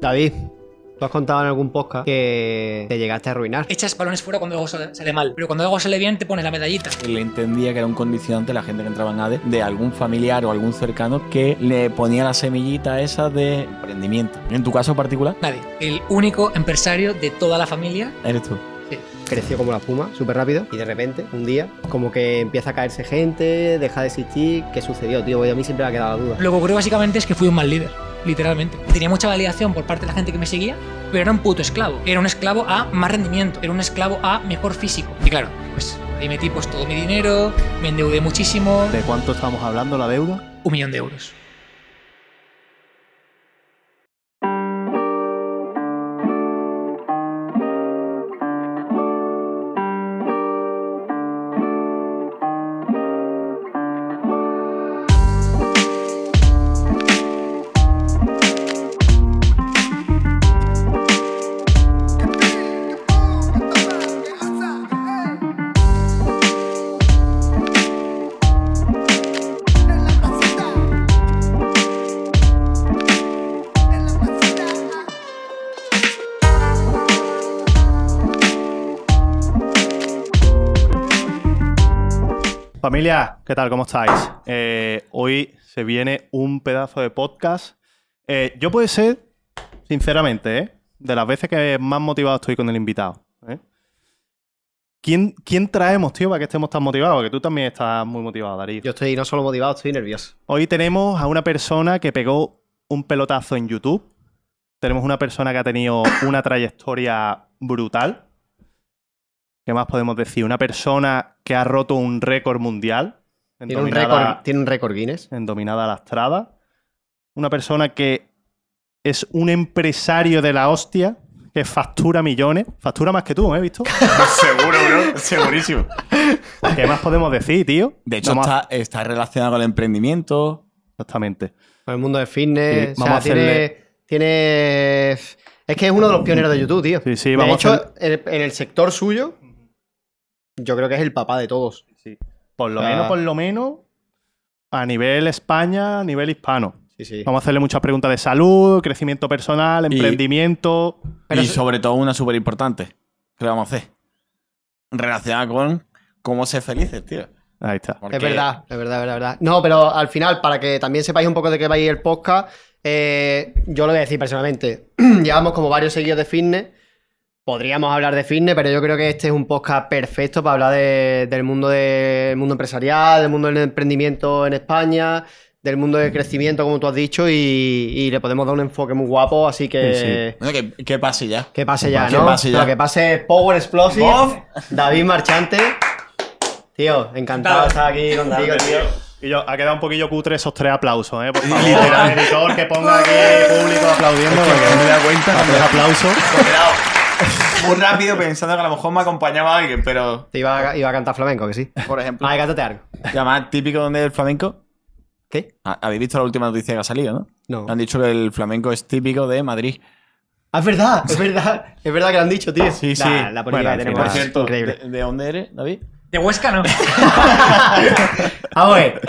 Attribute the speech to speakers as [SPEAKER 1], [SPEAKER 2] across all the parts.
[SPEAKER 1] David, Tú has contado en algún podcast que te llegaste a arruinar. Echas palones fuera cuando algo sale mal, pero cuando algo sale bien te pones la medallita.
[SPEAKER 2] Le entendía que era un condicionante la gente que entraba en ADE de algún familiar o algún cercano que le ponía la semillita esa de emprendimiento. ¿En tu caso particular? Nadie.
[SPEAKER 1] El único empresario de toda la familia. Eres tú. Sí.
[SPEAKER 2] Creció como
[SPEAKER 3] la puma, súper rápido, y de repente, un día, como que empieza a caerse gente, deja de existir. ¿Qué sucedió, tío? a mí siempre me ha quedado la duda.
[SPEAKER 1] Lo que ocurrió básicamente es que fui un mal líder literalmente. Tenía mucha validación por parte de la gente que me seguía, pero era un puto esclavo. Era un esclavo a más rendimiento, era un esclavo a mejor físico. Y claro, pues ahí metí pues todo mi dinero, me endeudé muchísimo.
[SPEAKER 4] ¿De cuánto estamos
[SPEAKER 1] hablando la deuda? Un millón de euros.
[SPEAKER 4] ¿qué tal? ¿Cómo estáis? Eh, hoy se viene un pedazo de podcast. Eh, yo puede ser, sinceramente, eh, de las veces que más motivado estoy con el invitado. ¿Quién, ¿Quién, traemos, tío, para que estemos tan motivados? Que tú también estás muy motivado, Darío. Yo estoy no solo motivado, estoy nervioso. Hoy tenemos a una persona que pegó un pelotazo en YouTube. Tenemos una persona que ha tenido una trayectoria brutal. ¿Qué más podemos decir? Una persona que ha roto un récord mundial.
[SPEAKER 5] ¿Tiene, un récord,
[SPEAKER 4] ¿Tiene, récord, Guinness. En dominada lastrada. Una persona que es un empresario de la hostia que factura millones. Factura más que tú, ¿me ¿eh? visto?
[SPEAKER 2] Seguro, bro. Segurísimo. ¿Qué más podemos decir, tío? De hecho, está, relacionado con el emprendimiento. Exactamente. Con el mundo de fitness.
[SPEAKER 3] tiene, Es que es uno de los pioneros de YouTube, tío. de hecho, en el sector suyo
[SPEAKER 4] yo creo que es el papá de todos. Por lo menos, por lo menos, a nivel España, a nivel hispano. Sí, sí. Vamos a hacerle muchas preguntas de salud, crecimiento personal, emprendimiento. y sobre todo una súper importante que le vamos a hacer.
[SPEAKER 2] Relacionada con cómo ser felices, tío. Ahí está. Es verdad,
[SPEAKER 3] es verdad, es verdad, No, pero al final, para que también sepáis un poco de qué va a ir el podcast, eh, yo lo voy a decir personalmente. Llevamos como varios seguidos de fitness Podríamos hablar de fitness, pero yo creo que este es un podcast perfecto para hablar de, del mundo, mundo empresarial, del mundo del emprendimiento en España, del mundo del crecimiento, como tú has dicho, y, le podemos dar un enfoque muy guapo, así que...
[SPEAKER 2] Bueno, que, pase ya. Que pase ya, que Pase ya. que
[SPEAKER 3] pase Power Explosive,
[SPEAKER 4] David Marchante. Tío, encantado de estar aquí contigo, tío. Y yo, ha quedado un poquillo cutre esos tres aplausos, ¿eh? Por favor, editor, que ponga aquí el público aplaudiendo. que porque
[SPEAKER 2] no me da cuenta. Los aplausos muy rápido pensando que a lo mejor me acompañaba alguien, pero. Te iba a, iba a cantar flamenco, que sí. Por ejemplo. Ah, cántate algo. Y además, típico donde el flamenco. ¿Qué? Ah, Habéis visto la última noticia que ha salido, ¿no? No. Han dicho que el flamenco es típico de Madrid.
[SPEAKER 3] Ah, es verdad, es verdad. Es verdad que lo han dicho, tío. Sí, sí. La, la política que tenemos es increíble.
[SPEAKER 2] ¿de, dónde eres, David? De Huesca no. Vamos a ver.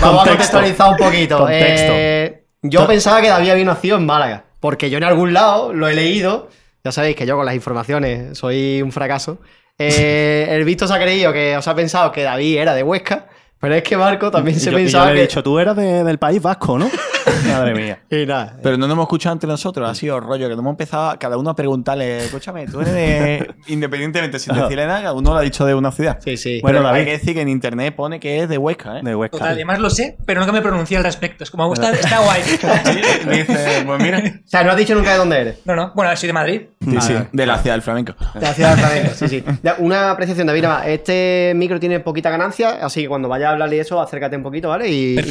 [SPEAKER 2] Vamos a contextualizar un poquito. Contexto.
[SPEAKER 3] Eh, yo pensaba que David había nacido en Málaga. Porque yo en algún lado lo he leído ya sabéis que yo con las informaciones soy un fracaso. Eh, el visto se ha creído que, os ha pensado que David era de Huesca pero es que Marco también se pensaba
[SPEAKER 2] yo le dicho,
[SPEAKER 4] tú eras del País Vasco, ¿no? Madre
[SPEAKER 2] mía. Y nada. Pero no nos hemos escuchado entre nosotros, ha sido rollo, que no hemos empezado cada uno a preguntarle, escúchame, tú eres de... Independientemente, sin decirle nada, cada uno lo ha dicho de una ciudad. Sí, sí. Bueno, la hay que decir que en internet pone que es de Huesca, ¿eh? De Huesca. Total, además lo sé, pero nunca me pronuncié al respecto. Es como, está, está guay. dice, pues mira. O sea, no has dicho nunca
[SPEAKER 3] de dónde eres. No, no. Bueno, soy de Madrid.
[SPEAKER 2] Sí, ah, sí, de la ciudad del flamenco. De la ciudad del flamenco,
[SPEAKER 3] sí, sí. Una apreciación, David, este micro tiene poquita ganancia, así que cuando vaya hablar y eso, acércate un poquito, ¿vale? Y,
[SPEAKER 4] De,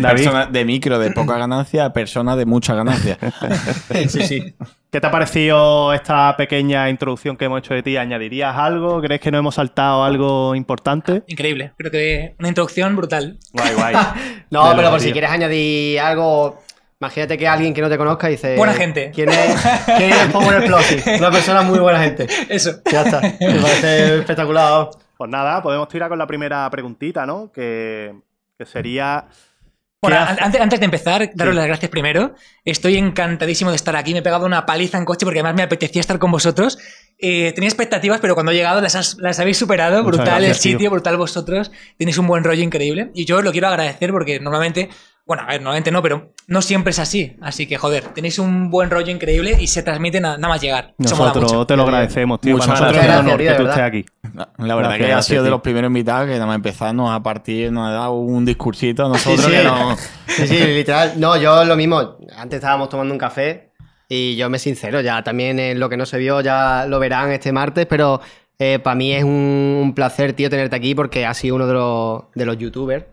[SPEAKER 4] persona, de micro, de poca ganancia,
[SPEAKER 2] a persona de mucha ganancia.
[SPEAKER 4] sí, sí. ¿Qué te ha parecido esta pequeña introducción que hemos hecho de ti? ¿Añadirías algo? ¿Crees que no hemos saltado algo importante?
[SPEAKER 1] Increíble. Creo que una introducción brutal. Guay, guay.
[SPEAKER 3] no, pero por si quieres añadir algo, Imagínate que alguien que no te conozca dice. Buena gente.
[SPEAKER 4] ¿Quién es, ¿quién es el
[SPEAKER 3] Una persona muy buena
[SPEAKER 4] gente. Eso. Ya está. Me parece espectacular. Pues nada, podemos tirar con la primera preguntita, ¿no? Que, sería... Bueno, antes,
[SPEAKER 1] antes, de empezar, daros las gracias primero. Estoy encantadísimo de estar aquí. Me he pegado una paliza en coche porque además me apetecía estar con vosotros. Eh, tenía expectativas, pero cuando he llegado las, habéis superado. brutal el sitio, brutal vosotros. Tenéis un buen rollo increíble. Y yo os lo quiero agradecer porque normalmente, bueno, a ver, normalmente no, pero no siempre es así. Así que, joder, tenéis un buen rollo increíble y se transmite nada, más llegar.
[SPEAKER 4] Nosotros te lo agradecemos, tío. honor que tú aquí.
[SPEAKER 2] La, verdad que ha sido de los primeros invitados que nada más empezarnos a partir, nos ha dado un discursito a nosotros sí,
[SPEAKER 3] no... literal. No, yo lo mismo. Antes estábamos tomando un café y yo me sincero, ya también en lo que no se vio ya lo verán este martes, pero eh, para mí es un, placer, tío, tenerte aquí porque has sido uno de los, youtubers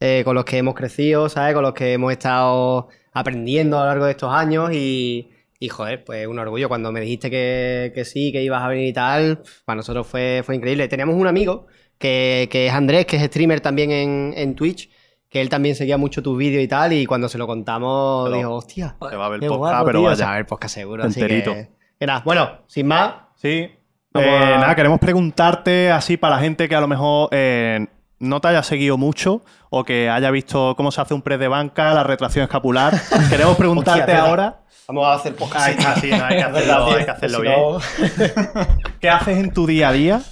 [SPEAKER 3] eh, con los que hemos crecido, ¿sabes? Con los que hemos estado aprendiendo a lo largo de estos años y y joder, pues un orgullo. Cuando me dijiste que, sí, que ibas a venir y tal, para nosotros fue, fue increíble. Teníamos un amigo que, es Andrés, que es streamer también en, Twitch que él también seguía mucho tus vídeos y tal, y cuando se lo contamos dijo, hostia,
[SPEAKER 4] Te va a ver podcast, pero vaya. va a ver podcast seguro, enterito. Así
[SPEAKER 3] que, bueno, sin más. Sí. Eh, nada, queremos
[SPEAKER 4] preguntarte así para la gente que a lo mejor eh, no te haya seguido mucho, o que haya visto cómo se hace un press de banca, la retracción escapular. Queremos preguntarte ahora.
[SPEAKER 3] Vamos a hacer podcast. Hay, que hacerlo,
[SPEAKER 5] bien.
[SPEAKER 4] ¿Qué haces en tu día a día?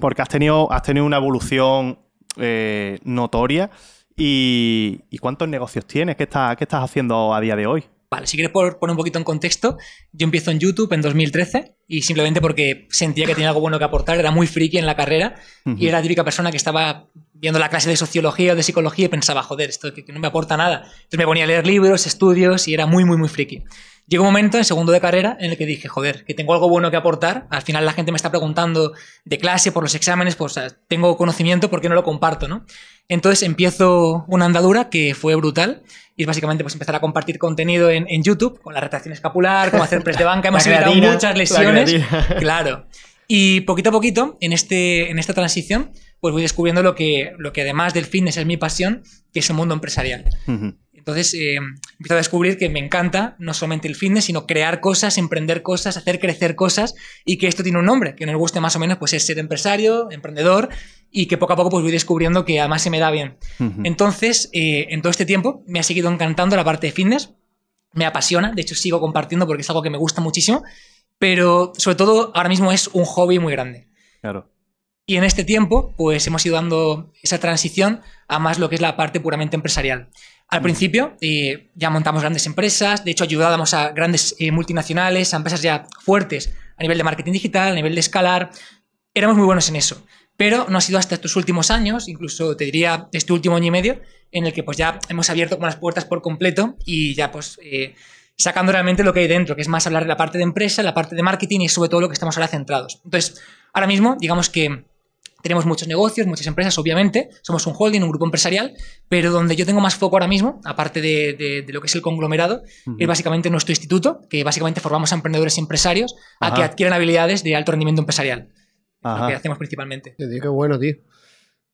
[SPEAKER 4] Porque has tenido, has tenido una evolución eh, notoria. Y, cuántos negocios tienes? ¿Qué estás haciendo a día de hoy? Vale, si quieres poner un poquito en
[SPEAKER 1] contexto, yo empiezo en YouTube en 2013 y simplemente porque sentía que tenía algo bueno que aportar, era muy friki en la carrera y era la típica persona que estaba viendo la clase de sociología o de psicología y pensaba, joder, esto que, no me aporta nada. Entonces me ponía a leer libros, estudios y era muy, muy, muy friki. Llegó un momento en segundo de carrera en el que dije, joder, que tengo algo bueno que aportar. Al final la gente me está preguntando de clase, por los exámenes, pues tengo conocimiento, ¿por qué no lo comparto? ¿no? Entonces empiezo una andadura que fue brutal. Y básicamente pues empezar a compartir contenido en, YouTube con la retracción escapular, cómo hacer press de banca. Hemos evitado muchas lesiones. Claro. Y poquito a poquito, en, este, en esta transición, pues voy descubriendo lo que, lo que además del fitness es mi pasión, que es un mundo empresarial. Entonces eh, empiezo a descubrir que me encanta no solamente el fitness, sino crear cosas, emprender cosas, hacer crecer cosas y que esto tiene un nombre, que nos guste más o menos, pues es ser empresario, emprendedor y que poco a poco pues voy descubriendo que además se me da bien. Entonces, eh, en todo este tiempo me ha seguido encantando la parte de fitness, me apasiona, de hecho sigo compartiendo porque es algo que me gusta muchísimo, pero sobre todo ahora mismo es un hobby muy grande. Claro. Y en este tiempo, pues hemos ido dando esa transición a más lo que es la parte puramente empresarial al principio eh, ya montamos grandes empresas, de hecho ayudábamos a grandes eh, multinacionales, a empresas ya fuertes a nivel de marketing digital, a nivel de escalar, éramos muy buenos en eso. Pero no ha sido hasta estos últimos años, incluso te diría este último año y medio, en el que pues ya hemos abierto las puertas por completo y ya pues eh, sacando realmente lo que hay dentro, que es más hablar de la parte de empresa, la parte de marketing y sobre todo lo que estamos ahora centrados. Entonces, ahora mismo digamos que tenemos muchos negocios, muchas empresas, obviamente. Somos un holding, un grupo empresarial, pero donde yo tengo más foco ahora mismo, aparte de, de, lo que es el conglomerado, es básicamente nuestro instituto, que básicamente formamos a emprendedores y empresarios a que adquieran habilidades de alto rendimiento empresarial. Lo que hacemos principalmente.
[SPEAKER 3] Qué bueno, tío.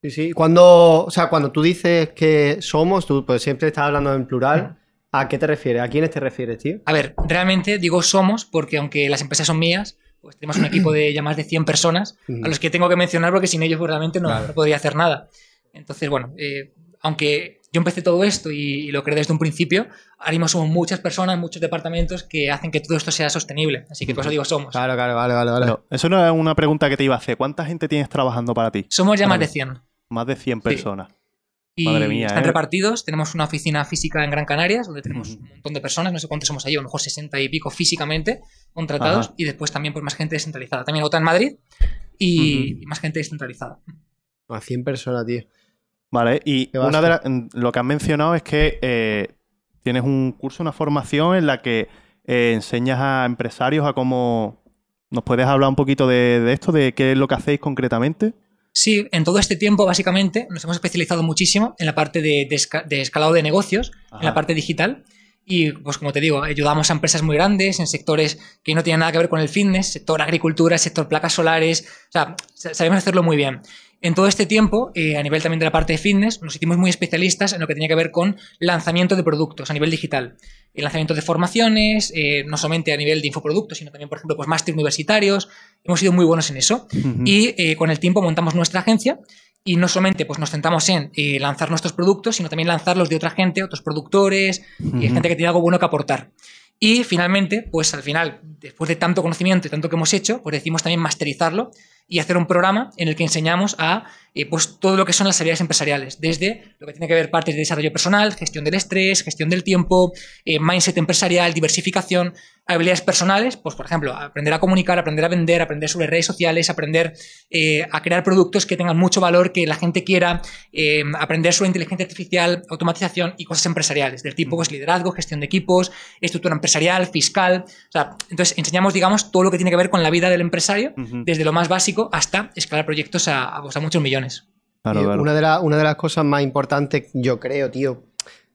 [SPEAKER 3] Sí, sí. Cuando, o sea, cuando tú dices que somos, tú pues siempre estás hablando en plural. ¿A qué te refieres? ¿A quiénes te refieres, tío? A ver, realmente
[SPEAKER 1] digo somos porque aunque las empresas son mías, pues tenemos un equipo de ya más de 100 personas a los que tengo que mencionar porque sin ellos pues, realmente no, podría hacer nada. Entonces, bueno, eh, aunque yo empecé todo esto y, lo creé desde un principio, ahora mismo somos muchas personas, muchos departamentos que hacen que todo esto sea sostenible. Así que por eso digo
[SPEAKER 4] somos. Claro, claro, vale, vale. eso no era una pregunta que te iba a hacer. ¿Cuánta gente tienes trabajando para ti? Somos ya más de 100. Más de 100 personas están ¿eh?
[SPEAKER 1] repartidos. Tenemos una oficina física en Gran Canarias, donde tenemos un montón de personas, no sé cuántos somos ahí, a lo mejor 60 y pico físicamente contratados, y después también por pues, más gente descentralizada. También otra en Madrid y, más gente descentralizada.
[SPEAKER 4] A 100 personas, tío. Vale, y una de mm, lo que has mencionado es que eh, tienes un curso, una formación en la que eh, enseñas a empresarios a cómo... ¿Nos puedes hablar un poquito de, de esto, de qué es lo que hacéis concretamente?
[SPEAKER 1] Sí, en todo este tiempo básicamente nos hemos especializado muchísimo en la parte de, escalado de negocios, en la parte digital. Y pues como te digo, ayudamos a empresas muy grandes en sectores que no tienen nada que ver con el fitness, sector agricultura, sector placas solares, o sea, sabemos hacerlo muy bien. En todo este tiempo, eh, a nivel también de la parte de fitness, nos hicimos muy especialistas en lo que tenía que ver con lanzamiento de productos a nivel digital. El lanzamiento de formaciones, eh, no solamente a nivel de infoproductos, sino también, por ejemplo, pues máster universitarios. Hemos sido muy buenos en eso. Y eh, con el tiempo montamos nuestra agencia y no solamente pues, nos centramos en lanzar nuestros productos, sino también lanzarlos de otra gente, otros productores, gente que tiene algo bueno que aportar. Y finalmente, pues al final, después de tanto conocimiento y tanto que hemos hecho, pues decimos también masterizarlo y hacer un programa en el que enseñamos a eh, pues todo lo que son las habilidades empresariales, desde lo que tiene que ver partes de desarrollo personal, gestión del estrés, gestión del tiempo, eh, mindset empresarial, diversificación, habilidades personales, pues por ejemplo, aprender a comunicar, aprender a vender, aprender sobre redes sociales, aprender eh, a crear productos que tengan mucho valor, que la gente quiera, aprender sobre inteligencia artificial, automatización y cosas empresariales, del tipo mm. pues, liderazgo, gestión de equipos, estructura empresarial, fiscal. entonces enseñamos, digamos, todo lo que tiene que ver con la vida del empresario, desde lo más básico hasta escalar proyectos a, muchos millones.
[SPEAKER 3] Una, de las cosas más importantes, yo creo, tío.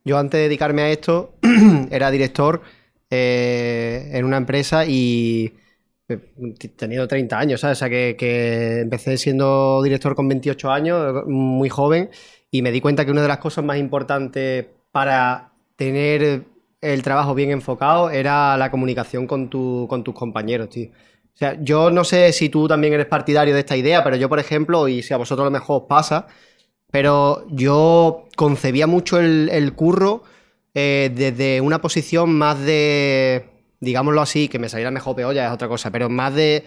[SPEAKER 3] Yo antes de dedicarme a esto, era director eh, en una empresa y he tenido 30 años, O sea, que, empecé siendo director con 28 años, muy joven, y me di cuenta que una de las cosas más importantes para tener el trabajo bien enfocado era la comunicación con, con tus compañeros, tío. O sea, yo no sé si tú también eres partidario de esta idea, pero yo, por ejemplo, y si a vosotros lo mejor os pasa, pero yo concebía mucho el, curro eh, desde una posición más de, digámoslo así, que me saliera mejor peor ya es otra cosa, pero más de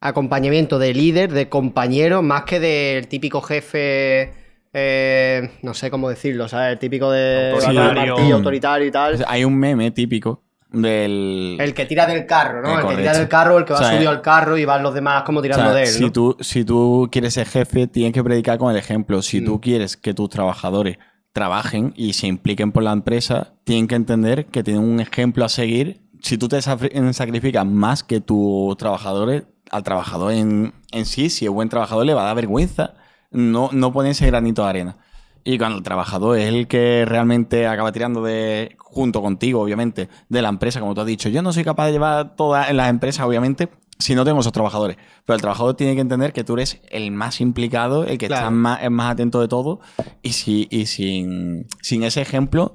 [SPEAKER 3] acompañamiento de líder, de compañero, más que del típico jefe... Eh, no sé cómo decirlo, ¿sabes? El típico de autoritario, autoritario
[SPEAKER 2] y tal. Hay un meme típico del... El
[SPEAKER 3] que tira del carro, ¿no? Eh, el que tira del carro, el que va subido eh, al carro y van los demás como tirando de él. Si,
[SPEAKER 2] tú, si tú quieres ser jefe, tienes que predicar con el ejemplo. Si tú mm. quieres que tus trabajadores trabajen y se impliquen por la empresa, tienen que entender que tienen un ejemplo a seguir. Si tú te sacrificas más que tus trabajadores, al trabajador en, sí, si es buen trabajador, le va a dar vergüenza no, no ese granito de arena. Y cuando el trabajador es el que realmente acaba tirando de, junto contigo, obviamente, de la empresa, como tú has dicho, yo no soy capaz de llevar todas las empresas, obviamente, si no tenemos esos trabajadores. Pero el trabajador tiene que entender que tú eres el más implicado, el que está más, es más atento de todo. Y, si, sin, sin ese ejemplo,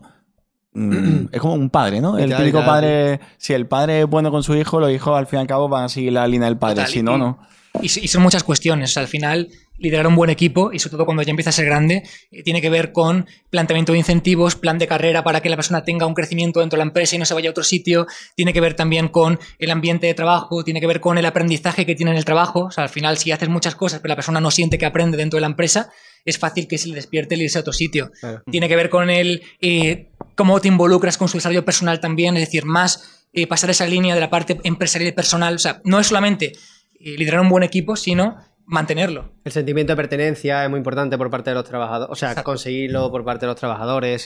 [SPEAKER 2] mm, es como un padre, ¿no? El típico padre, si el padre es bueno con su hijo, los hijos al fin y al cabo van a seguir la línea del padre, si no, no. Y, son muchas cuestiones, al
[SPEAKER 1] final liderar un buen equipo y sobre todo cuando ya empieza a ser grande, eh, tiene que ver con planteamiento de incentivos, plan de carrera para que la persona tenga un crecimiento dentro de la empresa y no se vaya a otro sitio, tiene que ver también con el ambiente de trabajo, tiene que ver con el aprendizaje que tiene en el trabajo, o sea, al final si haces muchas cosas pero la persona no siente que aprende dentro de la empresa, es fácil que se le despierte el irse a otro sitio. Tiene que ver con el eh, cómo te involucras con su desarrollo personal también, es decir, más eh, pasar esa línea de la parte empresarial y personal, o sea, no es solamente liderar un buen equipo, sino mantenerlo.
[SPEAKER 3] El sentimiento de pertenencia es muy importante por parte de los trabajadores, o sea, conseguirlo por parte de los trabajadores.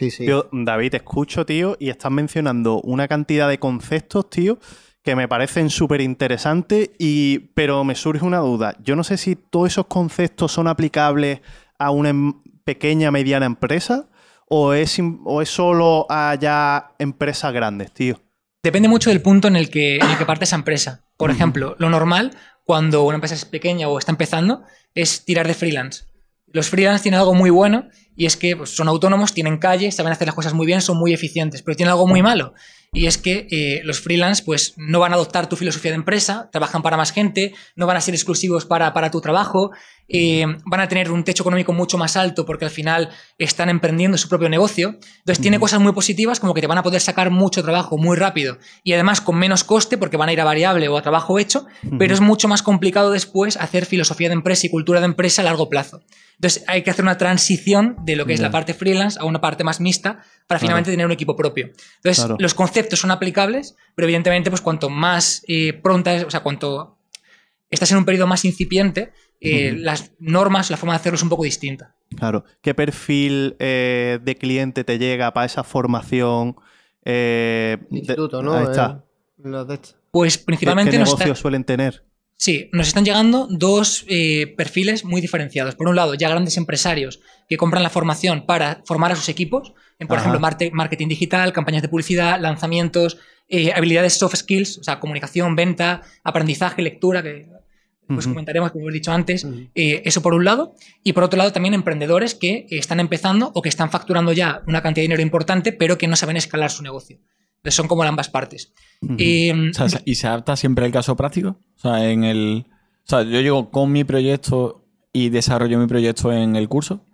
[SPEAKER 4] David, te escucho, tío, y estás mencionando una cantidad de conceptos, tío, que me parecen súper interesantes, y... pero me surge una duda. Yo no sé si todos esos conceptos son aplicables a una em, pequeña, mediana empresa, o es, es solo a ya empresas grandes, tío. Depende mucho del punto en el
[SPEAKER 1] que, en el que parte esa empresa. Por ejemplo, lo normal cuando una empresa es pequeña o está empezando es tirar de freelance. Los freelance tienen algo muy bueno y es que pues, son autónomos, tienen calle, saben hacer las cosas muy bien, son muy eficientes, pero tienen algo muy malo y es que eh, los freelance pues, no van a adoptar tu filosofía de empresa, trabajan para más gente, no van a ser exclusivos para, tu trabajo, eh, van a tener un techo económico mucho más alto porque al final están emprendiendo su propio negocio. Entonces tiene cosas muy positivas como que te van a poder sacar mucho trabajo muy rápido y además con menos coste porque van a ir a variable o a trabajo hecho, pero es mucho más complicado después hacer filosofía de empresa y cultura de empresa a largo plazo. Entonces hay que hacer una transición de lo que es la parte freelance a una parte más mixta para finalmente tener un equipo propio. Entonces, los conceptos son aplicables, pero evidentemente, pues cuanto más eh, pronta es, o sea, cuanto estás en un periodo más incipiente, eh, las normas, la forma de hacerlo es un poco distinta.
[SPEAKER 4] Claro. ¿Qué perfil eh, de cliente te llega para esa formación? Instituto, ¿no? Ahí está. de... Pues principalmente. ¿Qué, negocios suelen tener?
[SPEAKER 1] Sí, nos están llegando dos perfiles muy diferenciados. Por un lado, ya grandes empresarios que compran la formación para formar a sus equipos, por ejemplo, marketing digital, campañas de publicidad, lanzamientos, eh, habilidades soft skills, o sea, comunicación, venta, aprendizaje, lectura, que pues comentaremos, como hemos dicho antes, eh, eso por un lado. Y por otro lado, también emprendedores que eh, están empezando o que están facturando ya una cantidad de dinero importante, pero que no saben escalar su negocio. Entonces son como ambas
[SPEAKER 2] partes. ¿Y se adapta siempre al caso práctico? O sea, en el, yo llego con mi proyecto y desarrollo mi proyecto en el curso.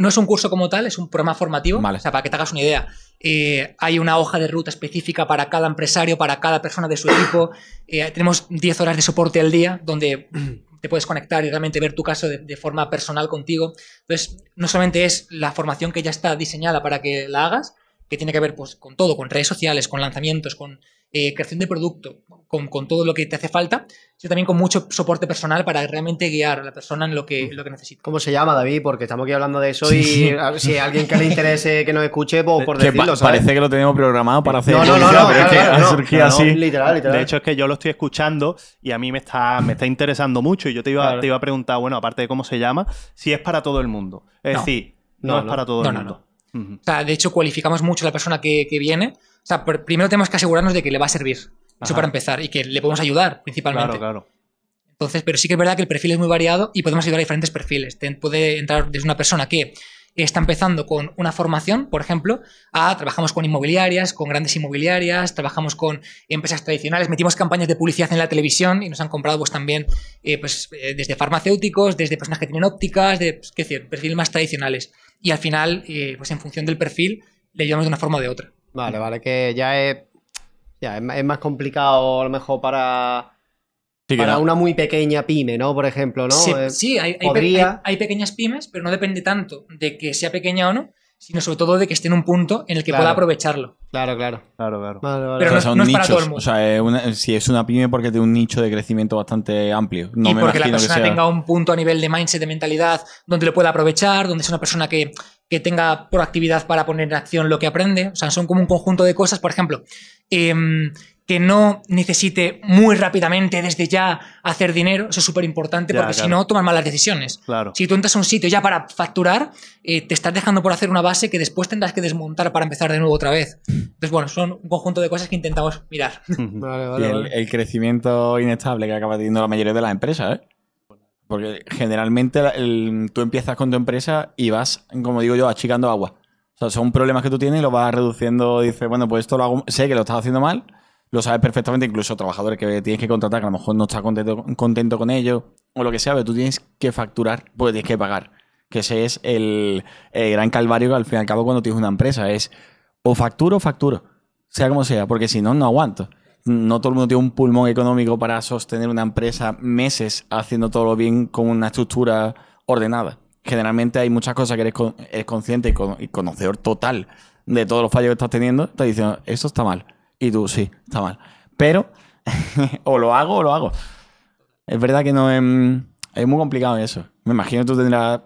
[SPEAKER 2] No es un curso como tal, es un programa formativo. O
[SPEAKER 1] sea, para que te hagas una idea, eh, hay una hoja de ruta específica para cada empresario, para cada persona de su equipo. Eh, tenemos 10 horas de soporte al día donde te puedes conectar y realmente ver tu caso de, forma personal contigo. Entonces, no solamente es la formación que ya está diseñada para que la hagas, que tiene que ver pues, con todo, con redes sociales, con lanzamientos, con eh, creación de producto, con, todo lo que te hace falta, sino también con mucho soporte personal para realmente guiar a la persona
[SPEAKER 3] en lo que, lo que necesita. ¿Cómo se llama, David? Porque estamos aquí hablando de eso y si a alguien que le interese que nos
[SPEAKER 4] escuche, pues, por decirlo, Parece que
[SPEAKER 2] lo tenemos programado para hacer. No, no, no, pero es que así.
[SPEAKER 4] Literal, De hecho, es que yo lo estoy escuchando y a mí me está, me está interesando mucho y yo te iba, te iba a preguntar, bueno, aparte de cómo se llama, si es para todo el mundo. Es decir,
[SPEAKER 5] no, es para todo el mundo de
[SPEAKER 1] hecho, cualificamos mucho a la persona que, viene. primero tenemos que asegurarnos de que le va a servir. Eso para empezar. Y que le podemos ayudar, principalmente. Entonces, pero sí que es verdad que el perfil es muy variado y podemos ayudar a diferentes perfiles. puede entrar desde una persona que está empezando con una formación, por ejemplo, a trabajamos con inmobiliarias, con grandes inmobiliarias, trabajamos con empresas tradicionales, metimos campañas de publicidad en la televisión y nos han comprado pues también eh, pues, eh, desde farmacéuticos, desde personas que tienen ópticas, de, pues, perfiles más tradicionales y al final, eh, pues en función del
[SPEAKER 3] perfil, le llevamos de una forma o de otra. Vale, vale, que ya es, ya es, más complicado a lo mejor para... para una muy pequeña pyme, ¿no? Por ejemplo, ¿no? Sí, eh,
[SPEAKER 1] hay, pequeñas pymes, pero no depende tanto de que sea pequeña o no, sino sobre todo de que esté en un punto en el que pueda
[SPEAKER 2] aprovecharlo. Claro, claro. Claro, claro. Pero no, es para todo mundo. O sea, si es una pyme porque tiene un nicho de crecimiento bastante amplio. y porque la persona tenga
[SPEAKER 1] un punto a nivel de mindset, de mentalidad, donde lo pueda aprovechar, donde es una persona que, que tenga proactividad para poner en acción lo que aprende. O sea, son como un conjunto de cosas. Por ejemplo, eh, que no necesite muy rápidamente desde ya hacer dinero, eso es súper importante porque si no tomas malas decisiones. Claro. Si tú entras a un sitio ya para facturar, eh, te estás dejando por hacer una base que después tendrás que desmontar para empezar de nuevo otra vez. Entonces, bueno, son un conjunto de cosas que intentamos mirar. el,
[SPEAKER 2] crecimiento inestable que acaba teniendo la mayoría de las empresas, ¿eh? Porque generalmente tú empiezas con tu empresa y vas, como digo yo, achicando agua. O sea, son problemas que tú tienes y lo vas reduciendo. Dices, bueno, pues esto lo hago, sé que lo estás haciendo mal, lo sabes perfectamente, incluso trabajadores que tienes que contratar, que a lo mejor no estás contento, contento con ello o lo que sea, pero tú tienes que facturar, pues tienes que pagar. Que ese es el, gran calvario que al fin y al cabo cuando tienes una empresa es o facturo o facturo, sea como sea, porque si no, no aguanto. No todo el mundo tiene un pulmón económico para sostener una empresa meses haciendo todo lo bien con una estructura ordenada. Generalmente hay muchas cosas que eres, consciente y, y, conocedor total de todos los fallos que estás teniendo, estás diciendo, esto está mal y tú, sí, está mal. Pero o lo hago o lo hago. Es verdad que no em, es, muy complicado eso. Me imagino tú tendrás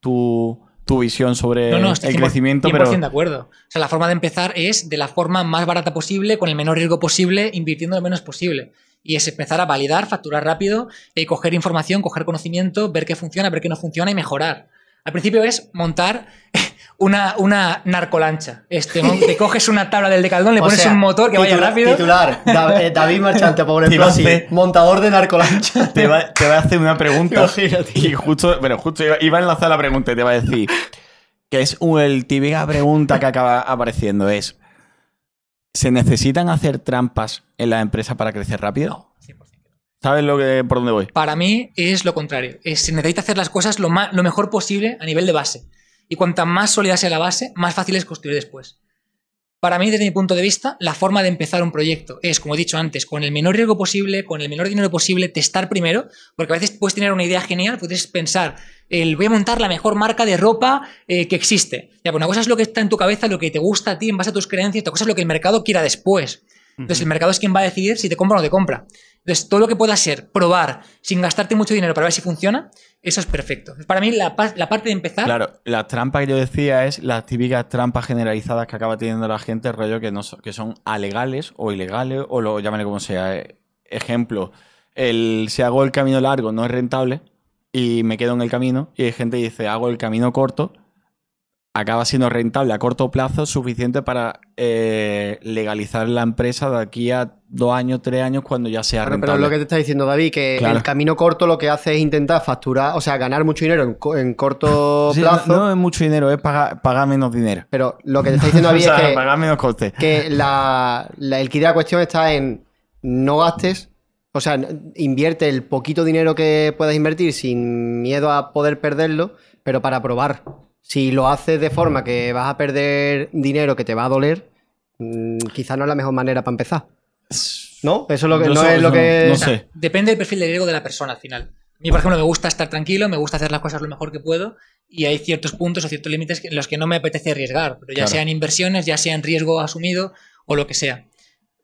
[SPEAKER 2] tu, visión sobre no, no, estoy el 100%, crecimiento. pero... de
[SPEAKER 1] acuerdo. O sea, la forma de empezar es de la forma más barata posible, con el menor riesgo posible, invirtiendo lo menos posible. Y es empezar a validar, facturar rápido, eh, coger información, coger conocimiento, ver qué funciona, ver qué no funciona y mejorar. Al principio es montar una, una narcolancha. Este, te coges una tabla del decaldón, le pones un motor que vaya rápido. Titular, eh,
[SPEAKER 2] David Marchante, pobre
[SPEAKER 3] montador de
[SPEAKER 2] narcolancha. Te va, a hacer una pregunta y justo, bueno, justo iba, a enlazar la pregunta y te va a decir que es el típica pregunta que acaba apareciendo es ¿se necesitan hacer trampas en la empresa para crecer rápido? 100%. ¿Sabes lo que, por dónde voy? Para mí es lo contrario. Es, se necesita
[SPEAKER 1] hacer las cosas lo, lo mejor posible a nivel de base. Y cuanta más sólida sea la base, más fácil es construir después. Para mí, desde mi punto de vista, la forma de empezar un proyecto es, como he dicho antes, con el menor riesgo posible, con el menor dinero posible, testar primero, porque a veces puedes tener una idea genial, puedes pensar, el, voy a montar la mejor marca de ropa eh, que existe. Ya, pues una cosa es lo que está en tu cabeza, lo que te gusta a ti en base a tus creencias, otra cosa es lo que el mercado quiera después. Entonces, el mercado es quien va a decidir si te compra o no te compra. Entonces, todo lo que pueda ser, probar, sin gastarte mucho dinero para ver si funciona, eso es perfecto. Para mí, la, parte de empezar. Claro,
[SPEAKER 2] la trampa que yo decía es las típicas trampas generalizadas que acaba teniendo la gente, rollo que, no, que son alegales o ilegales, o lo llámenle como sea. Eh, ejemplo, el, si hago el camino largo no es rentable y me quedo en el camino, y hay gente que dice hago el camino corto acaba siendo rentable a corto plazo suficiente para eh, legalizar la empresa de aquí a dos años, tres años, cuando ya sea rentable. Pero lo que te está diciendo David, que el camino corto lo que hace es intentar facturar, o sea, ganar mucho dinero en, corto plazo. No, no, es mucho dinero, es pagar, menos dinero. Pero lo que te está diciendo David es que,
[SPEAKER 3] menos que la, la, el de la cuestión está en no gastes, o sea, invierte el poquito dinero que puedas invertir sin miedo a poder perderlo, pero para probar. Si lo haces de forma que vas a perder dinero que te va a doler, mm, quizá no es la mejor manera para empezar. ¿No? Eso es lo que, no es lo que...
[SPEAKER 1] depende del perfil de riesgo de la persona al final. A mí, por ejemplo, me gusta estar tranquilo, me gusta hacer las cosas lo mejor que puedo y hay ciertos puntos o ciertos límites en los que no me apetece arriesgar, pero ya sean inversiones, ya sean riesgo asumido o lo que sea.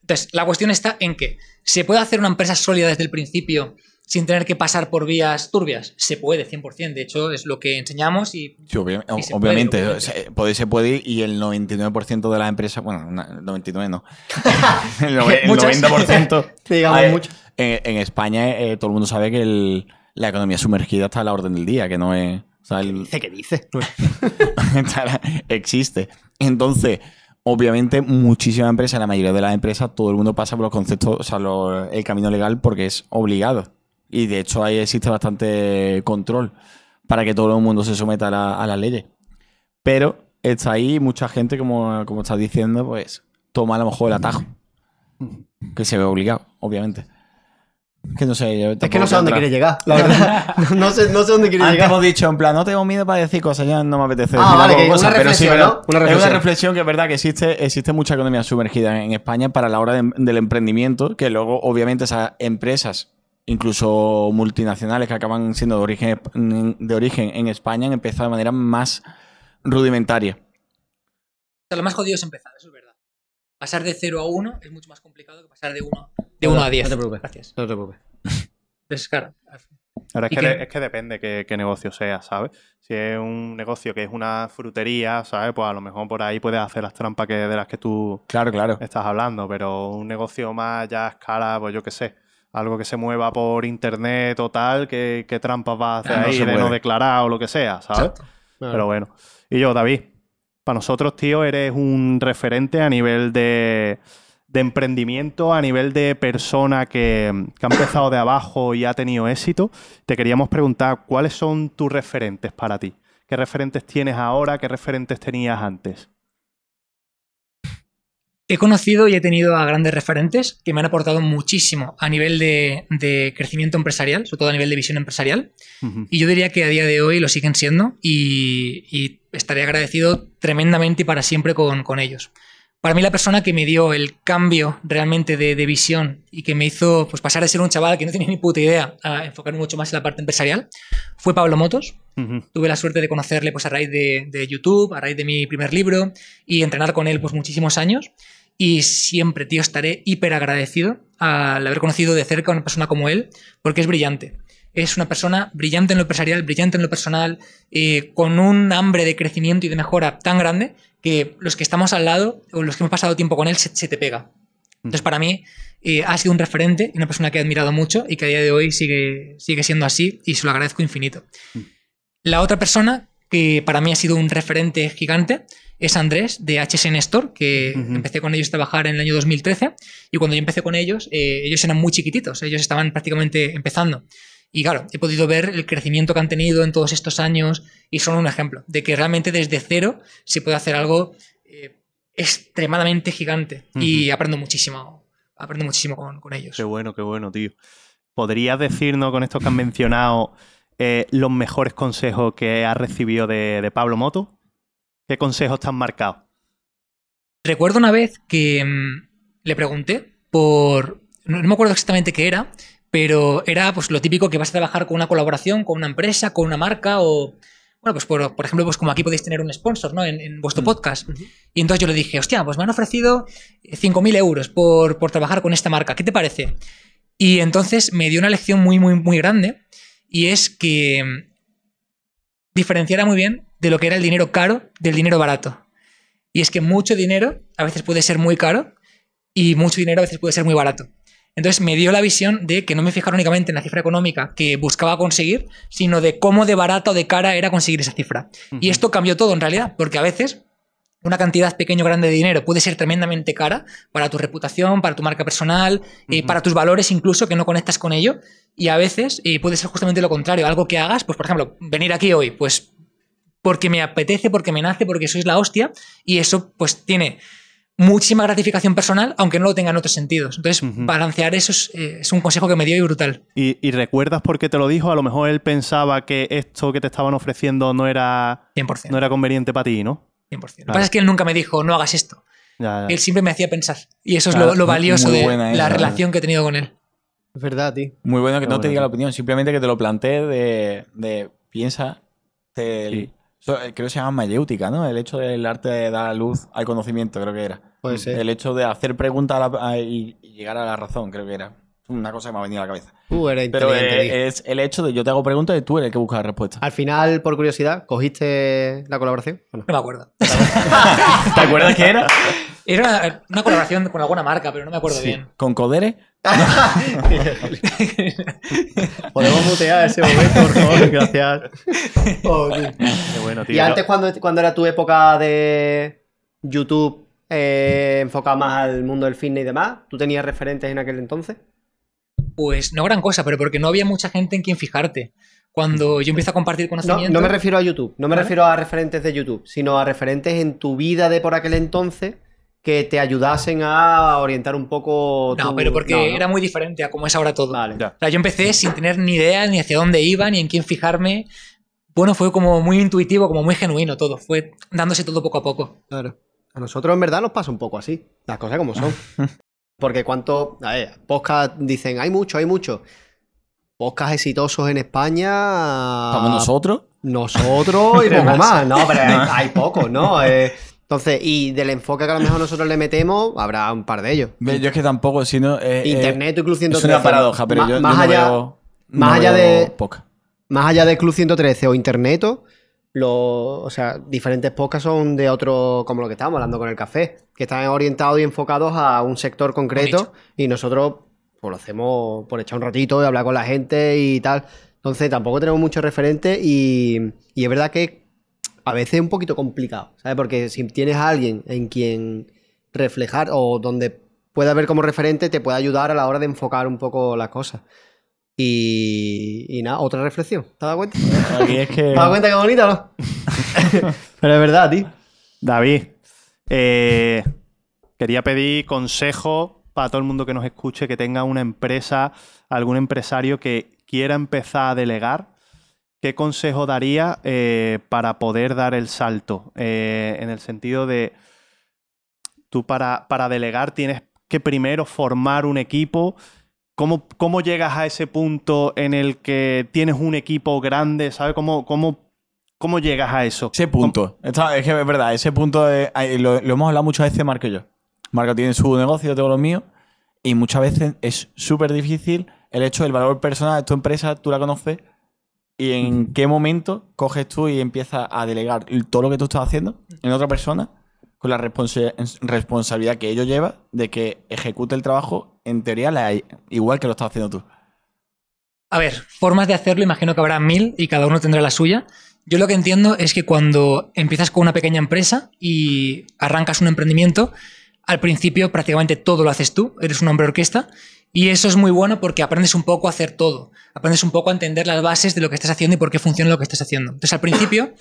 [SPEAKER 1] Entonces, la cuestión está en que se puede hacer una empresa sólida desde el principio sin tener que pasar por vías turbias. Se puede, 100%. De hecho, es lo que enseñamos y.
[SPEAKER 2] obviamente, Se, puede, eh, y el 99% de las empresas, bueno, 99 no. el, 90%. digamos En, España eh, todo el mundo sabe que la economía sumergida está a la orden del día, que no es. dice? que dice? existe. Entonces obviamente muchísimas empresas, la mayoría de las empresas, todo el mundo pasa por los conceptos, o sea, el camino legal porque es obligado. Y de hecho ahí existe bastante control para que todo el mundo se someta a, la, a las leyes. Pero está ahí mucha gente, como, como estás diciendo, pues toma a lo mejor el atajo. Que se ve obligado, obviamente. Que no sé, es que no sé a dónde quiere llegar, la verdad. no, sé, no sé dónde quiere Antes llegar. hemos dicho, en plan, no tengo miedo para decir cosas, ya no me apetece ah, decir cosas, una pero sí, ¿no? es una reflexión que es verdad que existe, existe mucha economía sumergida en España para la hora del emprendimiento, que luego, obviamente, esas empresas incluso multinacionales que acaban siendo de origen, de origen en España han empezado de manera más rudimentaria. O
[SPEAKER 1] sea, lo más jodido es empezar, eso es verdad. Pasar de 0 a 1 es mucho más complicado que pasar de
[SPEAKER 2] 1,
[SPEAKER 4] a 10. No te preocupes. Gracias. No te preocupes. Ahora es, que, que depende qué, negocio sea, ¿sabes? Si es un negocio que es una frutería, ¿sabes? Pues a lo mejor por ahí puedes hacer las trampas que, de las que tú claro, claro. estás hablando, pero un negocio más ya a escala, pues yo qué sé, algo que se mueva por internet o tal, qué, trampas va a hacer ah, ahí de no declarar o lo que sea, ¿sabes? Pero bueno. Y yo, David, para nosotros, tío, eres un referente a nivel de, emprendimiento, a nivel de persona que, ha empezado de abajo y ha tenido éxito. Te queríamos preguntar, ¿cuáles son tus referentes para ti? ¿Qué referentes tienes ahora? ¿Qué referentes tenías antes? He conocido y he tenido a grandes referentes que me han aportado
[SPEAKER 1] muchísimo a nivel de, crecimiento empresarial, sobre todo a nivel de visión empresarial. Y yo diría que a día de hoy lo siguen siendo y, estaré agradecido tremendamente y para siempre con ellos para mí la persona que me dio el cambio realmente de, visión y que me hizo pues, pasar de ser un chaval que no tenía ni puta idea a enfocarme mucho más en la parte empresarial fue Pablo Motos. Tuve la suerte de conocerle pues, a raíz de, YouTube, a raíz de mi primer libro y entrenar con él pues, muchísimos años. Y siempre, tío, estaré hiper agradecido al haber conocido de cerca a una persona como él porque es brillante. Es una persona brillante en lo empresarial, brillante en lo personal, eh, con un hambre de crecimiento y de mejora tan grande que los que estamos al lado o los que hemos pasado tiempo con él se, te pega. Entonces, mm. para mí, eh, ha sido un referente y una persona que he admirado mucho y que a día de hoy sigue, sigue siendo así y se lo agradezco infinito. Mm. La otra persona que para mí ha sido un referente gigante es Andrés de HSN Store, que mm-hmm. empecé con ellos a trabajar en el año 2013 y cuando yo empecé con ellos, eh, ellos eran muy chiquititos, ellos estaban prácticamente empezando. Y claro, he podido ver el crecimiento que han tenido en todos estos años y son un ejemplo de que realmente desde cero se puede hacer algo eh, extremadamente gigante y aprendo muchísimo, aprendo muchísimo con,
[SPEAKER 4] ellos. Qué bueno, qué bueno, tío. ¿Podrías decirnos con esto que han mencionado eh, los mejores consejos que has recibido de, Pablo Moto? ¿Qué consejos te han marcado? Recuerdo una vez que mm, le pregunté por... no me
[SPEAKER 1] acuerdo exactamente qué era, pero era pues lo típico que vas a trabajar con una colaboración, con una empresa, con una marca o... Bueno, pues por, ejemplo, pues como aquí podéis tener un sponsor ¿no? en, vuestro mm. podcast. Y entonces yo le dije, hostia, pues me han ofrecido 5.000 euros por, por trabajar con esta marca, ¿qué te parece? Y entonces me dio una lección muy, muy, muy grande y es que diferenciara muy bien de lo que era el dinero caro del dinero barato. Y es que mucho dinero a veces puede ser muy caro y mucho dinero a veces puede ser muy barato. Entonces me dio la visión de que no me fijara únicamente en la cifra económica que buscaba conseguir, sino de cómo de barato o de cara era conseguir esa cifra. Y esto cambió todo en realidad, porque a veces una cantidad pequeño o grande de dinero puede ser tremendamente cara para tu reputación, para tu marca personal, eh, para tus valores incluso, que no conectas con ello. Y a veces eh, puede ser justamente lo contrario, algo que hagas, pues por ejemplo, venir aquí hoy, pues porque me apetece, porque me nace, porque sois la hostia, y eso pues tiene muchísima gratificación personal, aunque no lo tenga en otros sentidos. Entonces, balancear eso eh,
[SPEAKER 4] es, un consejo que me dio y brutal. ¿Y, recuerdas por qué te lo dijo? A lo mejor él pensaba que esto que te estaban ofreciendo no era, 100%. No era conveniente para ti, ¿no? 100%. Lo que pasa es que
[SPEAKER 1] él nunca me dijo,
[SPEAKER 2] no hagas esto.
[SPEAKER 4] Él
[SPEAKER 1] siempre me hacía pensar. Y eso es lo, valioso de la ¿eh? relación que he tenido con
[SPEAKER 3] él. Es verdad, tío. Muy bueno que no te diga la
[SPEAKER 2] opinión, simplemente que te lo planteé de, piensa, eh, creo que se llama mayéutica, ¿no? El hecho del arte de dar luz al conocimiento, creo que era. Puede El hecho de hacer preguntas y, llegar a la razón, creo que era. Una cosa que me ha venido a la cabeza. Uh, Pero es, el hecho de yo te hago preguntas y tú eres el que busca la respuesta.
[SPEAKER 3] Al final, por curiosidad, ¿cogiste la colaboración? no me acuerdo. ¿Te
[SPEAKER 1] acuerdas qué era? Era una, colaboración con alguna marca, pero no me acuerdo bien.
[SPEAKER 2] ¿Con Codere?
[SPEAKER 3] Podemos mutear ese momento, por favor, gracias. Y antes, cuando, cuando era tu época de YouTube eh, enfocada más al mundo del fitness y demás, ¿tú tenías referentes en aquel entonces?
[SPEAKER 1] Pues no gran cosa, pero porque no había mucha gente en quien fijarte. Cuando yo empiezo a compartir con No, no me refiero a
[SPEAKER 3] YouTube, no me refiero a referentes de YouTube, sino a referentes en tu vida de por aquel entonces que te ayudasen a orientar un poco. No, pero porque era muy
[SPEAKER 1] diferente a cómo es ahora todo. yo empecé sin
[SPEAKER 3] tener ni idea ni
[SPEAKER 1] hacia dónde iba, ni en quién fijarme.
[SPEAKER 3] Bueno, fue como muy intuitivo, como muy genuino todo. Fue dándose todo poco a poco. Claro. A nosotros en verdad nos pasa un poco así, las cosas como son. Porque cuánto, a ver, podcast dicen, hay mucho, hay mucho. Podcast exitosos en España. ¿Estamos nosotros? Nosotros y poco más. No, pero hay, poco, ¿no? Eh, entonces, y del enfoque que a lo mejor nosotros le metemos, habrá un par de ellos. Yo es que tampoco, sino. Eh, eh, Internet y Club 113. Es una paradoja, pero yo, más allá,
[SPEAKER 4] más allá de
[SPEAKER 3] Más allá de Club 113 o Internet, los, o sea, diferentes podcasts son de otro, como lo que estábamos hablando con el café, que están orientados y enfocados a un sector concreto y nosotros pues, lo hacemos por echar un ratito y hablar con la gente y tal. Entonces, tampoco tenemos muchos referentes y, y es verdad que a veces un poquito complicado, ¿sabes? Porque si tienes a alguien en quien reflejar o donde pueda ver como referente, te puede ayudar a la hora de enfocar un poco las cosas. Y, nada, otra reflexión. ¿Te has dado cuenta? Pues,
[SPEAKER 4] es que... ¿Te has dado cuenta que
[SPEAKER 3] bonito, no?
[SPEAKER 4] Pero es verdad, tío. David, eh, quería pedir consejo para todo el mundo que nos escuche, que tenga una empresa, algún empresario que quiera empezar a delegar ¿qué consejo daría eh, para poder dar el salto? Eh, en el sentido de, tú para, para delegar tienes que primero formar un equipo. ¿Cómo, ¿Cómo, llegas a ese punto en el que tienes un equipo grande? ¿Sabes? ¿Cómo, cómo, cómo llegas a eso? Ese punto. es que es verdad, ese punto lo,
[SPEAKER 2] hemos hablado muchas veces, Marco y yo. Marco tiene su negocio, yo tengo lo mío. Y muchas veces es súper difícil el hecho del valor personal de tu empresa, tú la conoces, ¿Y en qué momento coges tú y empiezas a delegar todo lo que tú estás haciendo en otra persona con la responsabilidad que ello lleva de que ejecute el trabajo en teoría igual que lo estás haciendo tú?
[SPEAKER 1] A ver, formas de hacerlo, imagino que habrá mil y cada uno tendrá la suya. Yo lo que entiendo es que cuando empiezas con una pequeña empresa y arrancas un emprendimiento, al principio prácticamente todo lo haces tú, eres un hombre orquesta y eso es muy bueno porque aprendes un poco a hacer todo, aprendes un poco a entender las bases de lo que estás haciendo y por qué funciona lo que estás haciendo. Entonces, al principio,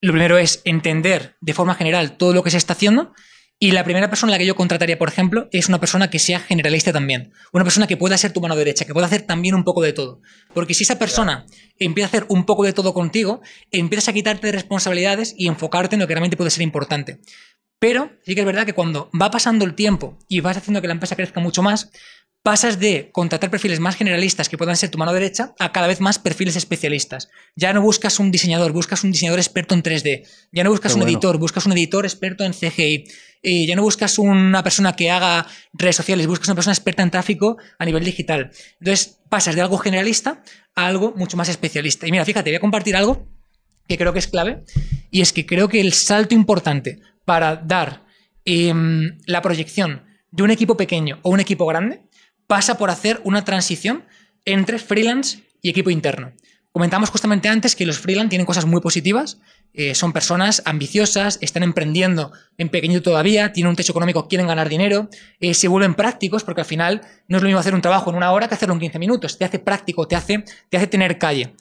[SPEAKER 1] lo primero es entender de forma general todo lo que se está haciendo y la primera persona a la que yo contrataría, por ejemplo, es una persona que sea generalista también. Una persona que pueda ser tu mano derecha, que pueda hacer también un poco de todo. Porque si esa persona empieza a hacer un poco de todo contigo, empiezas a quitarte responsabilidades y enfocarte en lo que realmente puede ser importante. Pero sí que es verdad que cuando va pasando el tiempo y vas haciendo que la empresa crezca mucho más, pasas de contratar perfiles más generalistas que puedan ser tu mano derecha a cada vez más perfiles especialistas. Ya no buscas un diseñador, buscas un diseñador experto en 3D. Ya no buscas un editor, buscas un editor experto en CGI. ya no buscas una persona que haga redes sociales, buscas una persona experta en tráfico a nivel digital. Entonces pasas de algo generalista a algo mucho más especialista. Y mira, fíjate, voy a compartir algo que creo que es clave y es que creo que el salto importante para dar em, la proyección de un equipo pequeño o un equipo grande pasa por hacer una transición entre freelance y equipo interno. Comentamos justamente antes que los freelance tienen cosas muy positivas, eh, son personas ambiciosas, están emprendiendo en pequeño todavía, tienen un techo económico, quieren ganar dinero, eh, se vuelven prácticos porque al final no es lo mismo hacer un trabajo en una hora que hacerlo en 15 minutos, te hace práctico, te hace, te hace tener calle.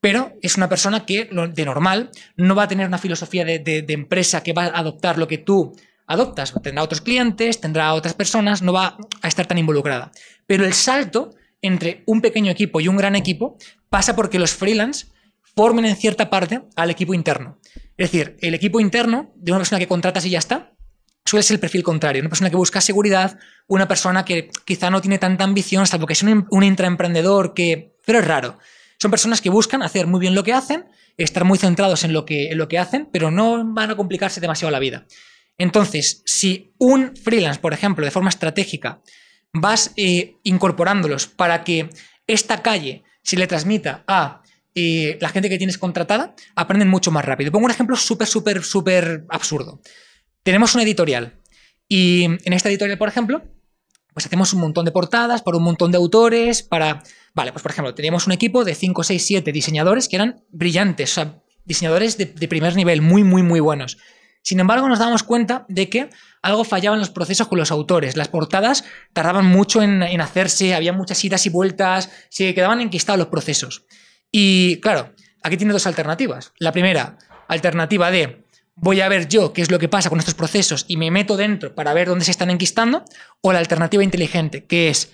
[SPEAKER 1] Pero es una persona que de normal no va a tener una filosofía de, de empresa que va a adoptar lo que tú adoptas. Tendrá otros clientes, tendrá otras personas, no va a estar tan involucrada. Pero el salto entre un pequeño equipo y un gran equipo pasa porque los freelance formen en cierta parte al equipo interno. Es decir, el equipo interno de una persona que contratas y ya está, suele ser el perfil contrario. Una persona que busca seguridad, una persona que quizá no tiene tanta ambición, salvo que es un, intraemprendedor, que... pero es raro. Son personas que buscan hacer muy bien lo que hacen, estar muy centrados en lo que, en lo que hacen, pero no van a complicarse demasiado la vida. Entonces, si un freelance, por ejemplo, de forma estratégica, vas eh, incorporándolos para que esta calle se le transmita a eh, la gente que tienes contratada, aprenden mucho más rápido. Pongo un ejemplo súper, súper, súper absurdo. Tenemos una editorial y en esta editorial, por ejemplo, pues hacemos un montón de portadas para un montón de autores, para... Vale, pues por ejemplo, teníamos un equipo de 5, 6, 7 diseñadores que eran brillantes, o sea, diseñadores de primer nivel, muy, muy, muy buenos. Sin embargo, nos damos cuenta de que algo fallaba en los procesos con los autores. Las portadas tardaban mucho en, hacerse, había muchas idas y vueltas, se quedaban enquistados los procesos. Y claro, aquí tiene dos alternativas. La primera, alternativa de voy a ver yo qué es lo que pasa con estos procesos y me meto dentro para ver dónde se están enquistando, o la alternativa inteligente, que es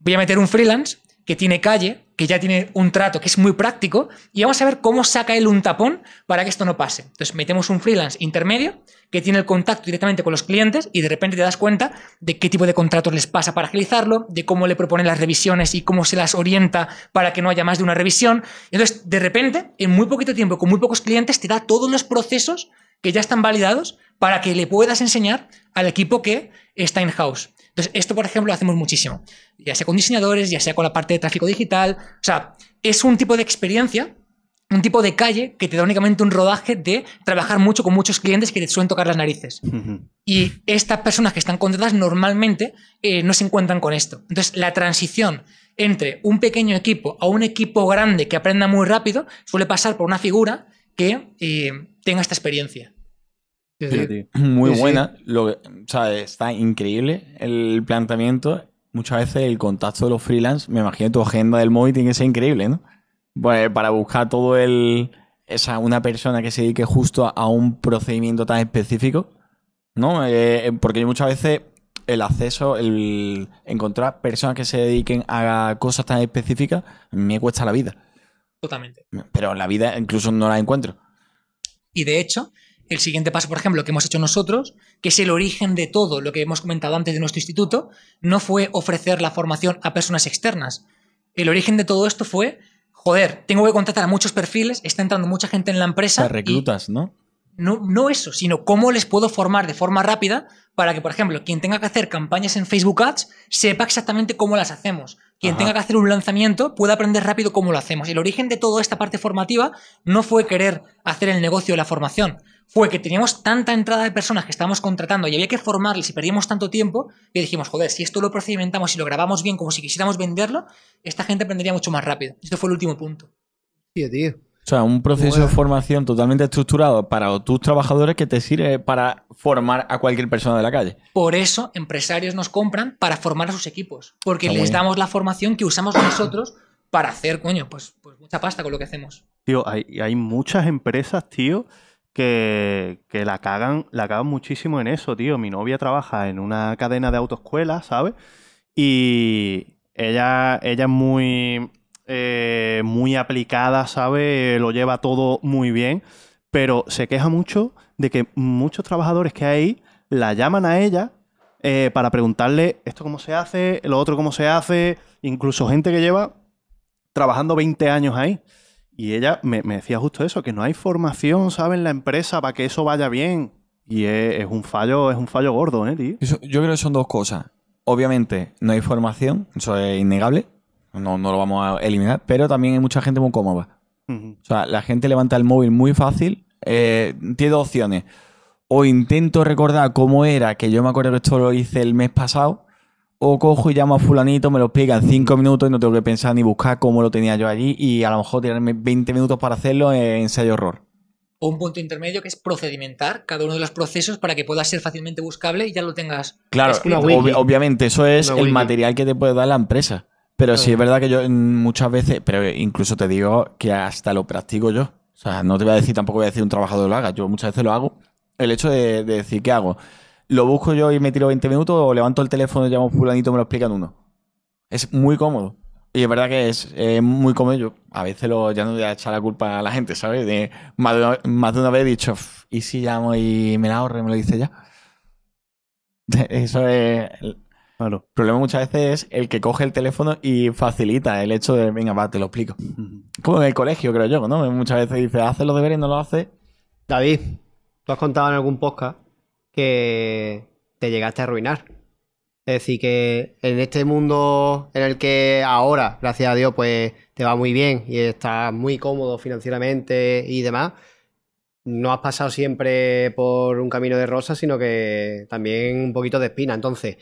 [SPEAKER 1] voy a meter un freelance que tiene calle, que ya tiene un trato que es muy práctico, y vamos a ver cómo saca él un tapón para que esto no pase. Entonces metemos un freelance intermedio que tiene el contacto directamente con los clientes y de repente te das cuenta de qué tipo de contratos les pasa para agilizarlo, de cómo le proponen las revisiones y cómo se las orienta para que no haya más de una revisión. Entonces, de repente, en muy poquito tiempo, con muy pocos clientes, te da todos los procesos que ya están validados para que le puedas enseñar al equipo que está in-house. Entonces, esto, por ejemplo, lo hacemos muchísimo, ya sea con diseñadores, ya sea con la parte de tráfico digital. O sea, es un tipo de experiencia, un tipo de calle que te da únicamente un rodaje de trabajar mucho con muchos clientes que te suelen tocar las narices. Y estas personas que están contratadas normalmente eh, no se encuentran con esto. Entonces, la transición entre un pequeño equipo a un equipo grande que aprenda muy rápido suele pasar por una figura que eh, tenga esta experiencia.
[SPEAKER 2] Muy buena. está increíble el planteamiento. Muchas veces el contacto de los freelance, me imagino tu agenda del móvil tiene que ser increíble, ¿no? Pues para buscar todo el. Esa, una persona que se dedique justo a, un procedimiento tan específico, ¿no? Eh, eh, porque muchas veces el acceso, el encontrar personas que se dediquen a cosas tan específicas, me cuesta la vida. Totalmente. Pero la vida incluso no la encuentro.
[SPEAKER 1] Y de hecho, el siguiente paso, por ejemplo, que hemos hecho nosotros, que es el origen de todo lo que hemos comentado antes de nuestro instituto, no fue ofrecer la formación a personas externas. El origen de todo esto fue, joder, tengo que contratar a muchos perfiles, está entrando mucha gente en la empresa. reclutas, ¿no? ¿no? No eso, sino cómo les puedo formar de forma rápida para que, por ejemplo, quien tenga que hacer campañas en Facebook Ads sepa exactamente cómo las hacemos. Quien tenga que hacer un lanzamiento pueda aprender rápido cómo lo hacemos. El origen de toda esta parte formativa no fue querer hacer el negocio de la formación, fue que teníamos tanta entrada de personas que estábamos contratando y había que formarles y perdíamos tanto tiempo y dijimos, joder, si esto lo procedimentamos y lo grabamos bien como si quisiéramos venderlo, esta gente aprendería mucho más rápido. Este fue el último punto.
[SPEAKER 2] Tío, tío. O sea, un proceso de formación totalmente estructurado para tus trabajadores que te sirve para formar a cualquier
[SPEAKER 4] persona de la calle.
[SPEAKER 1] Por eso, empresarios nos compran para formar a sus equipos, porque les damos la formación que usamos nosotros para hacer, coño, pues, pues mucha pasta con lo que hacemos.
[SPEAKER 4] Tío, hay, hay muchas empresas, tío, que, la cagan, la muchísimo en eso, tío. Mi novia trabaja en una cadena de autoescuelas, ¿sabes? Y ella, ella es muy, eh, muy aplicada, ¿sabes? Lo lleva todo muy bien, pero se queja mucho de que muchos trabajadores que hay la llaman a ella eh, para preguntarle esto cómo se hace, lo otro cómo se hace, incluso gente que lleva trabajando 20 años ahí. Y ella me, decía justo eso, que no hay formación, ¿sabes? En la empresa para que eso vaya bien. Y es, un fallo, es un fallo gordo, ¿eh, tío? Yo creo que son dos cosas. Obviamente, no hay formación, eso es innegable.
[SPEAKER 2] No, lo vamos a eliminar, pero también hay mucha gente muy cómoda. O sea, la gente levanta el móvil muy fácil. Eh, tiene dos opciones. O intento recordar cómo era, que yo me acuerdo que esto lo hice el mes pasado, o cojo y llamo a fulanito, me lo explica en 5 minutos y no tengo que pensar ni buscar cómo lo tenía yo allí y a lo mejor tirarme 20 minutos para hacerlo en ensayo horror.
[SPEAKER 1] O un punto intermedio que es procedimentar cada uno de los procesos para que pueda ser fácilmente buscable y ya lo tengas. Claro,
[SPEAKER 2] obviamente, eso es el material que te puede dar la empresa. Pero sí es verdad que yo muchas veces, pero incluso te digo que hasta lo practico yo. O sea, no te voy a decir, tampoco voy a decir un trabajador lo haga, yo muchas veces lo hago. El hecho de, de decir, ¿qué hago? lo busco yo y me tiro 20 minutos o levanto el teléfono, y llamo a fulanito, me lo explican uno. Es muy cómodo. Y es verdad que es muy cómodo. a veces lo, ya no voy a echar la culpa a la gente, ¿sabes? De, más, de una, vez he dicho, ¿y si llamo y me la ahorre? Me lo dice ya. Eso es. El problema muchas veces es el que coge el teléfono y facilita el hecho de, venga, va, te lo explico. Como en el colegio, creo yo, ¿no? Muchas veces dice, hace los deberes y no lo hace. David, tú has contado en algún podcast que
[SPEAKER 3] te llegaste a arruinar. Es decir, que en este mundo en el que ahora, gracias a Dios, pues te va muy bien y estás muy cómodo financieramente y demás, no has pasado siempre por un camino de rosas, sino que también un poquito de espina. Entonces,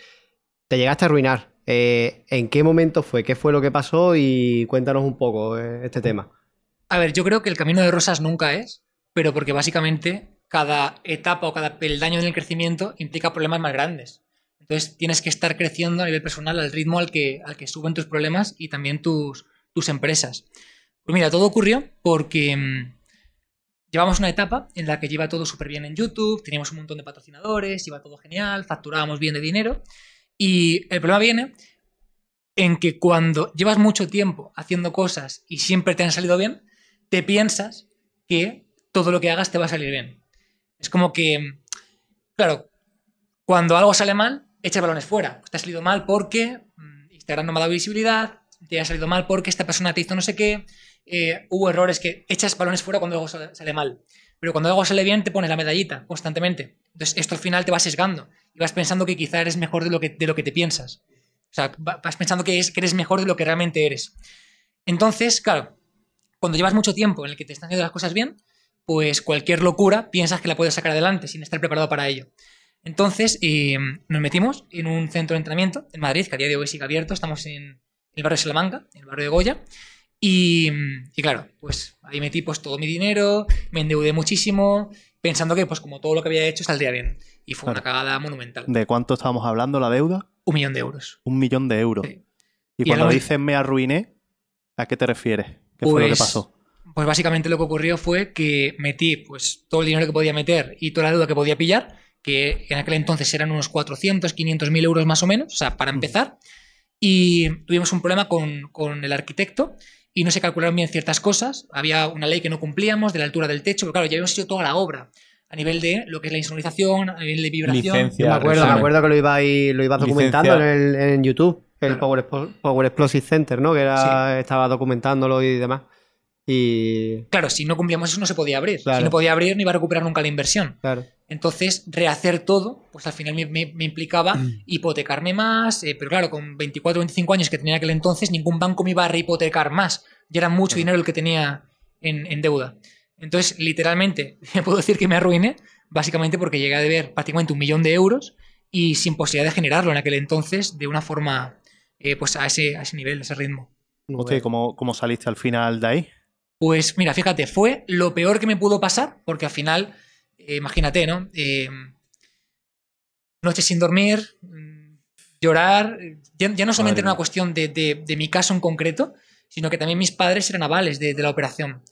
[SPEAKER 3] te llegaste a arruinar. Eh, ¿En qué momento fue? ¿Qué fue lo que pasó? Y cuéntanos un poco eh, este tema.
[SPEAKER 1] A ver, yo creo que el camino de rosas nunca es, pero porque básicamente cada etapa o cada peldaño en el crecimiento implica problemas más grandes. Entonces tienes que estar creciendo a nivel personal al ritmo al que, al que suben tus problemas y también tus, tus empresas. Pues mira, todo ocurrió porque mm, llevamos una etapa en la que lleva todo súper bien en YouTube, teníamos un montón de patrocinadores, iba todo genial, facturábamos bien de dinero. Y el problema viene en que cuando llevas mucho tiempo haciendo cosas y siempre te han salido bien, te piensas que todo lo que hagas te va a salir bien. Es como que, claro, cuando algo sale mal, echas balones fuera. Te ha salido mal porque mm, Instagram no me ha dado visibilidad, te ha salido mal porque esta persona te hizo no sé qué, eh, hubo errores que echas balones fuera cuando algo sale mal. Pero cuando algo sale bien, te pones la medallita constantemente. Entonces, esto al final te va sesgando y vas pensando que quizá eres mejor de lo que, de lo que te piensas. O sea, vas pensando que, que eres mejor de lo que realmente eres. Entonces, claro, cuando llevas mucho tiempo en el que te están haciendo las cosas bien, pues cualquier locura piensas que la puedes sacar adelante sin estar preparado para ello. Entonces eh, nos metimos en un centro de entrenamiento en Madrid, que a día de hoy sigue abierto, estamos en el barrio de Salamanca, en el barrio de Goya, y, claro, pues ahí metí pues todo mi dinero, me endeudé muchísimo, pensando que pues como todo lo que había hecho saldría bien. Y fue una cagada
[SPEAKER 4] monumental. ¿De cuánto estábamos hablando la deuda? Un millón de euros. Un millón de euros. Y, cuando dices me arruiné, ¿a qué te refieres? ¿Qué fue lo que pues pasó?
[SPEAKER 1] Pues básicamente lo que ocurrió fue que metí pues, todo el dinero que podía meter y toda la deuda que podía pillar, que en aquel entonces eran unos 400, 500 mil euros más o menos, o sea, para empezar. Y tuvimos un problema con, el arquitecto y no se calcularon bien ciertas cosas. Había una ley que no cumplíamos de la altura del techo, pero claro, ya habíamos hecho toda la obra a nivel de lo que es la insonorización, a nivel de vibración. Licencia,
[SPEAKER 5] me,
[SPEAKER 3] acuerdo, que lo ibas iba documentando en, YouTube, el Power, Explosive Center, ¿no? Que era, estaba documentándolo y demás. Y...
[SPEAKER 1] Claro, si no cumplíamos eso no se podía abrir. Si no podía abrir ni iba a recuperar nunca la inversión. Entonces, rehacer todo, pues al final me, implicaba mm. hipotecarme más, eh, pero claro, con 24 o 25 años que tenía en aquel entonces, ningún banco me iba a rehipotecar más. Ya era mucho dinero el que tenía en, deuda. Entonces, literalmente, puedo decir que me arruiné, básicamente porque llegué a deber prácticamente un millón de euros y sin posibilidad de generarlo en aquel entonces de una forma, eh, pues a ese, nivel, a ese
[SPEAKER 4] ritmo. ¿cómo, ¿cómo saliste al final de ahí? Pues mira,
[SPEAKER 1] fíjate, fue lo peor que me pudo pasar, porque al final, eh, imagínate, ¿no? Eh, noches sin dormir, mm, llorar, ya, no solamente era una cuestión de, mi caso en concreto, sino que también mis padres eran avales de, la operación.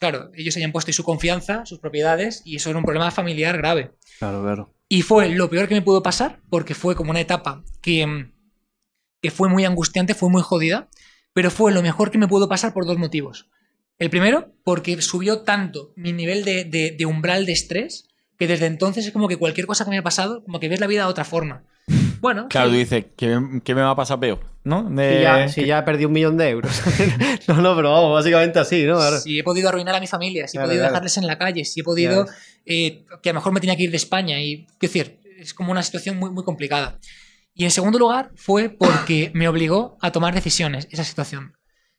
[SPEAKER 1] Claro. ellos habían puesto su confianza, sus propiedades, y eso era un problema familiar grave. Claro, Y fue lo peor que me pudo pasar, porque fue como una etapa mm, que fue muy angustiante, fue muy jodida, pero fue lo mejor que me pudo pasar por dos motivos. El primero, porque subió tanto mi nivel de, umbral de estrés que desde entonces es como que cualquier cosa que me ha pasado, como que ves la vida de otra forma. Bueno. Claro,
[SPEAKER 2] tú dices, ¿qué, me va a pasar peor? ¿No? Si, ya, he
[SPEAKER 3] perdido un millón de euros.
[SPEAKER 2] no, no, pero vamos, básicamente así, ¿no?
[SPEAKER 3] Si he
[SPEAKER 1] podido arruinar a mi familia, si he podido dejarles en la calle, si he podido. Eh, que a lo mejor me tenía que ir de España. Y, decir, es como una situación muy, muy complicada. Y en segundo lugar, fue porque me obligó a tomar decisiones esa situación.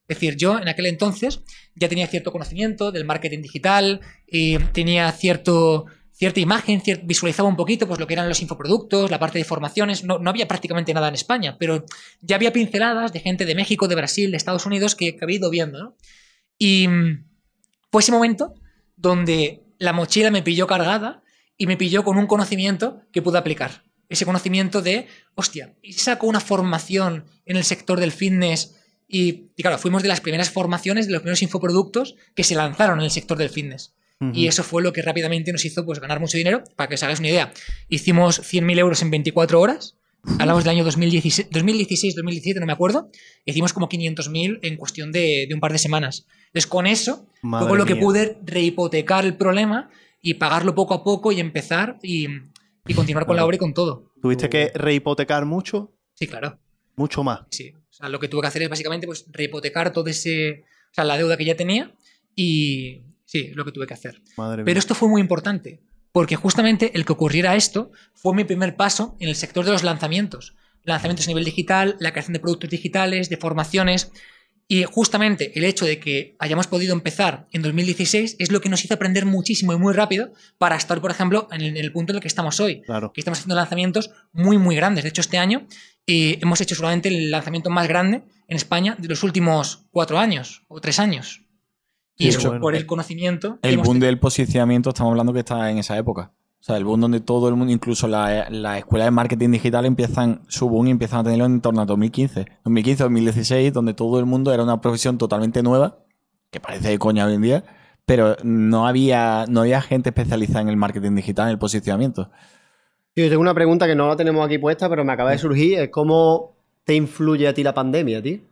[SPEAKER 1] Es decir, yo en aquel entonces ya tenía cierto conocimiento del marketing digital, y eh, tenía cierto, cierta imagen, visualizaba un poquito pues, lo que eran los infoproductos, la parte de formaciones, no, había prácticamente nada en España, pero ya había pinceladas de gente de México, de Brasil, de Estados Unidos que, había ido viendo. Y mm, fue ese momento donde la mochila me pilló cargada y me pilló con un conocimiento que pude aplicar. Ese conocimiento de, hostia, y saco una formación en el sector del fitness y, claro, fuimos de las primeras formaciones, de los primeros infoproductos que se lanzaron en el sector del fitness. Y eso fue lo que rápidamente nos hizo pues, ganar mucho dinero. Para que os hagáis una idea, hicimos 100.000 euros en 24 horas. Hablamos del año 2016, 2017, no me acuerdo. Hicimos como 500.000 en cuestión de, un par de semanas. Entonces, con eso, fue con lo que pude rehipotecar el problema y pagarlo poco a poco y empezar y, y continuar con la obra y con
[SPEAKER 4] todo. ¿Tuviste que rehipotecar mucho? Sí, claro. Mucho más. Sí
[SPEAKER 1] lo que tuve que hacer es básicamente pues, rehipotecar todo ese, la deuda que ya tenía y sí, lo que tuve que hacer. Pero esto fue muy importante, porque justamente el que ocurriera esto fue mi primer paso en el sector de los lanzamientos. Lanzamientos a nivel digital, la creación de productos digitales, de formaciones. Y justamente el hecho de que hayamos podido empezar en 2016 es lo que nos hizo aprender muchísimo y muy rápido para estar, por ejemplo, en el, punto en el que estamos hoy. Claro. Que estamos haciendo lanzamientos muy, muy grandes. De hecho, este año eh, hemos hecho solamente el lanzamiento más grande en España de los últimos cuatro años o tres años. Y eso por el conocimiento. El boom
[SPEAKER 2] del posicionamiento, estamos hablando que está en esa época. O sea, el boom donde todo el mundo, incluso la, la escuela de marketing digital empiezan, su boom y empiezan a tenerlo en torno a 2015. 2015, 2016, donde todo el mundo era una profesión totalmente nueva, que parece de coña hoy en día, pero no había, no había gente especializada en el marketing digital, en el posicionamiento. Yo tengo una pregunta
[SPEAKER 3] que no la tenemos aquí puesta, pero me acaba de surgir. Es ¿Cómo te influye a ti la pandemia, ti.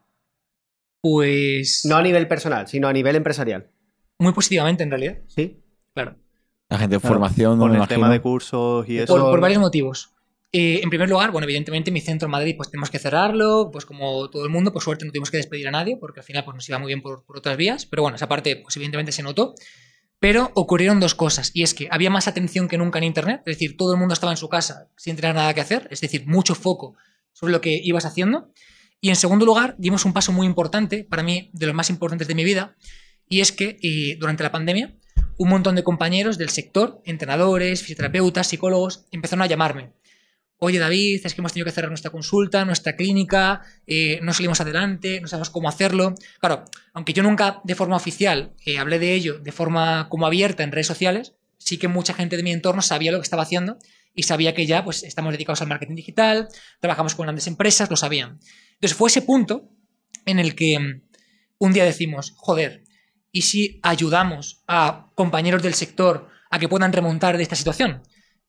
[SPEAKER 3] Pues... No a nivel personal, sino a nivel empresarial. Muy positivamente, en realidad. Sí. Claro.
[SPEAKER 4] La gente de formación, Con el tema de cursos y eso. Por, varios
[SPEAKER 3] motivos.
[SPEAKER 1] Eh, en primer lugar, bueno, evidentemente mi centro en Madrid pues tenemos que cerrarlo, pues como todo el mundo, por suerte no tuvimos que despedir a nadie porque al final pues nos iba muy bien por, por otras vías, pero bueno, esa parte pues evidentemente se notó. Pero ocurrieron dos cosas, y es que había más atención que nunca en Internet, es decir, todo el mundo estaba en su casa sin tener nada que hacer, es decir, mucho foco sobre lo que ibas haciendo. Y en segundo lugar, dimos un paso muy importante, para mí de los más importantes de mi vida, y es que eh, durante la pandemia un montón de compañeros del sector, entrenadores, fisioterapeutas, psicólogos, empezaron a llamarme. Oye David, es que hemos tenido que cerrar nuestra consulta, nuestra clínica, eh, no salimos adelante, no sabemos cómo hacerlo. Claro, aunque yo nunca de forma oficial eh, hablé de ello, de forma como abierta en redes sociales, sí que mucha gente de mi entorno sabía lo que estaba haciendo y sabía que ya pues estamos dedicados al marketing digital, trabajamos con grandes empresas, lo sabían. Entonces fue ese punto en el que mm, un día decimos, joder, y si ayudamos a compañeros del sector a que puedan remontar de esta situación.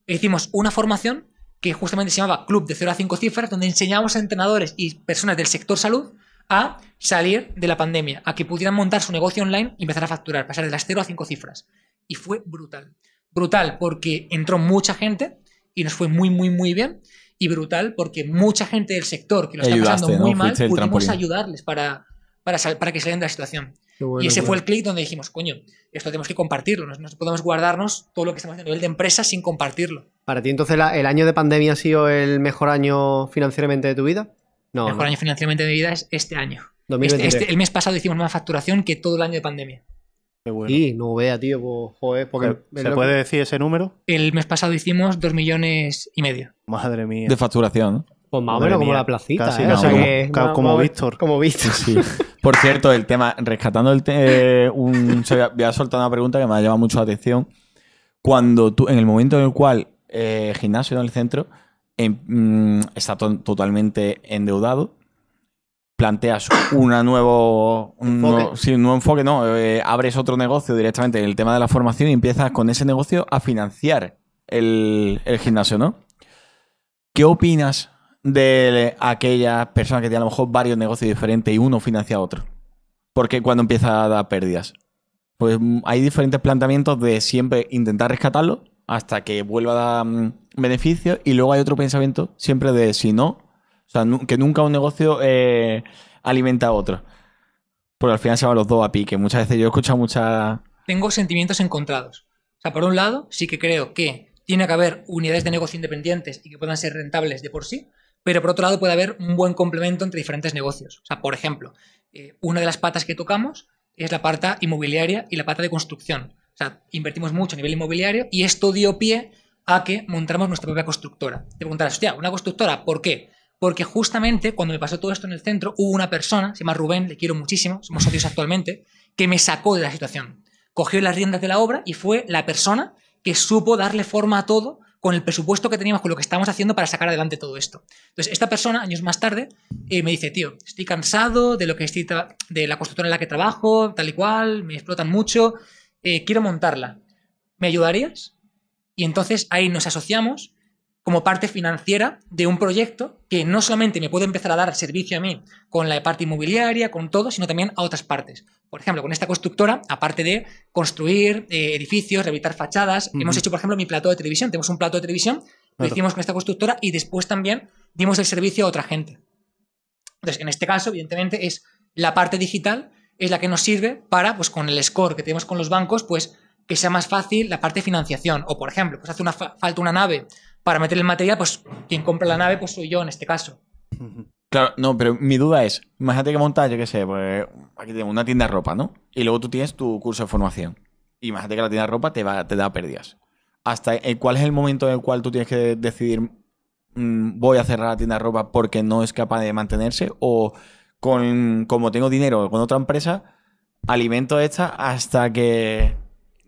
[SPEAKER 1] Hicimos una formación que justamente se llamaba Club de 0 a 5 cifras, donde enseñamos a entrenadores y personas del sector salud a salir de la pandemia, a que pudieran montar su negocio online y empezar a facturar, pasar de las 0 a 5 cifras. Y fue brutal. Brutal porque entró mucha gente y nos fue muy, muy, muy bien. Y brutal porque mucha gente del sector que lo está pasando muy mal, pudimos ayudarles para, para, para que salieran de la situación y ese fue el clic donde dijimos, coño, esto tenemos que compartirlo, no, podemos guardarnos todo lo que estamos haciendo a nivel de empresa sin compartirlo.
[SPEAKER 3] ¿Para ti entonces el año de pandemia ha sido el mejor año financieramente de tu vida? No. El mejor
[SPEAKER 1] año financieramente de mi vida es este año. Este, este, el mes pasado hicimos más facturación que todo el año de pandemia.
[SPEAKER 3] Qué bueno. Sí, no vea, tío, pues,
[SPEAKER 4] joder, porque... Pues ¿Se, puede decir ese número?
[SPEAKER 1] El mes pasado hicimos dos millones y medio. Madre
[SPEAKER 4] mía. De facturación, pues más o menos como la placita. ¿eh? como, Víctor. Como Víctor.
[SPEAKER 2] Por cierto, el tema, rescatando el tema, voy a soltar una pregunta que me ha llamado mucho la atención. Cuando tú, en el momento en el cual el eh, gimnasio en el centro em, mm, está totalmente endeudado, planteas una nuevo, un, nuevo, enfoque, no, eh, abres otro negocio directamente en el tema de la formación y empiezas con ese negocio a financiar el, el gimnasio, ¿no? ¿Qué opinas de aquellas personas que tienen a lo mejor varios negocios diferentes y uno financia a otro? Porque cuando empieza a dar pérdidas. Pues mm, hay diferentes planteamientos de siempre intentar rescatarlo hasta que vuelva a dar mm, beneficios y luego hay otro pensamiento siempre de si no, o sea, que nunca un negocio eh, alimenta a otro. Porque al final se van los dos a pique. Muchas veces yo he escuchado muchas...
[SPEAKER 1] Tengo sentimientos encontrados. O sea, por un lado, sí que creo que tiene que haber unidades de negocio independientes y que puedan ser rentables de por sí, pero por otro lado puede haber un buen complemento entre diferentes negocios. O sea, por ejemplo, eh, una de las patas que tocamos es la pata inmobiliaria y la pata de construcción. O sea, invertimos mucho a nivel inmobiliario y esto dio pie a que montáramos nuestra propia constructora. Te preguntarás, hostia, ¿una constructora? ¿Por qué? Porque justamente cuando me pasó todo esto en el centro, hubo una persona, se llama Rubén, le quiero muchísimo, somos socios actualmente, que me sacó de la situación. Cogió las riendas de la obra y fue la persona que supo darle forma a todo con el presupuesto que teníamos, con lo que estábamos haciendo para sacar adelante todo esto. Entonces, esta persona, años más tarde, eh, me dice, tío, estoy cansado de lo que estoy de la constructora en la que trabajo, tal y cual, me explotan mucho, eh, quiero montarla. ¿Me ayudarías? Y entonces ahí nos asociamos como parte financiera de un proyecto que no solamente me puede empezar a dar servicio a mí con la parte inmobiliaria, con todo, sino también a otras partes. Por ejemplo, con esta constructora, aparte de construir eh, edificios, rehabilitar fachadas, hemos hecho, por ejemplo, mi plato de televisión. Tenemos un plato de televisión, lo hicimos con esta constructora y después también dimos el servicio a otra gente. Entonces, en este caso, evidentemente, es la parte digital, es la que nos sirve para, pues con el score que tenemos con los bancos, pues que sea más fácil la parte de financiación. O, por ejemplo, pues hace una falta una nave para meter el material, pues quien compra la nave, pues soy yo en este caso.
[SPEAKER 2] Claro, no, pero mi duda es, imagínate que montas, yo qué sé, pues aquí tengo una tienda de ropa, ¿no? Y luego tú tienes tu curso de formación. Y Imagínate que la tienda de ropa te, te da pérdidas. ¿Hasta el, eh, cuál es el momento en el cual tú tienes que decidir mm, voy a cerrar la tienda de ropa porque no es capaz de mantenerse? ¿O con, como tengo dinero con otra empresa, alimento esta hasta que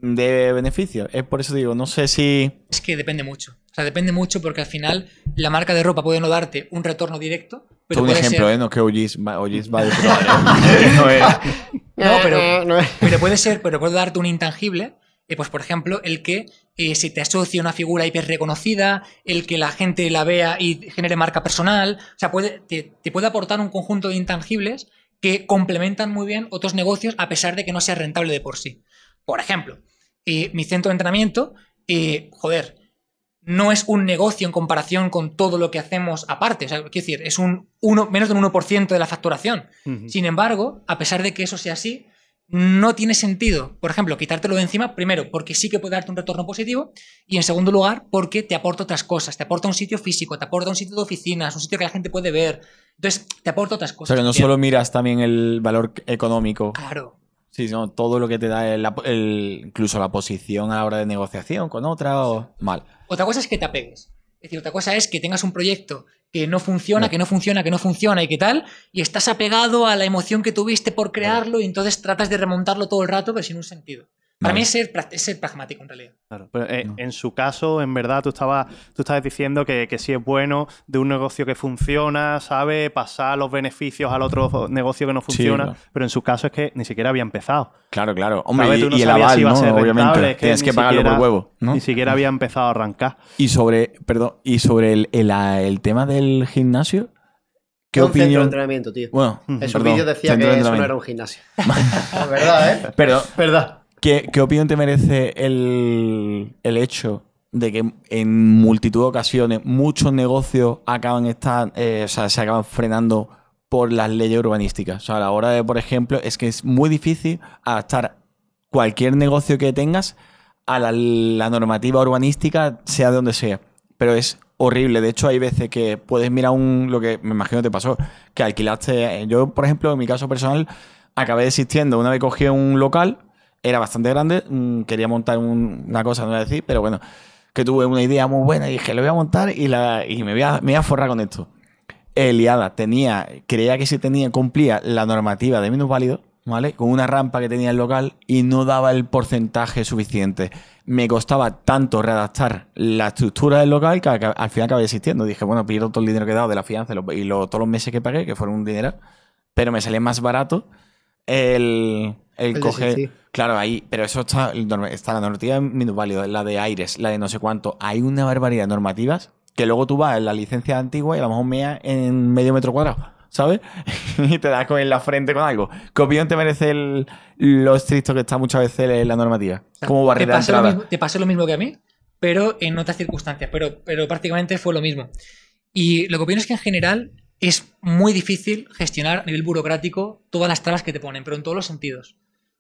[SPEAKER 2] dé beneficios? Es por eso digo, no sé si...
[SPEAKER 1] Es que depende mucho sea, depende mucho porque al final la marca de ropa puede no darte un retorno directo. Pero un ejemplo, ¿eh?
[SPEAKER 2] No que Ollis va a
[SPEAKER 5] ¿eh? eh.
[SPEAKER 1] No, pero, pero puede ser, pero puede darte un intangible. Eh, pues por ejemplo, el que eh, se te asocia una figura hiper reconocida, el que la gente la vea y genere marca personal. O sea, puede, te, puede aportar un conjunto de intangibles que complementan muy bien otros negocios a pesar de que no sea rentable de por sí. Por ejemplo, mi centro de entrenamiento, joder, no es un negocio en comparación con todo lo que hacemos aparte. O quiero decir, es un uno, menos del 1% de la facturación. Sin embargo, a pesar de que eso sea así, no tiene sentido, por ejemplo, quitártelo de encima, primero, porque sí que puede darte un retorno positivo, y en segundo lugar, porque te aporta otras cosas, te aporta un sitio físico, te aporta un sitio de oficinas, un sitio que la gente puede ver, entonces te aporta otras cosas. Pero no solo
[SPEAKER 2] miras también el valor económico. Claro. Sí, no, todo lo que te da el, incluso la posición a la hora de negociación con otra o mal.
[SPEAKER 1] Otra cosa es que te apegues. Es decir, otra cosa es que tengas un proyecto que no funciona, que no funciona, que no funciona y que tal, y estás apegado a la emoción que tuviste por crearlo y entonces tratas de remontarlo todo el rato, pero sin un sentido. Para mí es ser, pragmático en realidad.
[SPEAKER 4] Claro, eh, En su caso, en verdad, tú estabas, tú estabas diciendo que, que, sí es bueno de un negocio que funciona, sabe pasar los beneficios al otro negocio que no funciona, pero en su caso es que ni siquiera había empezado. Claro, claro. Hombre, y, el aval, no, obviamente. Tienes que pagarlo por huevo. Ni siquiera había empezado a arrancar.
[SPEAKER 2] Y sobre, perdón, y sobre el, tema del gimnasio,
[SPEAKER 4] ¿Qué opinión? entrenamiento, tío. Bueno, en su decía
[SPEAKER 2] que eso no era un
[SPEAKER 3] gimnasio. verdad, ¿eh?
[SPEAKER 2] ¿Qué, opinión te merece el, hecho de que en multitud de ocasiones muchos negocios acaban eh, o sea, se acaban frenando por las leyes urbanísticas? O sea, a la hora de, por ejemplo, es que es muy difícil adaptar cualquier negocio que tengas a la, normativa urbanística, sea de donde sea. Pero es horrible. De hecho, hay veces que puedes mirar un lo que me imagino te pasó, que alquilaste. Eh, yo, por ejemplo, en mi caso personal, acabé desistiendo. Una vez cogí un local era bastante grande, mm, quería montar una cosa, no voy a decir, pero bueno, que tuve una idea muy buena y dije, lo voy a montar y, la, me, voy a, me forrar con esto. Eliada tenía, creía que sí tenía, cumplía la normativa de menos válido, ¿vale? Con una rampa que tenía el local y no daba el porcentaje suficiente. Me costaba tanto readaptar la estructura del local que al final acabé existiendo. Dije, bueno, pierdo todo el dinero que he dado de la fianza y todos los meses que pagué, que fueron un dinero, pero me salía más barato el el coge. Claro, ahí. Pero eso está. Está la normativa válida la de aires, la de no sé cuánto. Hay una barbaridad de normativas que luego tú vas en la licencia antigua y a lo mejor mea en medio metro cuadrado. ¿Sabes? y te das con en la frente con algo. ¿Qué opinión te merece el, lo estricto que está muchas veces la normativa? Como barrera te pasa lo mismo,
[SPEAKER 1] te lo mismo que a mí, pero en otras circunstancias. Pero, pero prácticamente fue lo mismo. Y lo que opino es que en general es muy difícil gestionar a nivel burocrático todas las trabas que te ponen, pero en todos los sentidos.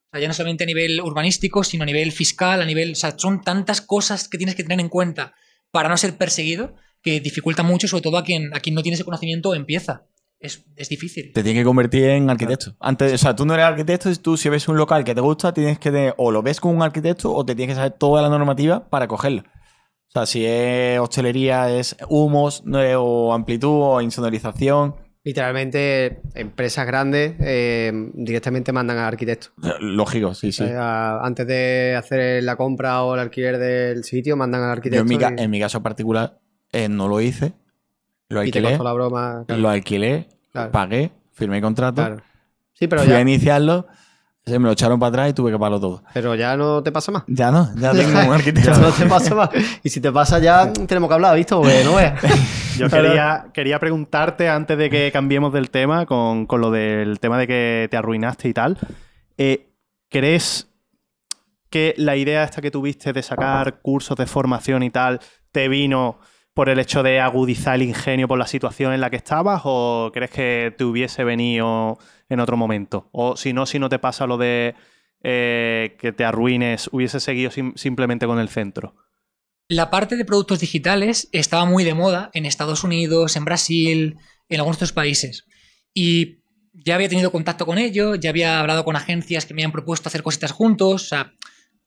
[SPEAKER 1] O sea, ya no solamente a nivel urbanístico, sino a nivel fiscal, a nivel. O sea, son tantas cosas que tienes que tener en cuenta para no ser perseguido que dificulta mucho, sobre todo a quien, a quien no tiene ese conocimiento empieza. Es, es, difícil.
[SPEAKER 2] Te tiene que convertir en arquitecto. Antes, o sea, tú no eres arquitecto, tú si ves un local que te gusta, tienes que o lo ves con un arquitecto o te tienes que saber toda la normativa para cogerlo. O sea, si es hostelería, es humos, o amplitud, o insonorización. Literalmente, empresas grandes eh,
[SPEAKER 3] directamente mandan al arquitecto.
[SPEAKER 2] Lógico, sí, sí. Eh,
[SPEAKER 3] antes de hacer la compra o el alquiler del sitio, mandan al arquitecto. Yo en
[SPEAKER 2] mi, caso particular eh, no lo hice. Lo alquilé. la broma, Lo alquilé, pagué, firmé contrato. Claro. Sí, pero ya... a iniciarlo se me lo echaron para atrás y tuve que pagarlo todo.
[SPEAKER 3] Pero ya no te pasa más. Ya no,
[SPEAKER 4] ya tengo un arquitecto. ya no te pasa más.
[SPEAKER 3] Y si te pasa ya tenemos que hablar, ¿visto? no
[SPEAKER 4] es. Yo quería, preguntarte antes de que cambiemos del tema, con, lo del tema de que te arruinaste y tal. Eh, ¿Crees que la idea esta que tuviste de sacar cursos de formación y tal te vino por el hecho de agudizar el ingenio por la situación en la que estabas o crees que te hubiese venido en otro momento? O si no, si no te pasa lo de eh, que te arruines, hubiese seguido simplemente con el centro.
[SPEAKER 1] La parte de productos digitales estaba muy de moda en Estados Unidos, en Brasil, en algunos otros países. Y ya había tenido contacto con ellos, ya había hablado con agencias que me habían propuesto hacer cositas juntos, o sea,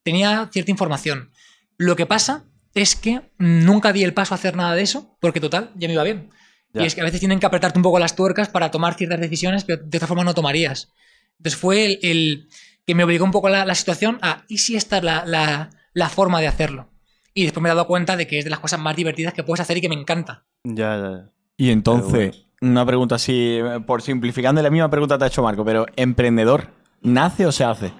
[SPEAKER 1] tenía cierta información. Lo que pasa es que nunca di el paso a hacer nada de eso, porque total, ya me iba bien. Y es que a veces tienen que apretarte un poco las tuercas para tomar ciertas decisiones pero de otra forma no tomarías. Entonces fue el, que me obligó un poco la, la situación a, ¿y si esta es la, forma de hacerlo? Y después me he dado cuenta de que es de las cosas más divertidas que puedes hacer y que me encanta.
[SPEAKER 4] Ya,
[SPEAKER 2] ya. Y entonces, una pregunta así, eh, por simplificando, la misma pregunta te ha hecho Marco, pero ¿emprendedor nace o se hace?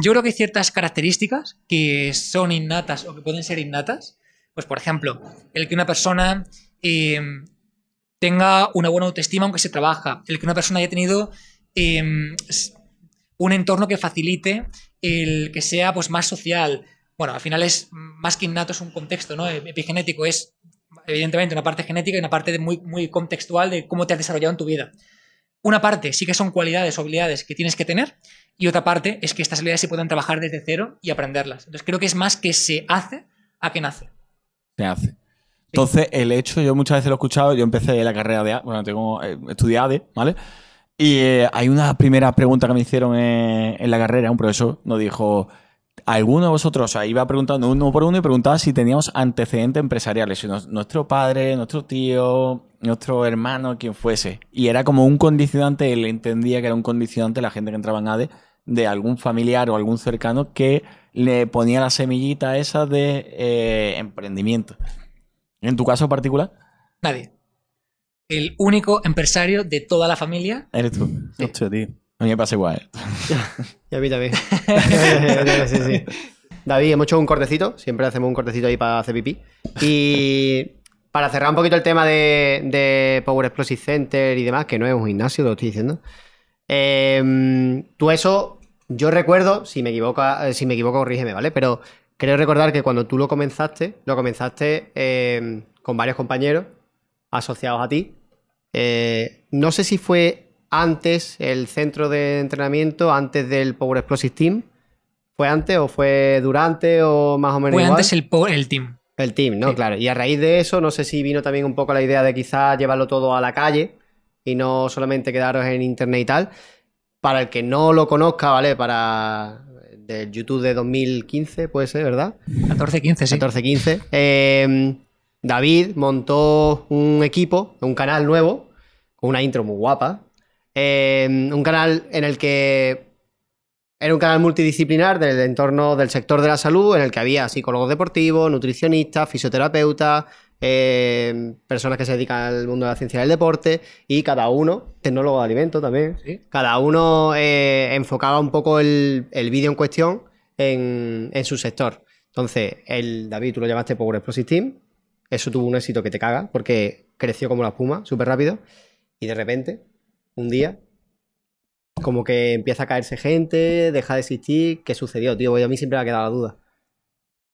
[SPEAKER 1] yo creo que hay ciertas características que son innatas o que pueden ser innatas. Pues, por ejemplo, el que una persona em, tenga una buena autoestima aunque se trabaja, el que una persona haya tenido em, un entorno que facilite el que sea pues, más social. Bueno, al final es más que innato, es un contexto epigenético, es evidentemente una parte genética y una parte muy, muy contextual de cómo te has desarrollado en tu vida. Una parte sí que son cualidades o habilidades que tienes que tener y otra parte es que estas habilidades se puedan trabajar desde cero y aprenderlas. Entonces creo que es más que se hace a que nace.
[SPEAKER 2] Se hace. Entonces, el hecho, yo muchas veces lo he escuchado, yo empecé la carrera de, bueno, tengo, eh, estudié ADE, ¿vale? Y eh, hay una primera pregunta que me hicieron eh, en, la carrera, un profesor nos dijo, alguno de vosotros, o iba preguntando uno por uno y preguntaba si teníamos antecedentes empresariales, si nuestro padre, nuestro tío, nuestro hermano, quien fuese. Y era como un condicionante, él entendía que era un condicionante la gente que entraba en ADE, de algún familiar o algún cercano que le ponía la semillita esa de eh, emprendimiento. ¿En tu caso particular?
[SPEAKER 1] Nadie. El único empresario de toda la familia.
[SPEAKER 2] Eres tú. Sí. tío. A mí me pasa igual.
[SPEAKER 3] ya vi también. David, hemos hecho un cortecito. Siempre hacemos un cortecito ahí para hacer pipí. Y para cerrar un poquito el tema de, Power Explosive Center y demás, que no es un gimnasio, lo estoy diciendo. Eh, tú eso yo recuerdo, si me equivoco, eh, si me equivoco, corrígeme, ¿vale? Pero creo recordar que cuando tú lo comenzaste, lo comenzaste em, con varios compañeros asociados a ti. Eh, no sé si fue antes el centro de entrenamiento, antes del Power Explosive Team. ¿Fue antes o fue durante o más o menos? Fue antes el, el team. El team, ¿no? Claro. Y a raíz de eso, no sé si vino también un poco la idea de quizás llevarlo todo a la calle y no solamente quedaros en internet y tal. Para el que no lo conozca, ¿vale? Para del YouTube de 2015, puede ser, ¿verdad? 14-15, sí. 14-15. Em, David montó un equipo, un canal nuevo, con una intro muy guapa. Em, un canal en el que era un canal multidisciplinar del entorno del sector de la salud, en el que había psicólogos deportivos, nutricionistas, fisioterapeutas, eh, personas que se dedican al mundo de la ciencia del deporte y cada uno, tecnólogo de alimento también, cada uno eh, enfocaba un poco el, vídeo en cuestión en, su sector. Entonces, el David, tú lo llamaste Power Explosive Team, eso tuvo un éxito que te caga porque creció como la espuma, súper rápido, y de repente, un día, como que empieza a caerse gente, deja de existir, ¿qué sucedió, tío? a mí siempre me ha quedado la duda.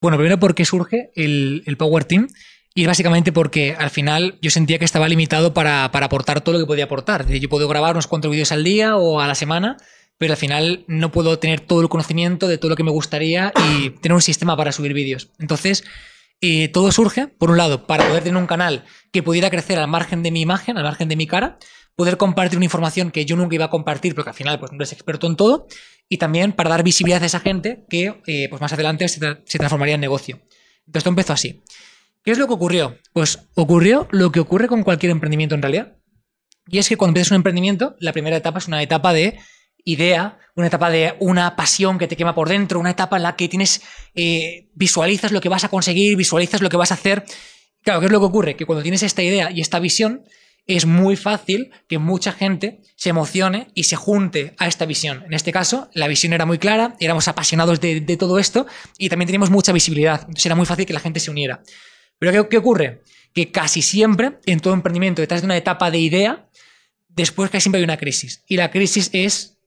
[SPEAKER 1] Bueno, primero, ¿por qué surge el, el Power Team? Y básicamente porque al final yo sentía que estaba limitado para, para aportar todo lo que podía aportar. Yo puedo grabar unos cuantos vídeos al día o a la semana, pero al final no puedo tener todo el conocimiento de todo lo que me gustaría y tener un sistema para subir vídeos. Entonces, eh, todo surge, por un lado, para poder tener un canal que pudiera crecer al margen de mi imagen, al margen de mi cara, poder compartir una información que yo nunca iba a compartir, porque al final pues, no eres experto en todo, y también para dar visibilidad a esa gente que eh, pues, más adelante se, se transformaría en negocio. Entonces, todo empezó así. ¿Qué es lo que ocurrió? Pues ocurrió lo que ocurre con cualquier emprendimiento en realidad. Y es que cuando empiezas un emprendimiento, la primera etapa es una etapa de idea, una etapa de una pasión que te quema por dentro, una etapa en la que tienes, eh, visualizas lo que vas a conseguir, visualizas lo que vas a hacer. Claro, ¿qué es lo que ocurre? Que cuando tienes esta idea y esta visión, es muy fácil que mucha gente se emocione y se junte a esta visión. En este caso, la visión era muy clara, éramos apasionados de, de todo esto y también teníamos mucha visibilidad, entonces era muy fácil que la gente se uniera. Pero ¿qué, ocurre? Que casi siempre, en todo emprendimiento, detrás de una etapa de idea, después casi siempre hay una crisis. Y la crisis es,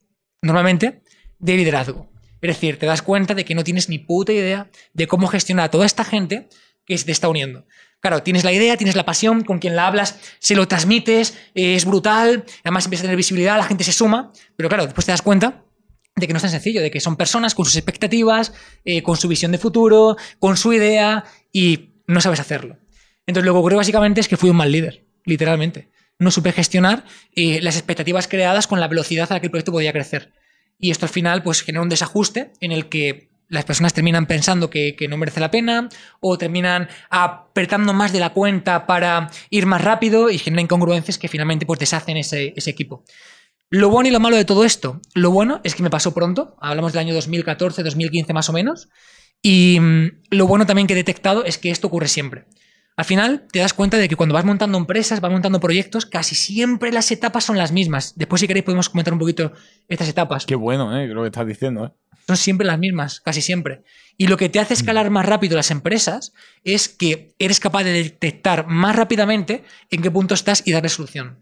[SPEAKER 1] normalmente, de liderazgo. Es decir, te das cuenta de que no tienes ni puta idea de cómo gestionar a toda esta gente que se te está uniendo. Claro, tienes la idea, tienes la pasión, con quien la hablas se lo transmites, es brutal, además empiezas a tener visibilidad, la gente se suma, pero claro, después te das cuenta de que no es tan sencillo, de que son personas con sus expectativas, eh, con su visión de futuro, con su idea y no sabes hacerlo. Entonces lo que ocurrió básicamente es que fui un mal líder, literalmente. No supe gestionar eh, las expectativas creadas con la velocidad a la que el proyecto podía crecer. Y esto al final pues genera un desajuste en el que las personas terminan pensando que, no merece la pena o terminan apretando más de la cuenta para ir más rápido y genera incongruencias que finalmente pues, deshacen ese, ese, equipo. Lo bueno y lo malo de todo esto, lo bueno es que me pasó pronto, hablamos del año 2014, 2015 más o menos, y mm, lo bueno también que he detectado es que esto ocurre siempre. Al final te das cuenta de que cuando vas montando empresas, vas montando proyectos, casi siempre las etapas son las mismas. Después, si queréis, podemos comentar un
[SPEAKER 2] poquito estas etapas. Qué bueno, ¿eh? lo que estás diciendo. ¿eh?
[SPEAKER 1] Son siempre las mismas, casi siempre. Y lo que te hace escalar mm. más rápido las empresas es que eres capaz de detectar más rápidamente en qué punto estás y dar solución.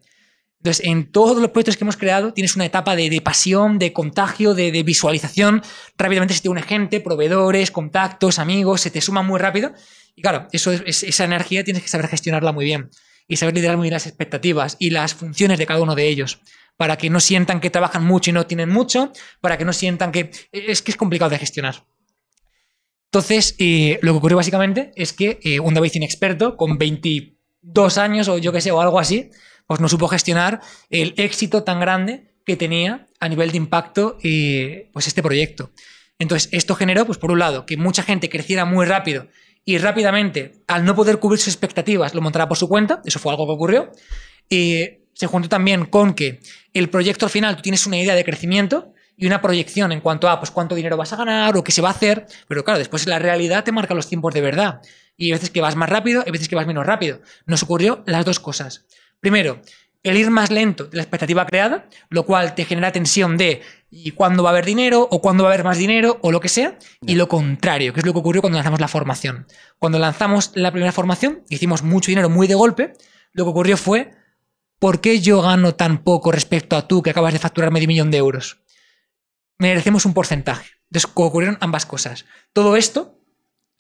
[SPEAKER 1] Entonces, en todos los proyectos que hemos creado, tienes una etapa de, pasión, de contagio, de, visualización. Rápidamente se te une gente, proveedores, contactos, amigos, se te suma muy rápido. Y claro, esa energía tienes que saber gestionarla muy bien y saber liderar muy bien las expectativas y las funciones de cada uno de ellos. Para que no sientan que trabajan mucho y no tienen mucho, para que no sientan que. E, es que es complicado de gestionar. Entonces, eh, lo que ocurrió básicamente es que eh, un David experto con 22 años o yo qué sé, o algo así, pues no supo gestionar el éxito tan grande que tenía a nivel de impacto y eh, pues este proyecto. Entonces, esto generó, pues por un lado, que mucha gente creciera muy rápido y rápidamente, al no poder cubrir sus expectativas, lo montara por su cuenta, eso fue algo que ocurrió, y se juntó también con que el proyecto final, tú tienes una idea de crecimiento y una proyección en cuanto a pues, cuánto dinero vas a ganar o qué se va a hacer, pero claro, después la realidad te marca los tiempos de verdad, y hay veces que vas más rápido, hay veces que vas menos rápido. Nos ocurrió las dos cosas. Primero, el ir más lento de la expectativa creada, lo cual te genera tensión de ¿y cuándo va a haber dinero? ¿O cuándo va a haber más dinero? O lo que sea. Y lo contrario, que es lo que ocurrió cuando lanzamos la formación. Cuando lanzamos la primera formación, hicimos mucho dinero muy de golpe, lo que ocurrió fue ¿por qué yo gano tan poco respecto a tú que acabas de facturar medio millón de euros? Merecemos un porcentaje. Entonces ocurrieron ambas cosas. Todo esto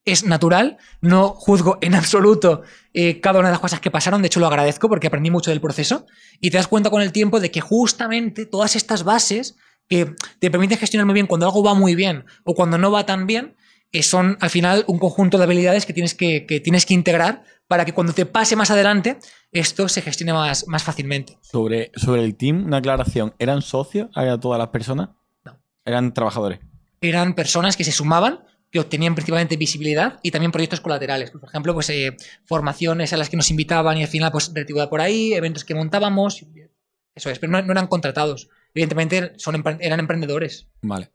[SPEAKER 1] es natural, no juzgo en absoluto eh, cada una de las cosas que pasaron, de hecho lo agradezco porque aprendí mucho del proceso y te das cuenta con el tiempo de que justamente todas estas bases que te permiten gestionar muy bien cuando algo va muy bien o cuando no va tan bien, eh, son al final un conjunto de habilidades que tienes que, tienes que integrar para que cuando te pase más adelante esto se gestione más, más fácilmente.
[SPEAKER 2] Sobre, sobre el team, una aclaración, ¿eran socios a todas las personas? No. ¿Eran trabajadores?
[SPEAKER 1] Eran personas que se sumaban que obtenían principalmente visibilidad y también proyectos colaterales. por ejemplo, pues, eh, formaciones a las que nos invitaban y al final pues retribuida por ahí, eventos que montábamos, eso es, pero no, eran contratados. Evidentemente son, eran emprendedores.
[SPEAKER 2] Vale.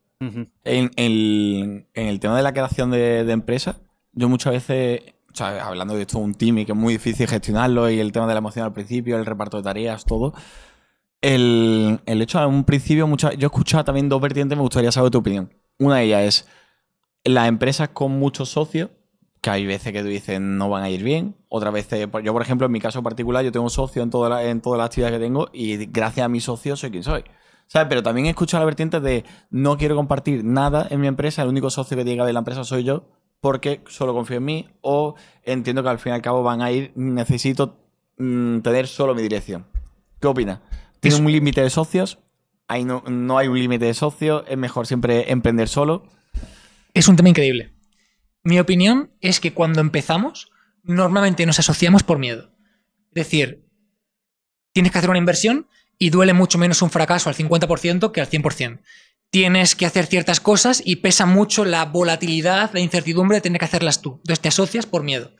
[SPEAKER 2] en, el tema de la creación de, empresa yo muchas veces, hablando de esto, un team y que es muy difícil gestionarlo y el tema de la emoción al principio, el reparto de tareas, todo. El, hecho, en un principio, yo escuchaba también dos vertientes, me gustaría saber tu opinión. Una de ellas es las empresas con muchos socios, que hay veces que tú dices no van a ir bien, otras veces, pues, yo por ejemplo, en mi caso particular, yo tengo un socio en todas las en toda la actividades que tengo y gracias a mi socio soy quien soy. ¿Sabes? Pero también he escuchado la vertiente de no quiero compartir nada en mi empresa, el único socio que llega de la empresa soy yo, porque solo confío en mí o entiendo que al fin y al cabo van a ir, necesito mm, tener solo mi dirección. ¿Qué opinas? ¿Tiene un límite de socios? Ahí no, no hay un límite de socios, es mejor siempre emprender solo es un tema increíble.
[SPEAKER 1] Mi opinión es que cuando empezamos, normalmente nos asociamos por miedo. Es decir, tienes que hacer una inversión y duele mucho menos un fracaso al 50% que al 100%. Tienes que hacer ciertas cosas y pesa mucho la volatilidad, la incertidumbre de tener que hacerlas tú. Entonces te asocias por miedo.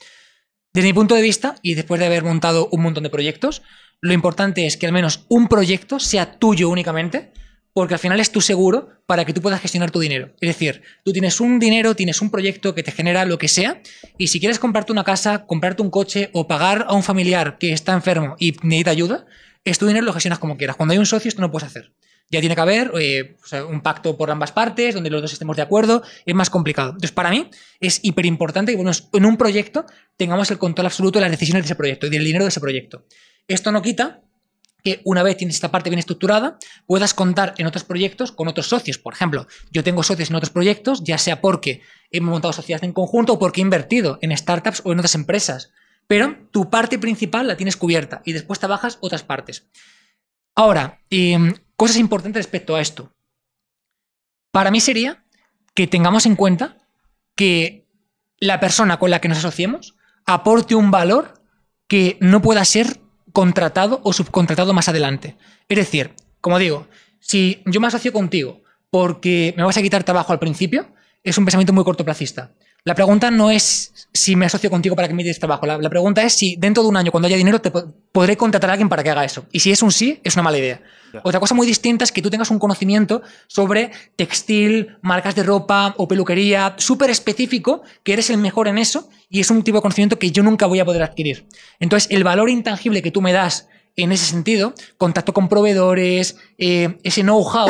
[SPEAKER 1] Desde mi punto de vista, y después de haber montado un montón de proyectos, lo importante es que al menos un proyecto sea tuyo únicamente, porque al final es tu seguro para que tú puedas gestionar tu dinero. Es decir, tú tienes un dinero, tienes un proyecto que te genera lo que sea, y si quieres comprarte una casa, comprarte un coche o pagar a un familiar que está enfermo y necesita ayuda, es dinero, lo gestionas como quieras. Cuando hay un socio, esto no puedes hacer. Ya tiene que haber eh, un pacto por ambas partes, donde los dos estemos de acuerdo, es más complicado. Entonces, para mí es hiper importante que en un proyecto tengamos el control absoluto de las decisiones de ese proyecto y del dinero de ese proyecto. Esto no quita que una vez tienes esta parte bien estructurada, puedas contar en otros proyectos con otros socios. Por ejemplo, yo tengo socios en otros proyectos, ya sea porque hemos montado sociedades en conjunto o porque he invertido en startups o en otras empresas. Pero tu parte principal la tienes cubierta y después trabajas otras partes. Ahora, em, cosas importantes respecto a esto. Para mí sería que tengamos en cuenta que la persona con la que nos asociemos aporte un valor que no pueda ser contratado o subcontratado más adelante. Es decir, como digo, si yo me asocio contigo porque me vas a quitar trabajo al principio, es un pensamiento muy cortoplacista. La pregunta no es si me asocio contigo para que me des trabajo. La, pregunta es si dentro de un año, cuando haya dinero, te podré contratar a alguien para que haga eso. Y si es un sí, es una mala idea. Otra cosa muy distinta es que tú tengas un conocimiento sobre textil, marcas de ropa o peluquería súper específico, que eres el mejor en eso y es un tipo de conocimiento que yo nunca voy a poder adquirir. Entonces, el valor intangible que tú me das en ese sentido, contacto con proveedores, eh, ese know-how,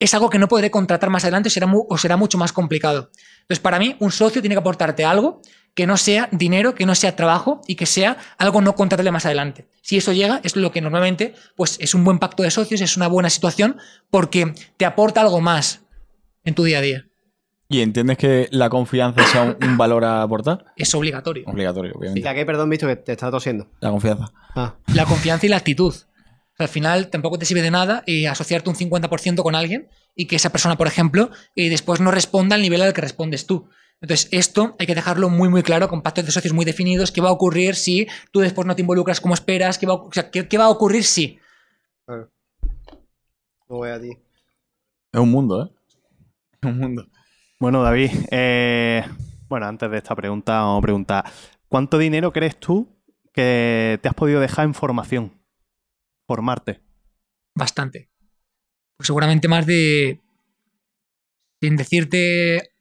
[SPEAKER 1] es algo que no podré contratar más adelante o será, o será mucho más complicado. Entonces, para mí, un socio tiene que aportarte algo que no sea dinero, que no sea trabajo y que sea algo no contratable más adelante. Si eso llega, es lo que normalmente pues, es un buen pacto de socios, es una buena situación porque te aporta algo más en tu día a día.
[SPEAKER 2] ¿Y entiendes que la confianza sea un, valor a aportar? Es obligatorio. Obligatorio, obviamente. Y aquí, perdón, visto que te estás tosiendo.
[SPEAKER 3] La confianza. Ah.
[SPEAKER 1] La confianza y la actitud. al final
[SPEAKER 2] tampoco te sirve de nada eh,
[SPEAKER 1] asociarte un 50% con alguien y que esa persona, por ejemplo, y eh, después no responda al nivel al que respondes tú. Entonces, esto hay que dejarlo muy, muy claro, con pactos de socios muy definidos, qué va a ocurrir si tú después no te involucras como esperas, qué va, a, a ocurrir si.
[SPEAKER 3] voy a ti.
[SPEAKER 4] Es un mundo, ¿eh? Es un mundo. Bueno, David, eh, bueno, antes de esta pregunta, vamos a preguntar, ¿cuánto dinero crees tú que te has podido dejar en formación? Formarte. Bastante. Pues seguramente más de... Sin decirte...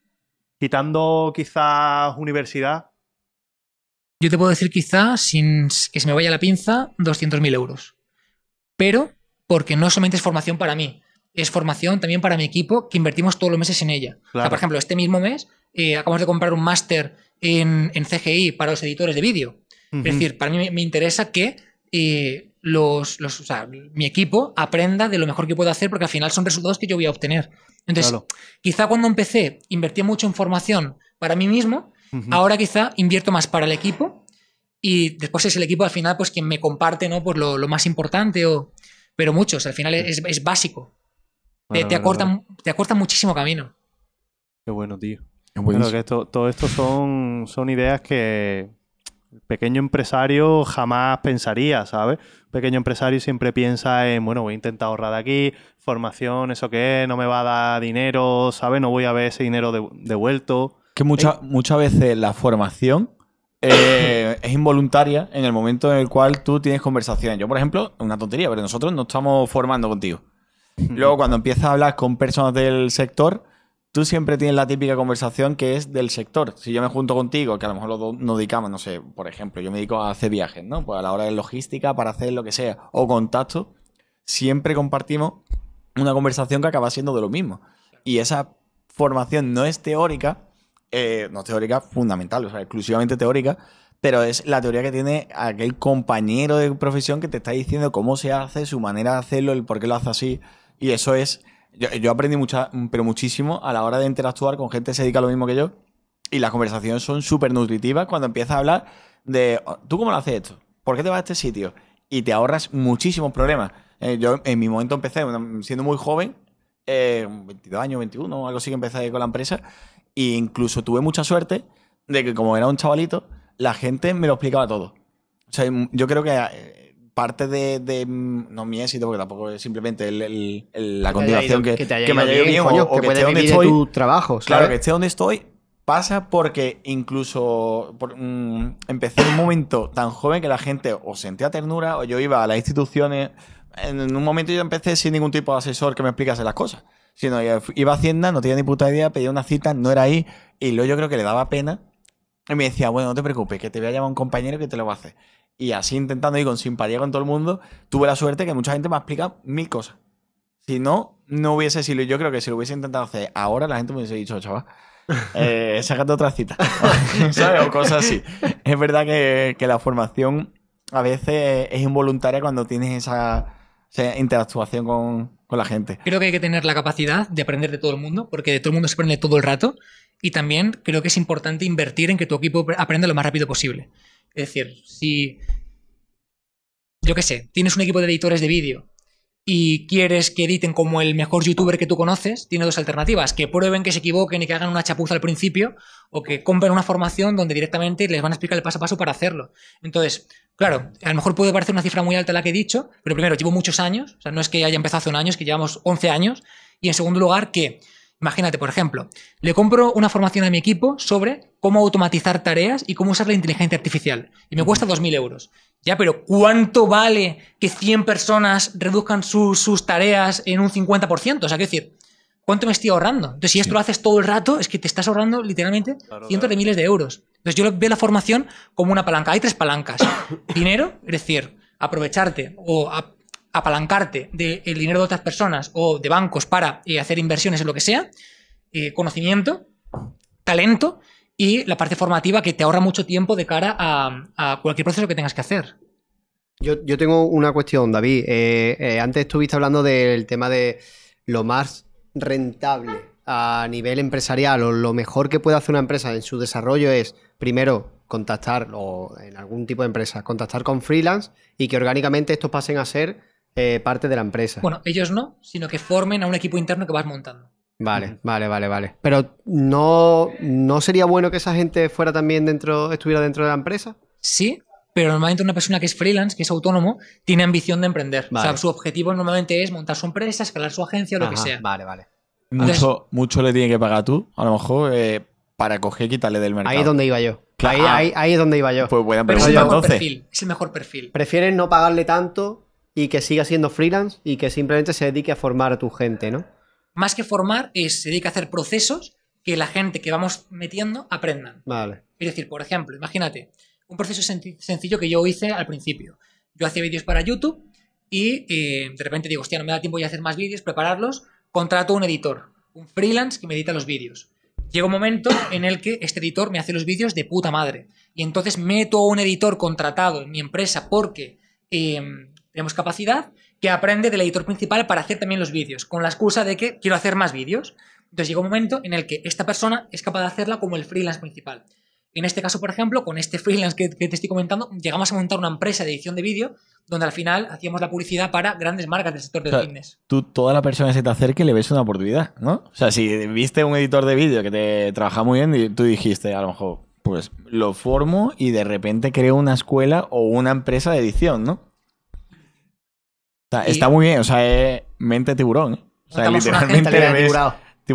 [SPEAKER 4] Quitando quizás universidad. Yo te puedo decir quizás, sin
[SPEAKER 1] que se me vaya la pinza, 200.000 euros. Pero porque no solamente es formación para mí, es formación también para mi equipo que invertimos todos los meses en ella. por ejemplo, este mismo mes eh, acabamos de comprar un máster en, en, CGI para los editores de vídeo. Es decir, para mí me, interesa que eh, los, o sea, mi equipo aprenda de lo mejor que puedo hacer porque al final son resultados que yo voy a obtener. Entonces, quizá cuando empecé invertí mucho en formación para mí mismo, ahora quizá invierto más para el equipo y después es el equipo al final pues quien me comparte ¿no? pues lo, más importante o... Pero mucho, al final es, es básico te, acortan, te, muchísimo camino.
[SPEAKER 4] Qué bueno, tío. que esto, todo esto son, son ideas que el pequeño empresario jamás pensaría, ¿sabes? El pequeño empresario siempre piensa en, bueno, voy a intentar ahorrar de aquí, formación, eso que no me va a dar dinero, ¿sabes? No voy a ver ese dinero devuelto.
[SPEAKER 2] Que eh, muchas veces la formación eh,
[SPEAKER 4] es involuntaria en el
[SPEAKER 2] momento en el cual tú tienes conversaciones. Yo, por ejemplo, una tontería, pero nosotros no estamos formando contigo. Luego, cuando empiezas a hablar con personas del sector, tú siempre tienes la típica conversación que es del sector. Si yo me junto contigo, que a lo mejor los dos nos dedicamos, no sé, por ejemplo, yo me dedico a hacer viajes, ¿no? Pues a la hora de logística, para hacer lo que sea, o contacto, siempre compartimos una conversación que acaba siendo de lo mismo. Y esa formación no es teórica, eh, no no teórica fundamental, o sea, exclusivamente teórica, pero es la teoría que tiene aquel compañero de profesión que te está diciendo cómo se hace, su manera de hacerlo, el por qué lo hace así. Y eso es. Yo, aprendí mucha, pero muchísimo a la hora de interactuar con gente que se dedica a lo mismo que yo. Y las conversaciones son súper nutritivas cuando empiezas a hablar de. Oh, ¿Tú cómo lo haces esto? ¿Por qué te vas a este sitio? Y te ahorras muchísimos problemas. Eh, yo en mi momento empecé siendo muy joven, 22 eh, años, 21, algo así que empecé con la empresa. E incluso tuve mucha suerte de que, como era un chavalito, la gente me lo explicaba todo. O sea, yo creo que eh, parte de, mm, no mi éxito, porque tampoco es simplemente la continuación que, me haya ido bien, o, que, esté donde estoy. claro, que esté donde estoy pasa porque incluso mm, empecé en un momento tan joven que la gente o sentía ternura o yo iba a las instituciones. En, un momento yo empecé sin ningún tipo de asesor que me explicase las cosas. Sino iba a Hacienda, no tenía ni puta idea, pedía una cita, no era ahí. Y luego yo creo que le daba pena. Y me decía, bueno, no te preocupes, que te voy a llamar un compañero que te lo va a hacer y así intentando ir con simpatía con todo el mundo, tuve la suerte que mucha gente me ha explicado mil cosas. Si no, no hubiese sido. Yo creo que si lo hubiese intentado hacer ahora, la gente me hubiese dicho, chaval, eh, otra cita. O cosas así. Es verdad que, la formación a veces es involuntaria cuando tienes esa, interactuación con, con la gente.
[SPEAKER 1] Creo que hay que tener la capacidad de aprender de todo el mundo, porque de todo el mundo se aprende todo el rato. Y también creo que es importante invertir en que tu equipo aprenda lo más rápido posible. Es decir, si, yo qué sé, tienes un equipo de editores de vídeo y quieres que editen como el mejor youtuber que tú conoces, tiene dos alternativas, que prueben, que se equivoquen y que hagan una chapuza al principio, o que compren una formación donde directamente les van a explicar el paso a paso para hacerlo. Entonces, claro, a lo mejor puede parecer una cifra muy alta la que he dicho, pero primero, llevo muchos años, o sea, no es que haya empezado hace un año, es que llevamos 11 años, y en segundo lugar, que Imagínate, por ejemplo, le compro una formación a mi equipo sobre cómo automatizar tareas y cómo usar la inteligencia artificial. Y me cuesta 2.000 euros. Ya, pero ¿cuánto vale que 100 personas reduzcan sus tareas en un 50%? O sea, quiero decir, ¿cuánto me estoy ahorrando? Entonces, si esto lo haces todo el rato, es que te estás ahorrando literalmente cientos de miles de euros. Entonces, yo veo la formación como una palanca. Hay tres palancas. Dinero, es decir, aprovecharte o apalancarte del eh, dinero de otras personas o de bancos para eh, hacer inversiones en lo que sea, eh, conocimiento, talento y la parte formativa que te ahorra mucho tiempo de cara a, cualquier proceso que tengas que hacer.
[SPEAKER 3] Yo, tengo una cuestión, David. antes estuviste hablando del tema de lo más rentable a nivel empresarial o lo mejor que puede hacer una empresa en su desarrollo es, primero, contactar o en algún tipo de empresa, contactar con freelance y que orgánicamente estos pasen a ser eh, parte de la empresa. Bueno,
[SPEAKER 1] ellos no, sino que formen a un equipo interno que vas montando.
[SPEAKER 3] Vale, vale, vale, vale. Pero no, ¿no sería bueno que esa gente fuera también dentro, estuviera dentro de la empresa? Sí, pero normalmente una
[SPEAKER 1] persona que es freelance, que es autónomo, tiene ambición de emprender. O sea, su objetivo normalmente es montar su empresa, escalar su agencia, lo que sea. Vale, vale.
[SPEAKER 2] mucho, le tiene que pagar tú, a lo mejor, eh, para coger y quitarle del mercado. Ahí es donde iba yo. Ahí, es donde iba yo. Pues buena a empezar. el mejor perfil.
[SPEAKER 1] Es el mejor perfil.
[SPEAKER 3] Prefieren no pagarle tanto y que siga siendo freelance y que simplemente se dedique a formar a tu gente, ¿no?
[SPEAKER 1] Más que formar, es, se dedica a hacer procesos que la gente que vamos metiendo aprendan. Vale. Es decir, por ejemplo, imagínate, un proceso sencillo que yo hice al principio. Yo hacía vídeos para YouTube y eh, de repente digo, hostia, no me da tiempo ya hacer más vídeos, prepararlos, contrato a un editor, un freelance que me edita los vídeos. Llega un momento en el que este editor me hace los vídeos de puta madre. Y entonces meto a un editor contratado en mi empresa porque em, tenemos capacidad, que aprende del editor principal para hacer también los vídeos, con la excusa de que quiero hacer más vídeos. Entonces llega un momento en el que esta persona es capaz de hacerla como el freelance principal. En este caso, por ejemplo, con este freelance que, te estoy comentando, llegamos a montar una empresa de edición de vídeo donde al final hacíamos la publicidad para grandes marcas del sector de fitness.
[SPEAKER 2] Tú, toda la persona que se te acerque, le ves una oportunidad, ¿no? O sea, si viste un editor de vídeo que te trabaja muy bien, y tú dijiste, a lo mejor, pues lo formo y de repente creo una escuela o una empresa de edición, ¿no? Está, muy bien, o sea, es mente tiburón. ¿eh? O sea, literalmente una agencia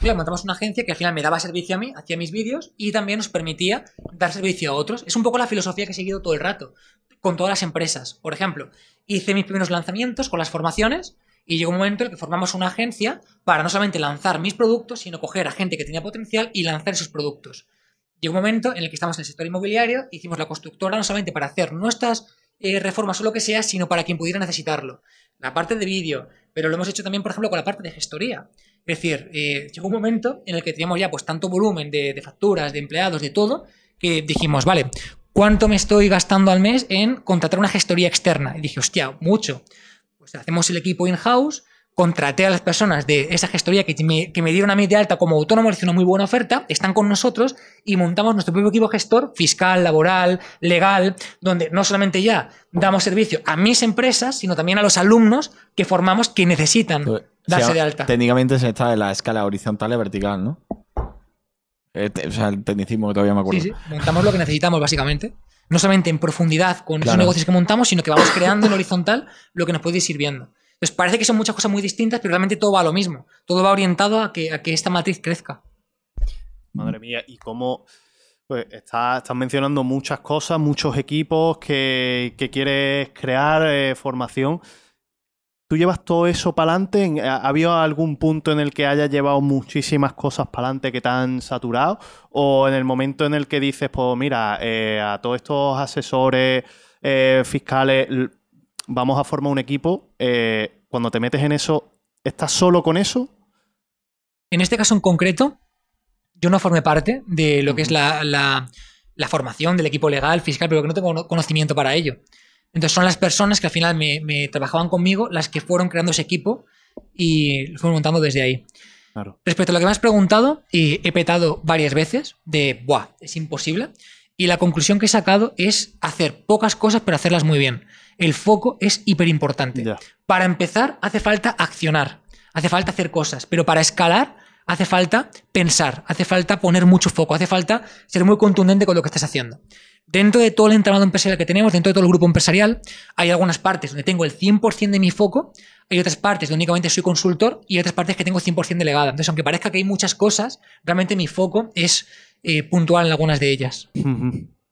[SPEAKER 1] claro, una agencia que al final me daba servicio a mí, hacía mis vídeos y también nos permitía dar servicio a otros. Es un poco la filosofía que he seguido todo el rato, con todas las empresas. Por ejemplo, hice mis primeros lanzamientos con las formaciones, y llegó un momento en el que formamos una agencia para no solamente lanzar mis productos, sino coger a gente que tenía potencial y lanzar esos productos. Llegó un momento en el que estamos en el sector inmobiliario, hicimos la constructora no solamente para hacer nuestras eh, reforma solo que sea, sino para quien pudiera necesitarlo. La parte de vídeo, pero lo hemos hecho también, por ejemplo, con la parte de gestoría. Es decir, eh, llegó un momento en el que teníamos ya pues tanto volumen de, de facturas, de empleados, de todo, que dijimos, vale, ¿cuánto me estoy gastando al mes en contratar una gestoría externa? Y dije, hostia, mucho. Pues hacemos el equipo in-house, contraté a las personas de esa gestoría que me, dieron a mí de alta como autónomo, le hice una muy buena oferta, están con nosotros y montamos nuestro propio equipo gestor fiscal, laboral, legal, donde no solamente ya damos servicio a mis empresas, sino también a los alumnos que formamos que
[SPEAKER 2] necesitan pues, darse de alta. Técnicamente se está en la escala horizontal y vertical, ¿no? Eh, o sea, el tecnicismo que todavía me acuerdo. Sí, sí,
[SPEAKER 1] montamos lo que necesitamos básicamente. No solamente en profundidad con esos negocios que montamos, sino que vamos creando en horizontal lo que nos puede ir sirviendo. Pues parece que son muchas cosas muy distintas, pero realmente todo va a lo mismo. Todo va orientado a que, esta matriz crezca.
[SPEAKER 4] Madre mía, y cómo... Pues estás mencionando muchas cosas, muchos equipos que, quieres crear, eh, formación. ¿Tú llevas todo eso para adelante? ¿Ha habido algún punto en el que hayas llevado muchísimas cosas para adelante que te han saturado? ¿O en el momento en el que dices, pues mira, eh, a todos estos asesores eh, fiscales vamos a formar un equipo, eh, cuando te metes en eso, ¿estás solo con eso? En este caso en concreto, yo no
[SPEAKER 1] formé parte de lo que es la, formación del equipo legal, fiscal, pero que no tengo conocimiento para ello. Entonces son las personas que al final me, trabajaban conmigo las que fueron creando ese equipo y lo fueron montando desde ahí. Respecto a lo que me has preguntado, y he petado varias veces de, ¡buah! Es imposible. Y la conclusión que he sacado es hacer pocas cosas pero hacerlas muy bien el foco es hiper importante. Para empezar, hace falta accionar, hace falta hacer cosas, pero para escalar hace falta pensar, hace falta poner mucho foco, hace falta ser muy contundente con lo que estás haciendo. Dentro de todo el entramado empresarial que tenemos, dentro de todo el grupo empresarial, hay algunas partes donde tengo el 100% de mi foco, hay otras partes donde únicamente soy consultor y otras partes que tengo 100% delegada. Entonces, aunque parezca que hay muchas cosas, realmente mi foco es eh, puntual en algunas de ellas.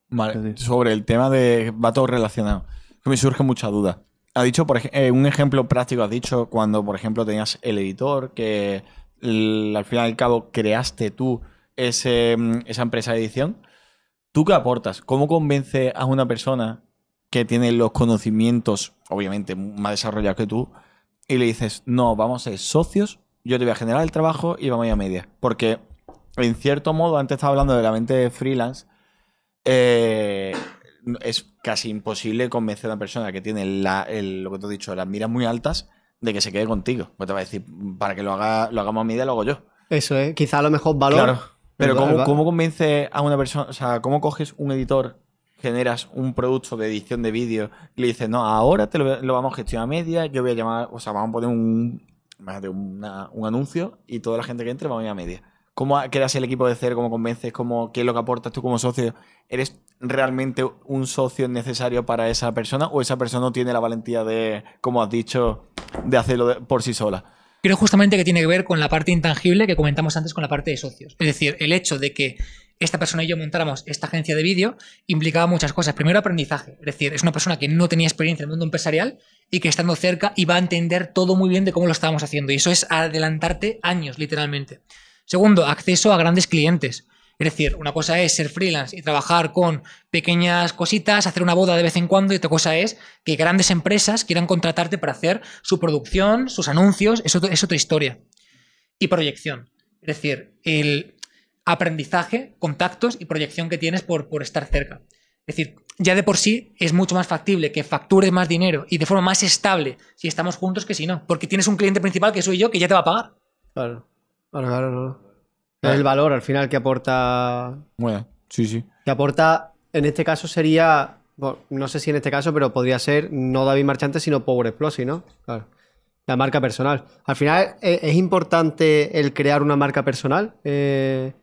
[SPEAKER 2] Vale, sobre el tema de... va todo relacionado que me surge mucha duda. Ha dicho, por eh, un ejemplo práctico, has dicho cuando, por ejemplo, tenías el editor, que al final y al cabo creaste tú mm, esa empresa de edición. ¿Tú qué aportas? ¿Cómo convence a una persona que tiene los conocimientos, obviamente más desarrollados que tú, y le dices, no, vamos a ser socios, yo te voy a generar el trabajo y vamos a ir a media? Porque, en cierto modo, antes estaba hablando de la mente de freelance, eh, es casi imposible convencer a una persona que tiene lo que te he dicho, las miras muy altas, de que se quede contigo. Pues te va a decir, para que lo, haga, lo hagamos a media, lo hago yo. Eso es, quizá a lo mejor valor. Pero, ¿cómo, a una persona? O sea, ¿cómo coges un editor generas un producto de edición de vídeo y le dices, no, ahora te lo, vamos a gestionar a media, yo voy a llamar, o sea, vamos a poner un, un anuncio y toda la gente que entre va a ir a media. ¿Cómo creas el equipo de CER? ¿Cómo convences? ¿Cómo, ¿Qué es lo que aportas tú como socio? ¿Eres realmente un socio necesario para esa persona o esa persona no tiene la valentía de, como has dicho, de hacerlo por sí sola?
[SPEAKER 1] Creo justamente que tiene que ver con la parte intangible que comentamos antes con la parte de socios.
[SPEAKER 2] Es decir, el hecho
[SPEAKER 1] de que esta persona y yo montáramos esta agencia de vídeo implicaba muchas cosas. Primero, aprendizaje. Es decir, es una persona que no tenía experiencia en el mundo empresarial y que estando cerca iba a entender todo muy bien de cómo lo estábamos haciendo. Y eso es adelantarte años, literalmente. Segundo, acceso a grandes clientes. Es decir, una cosa es ser freelance y trabajar con pequeñas cositas, hacer una boda de vez en cuando, y otra cosa es que grandes empresas quieran contratarte para hacer su producción, sus anuncios, Eso es otra historia. Y proyección. Es decir, el aprendizaje, contactos y proyección que tienes por, estar cerca. Es decir, ya de por sí es mucho más factible que factures más dinero y de forma más estable si estamos juntos que si no, porque tienes un cliente principal que soy yo que ya te va a pagar.
[SPEAKER 3] claro, claro. claro el valor al final que aporta.
[SPEAKER 2] Bueno, sí, sí.
[SPEAKER 3] Que aporta, en este caso sería. no sé si en este caso, pero podría ser no David Marchante, sino Power Explosive, ¿no? La marca personal. Al final, ¿e, ¿es, importante el crear una marca personal eh,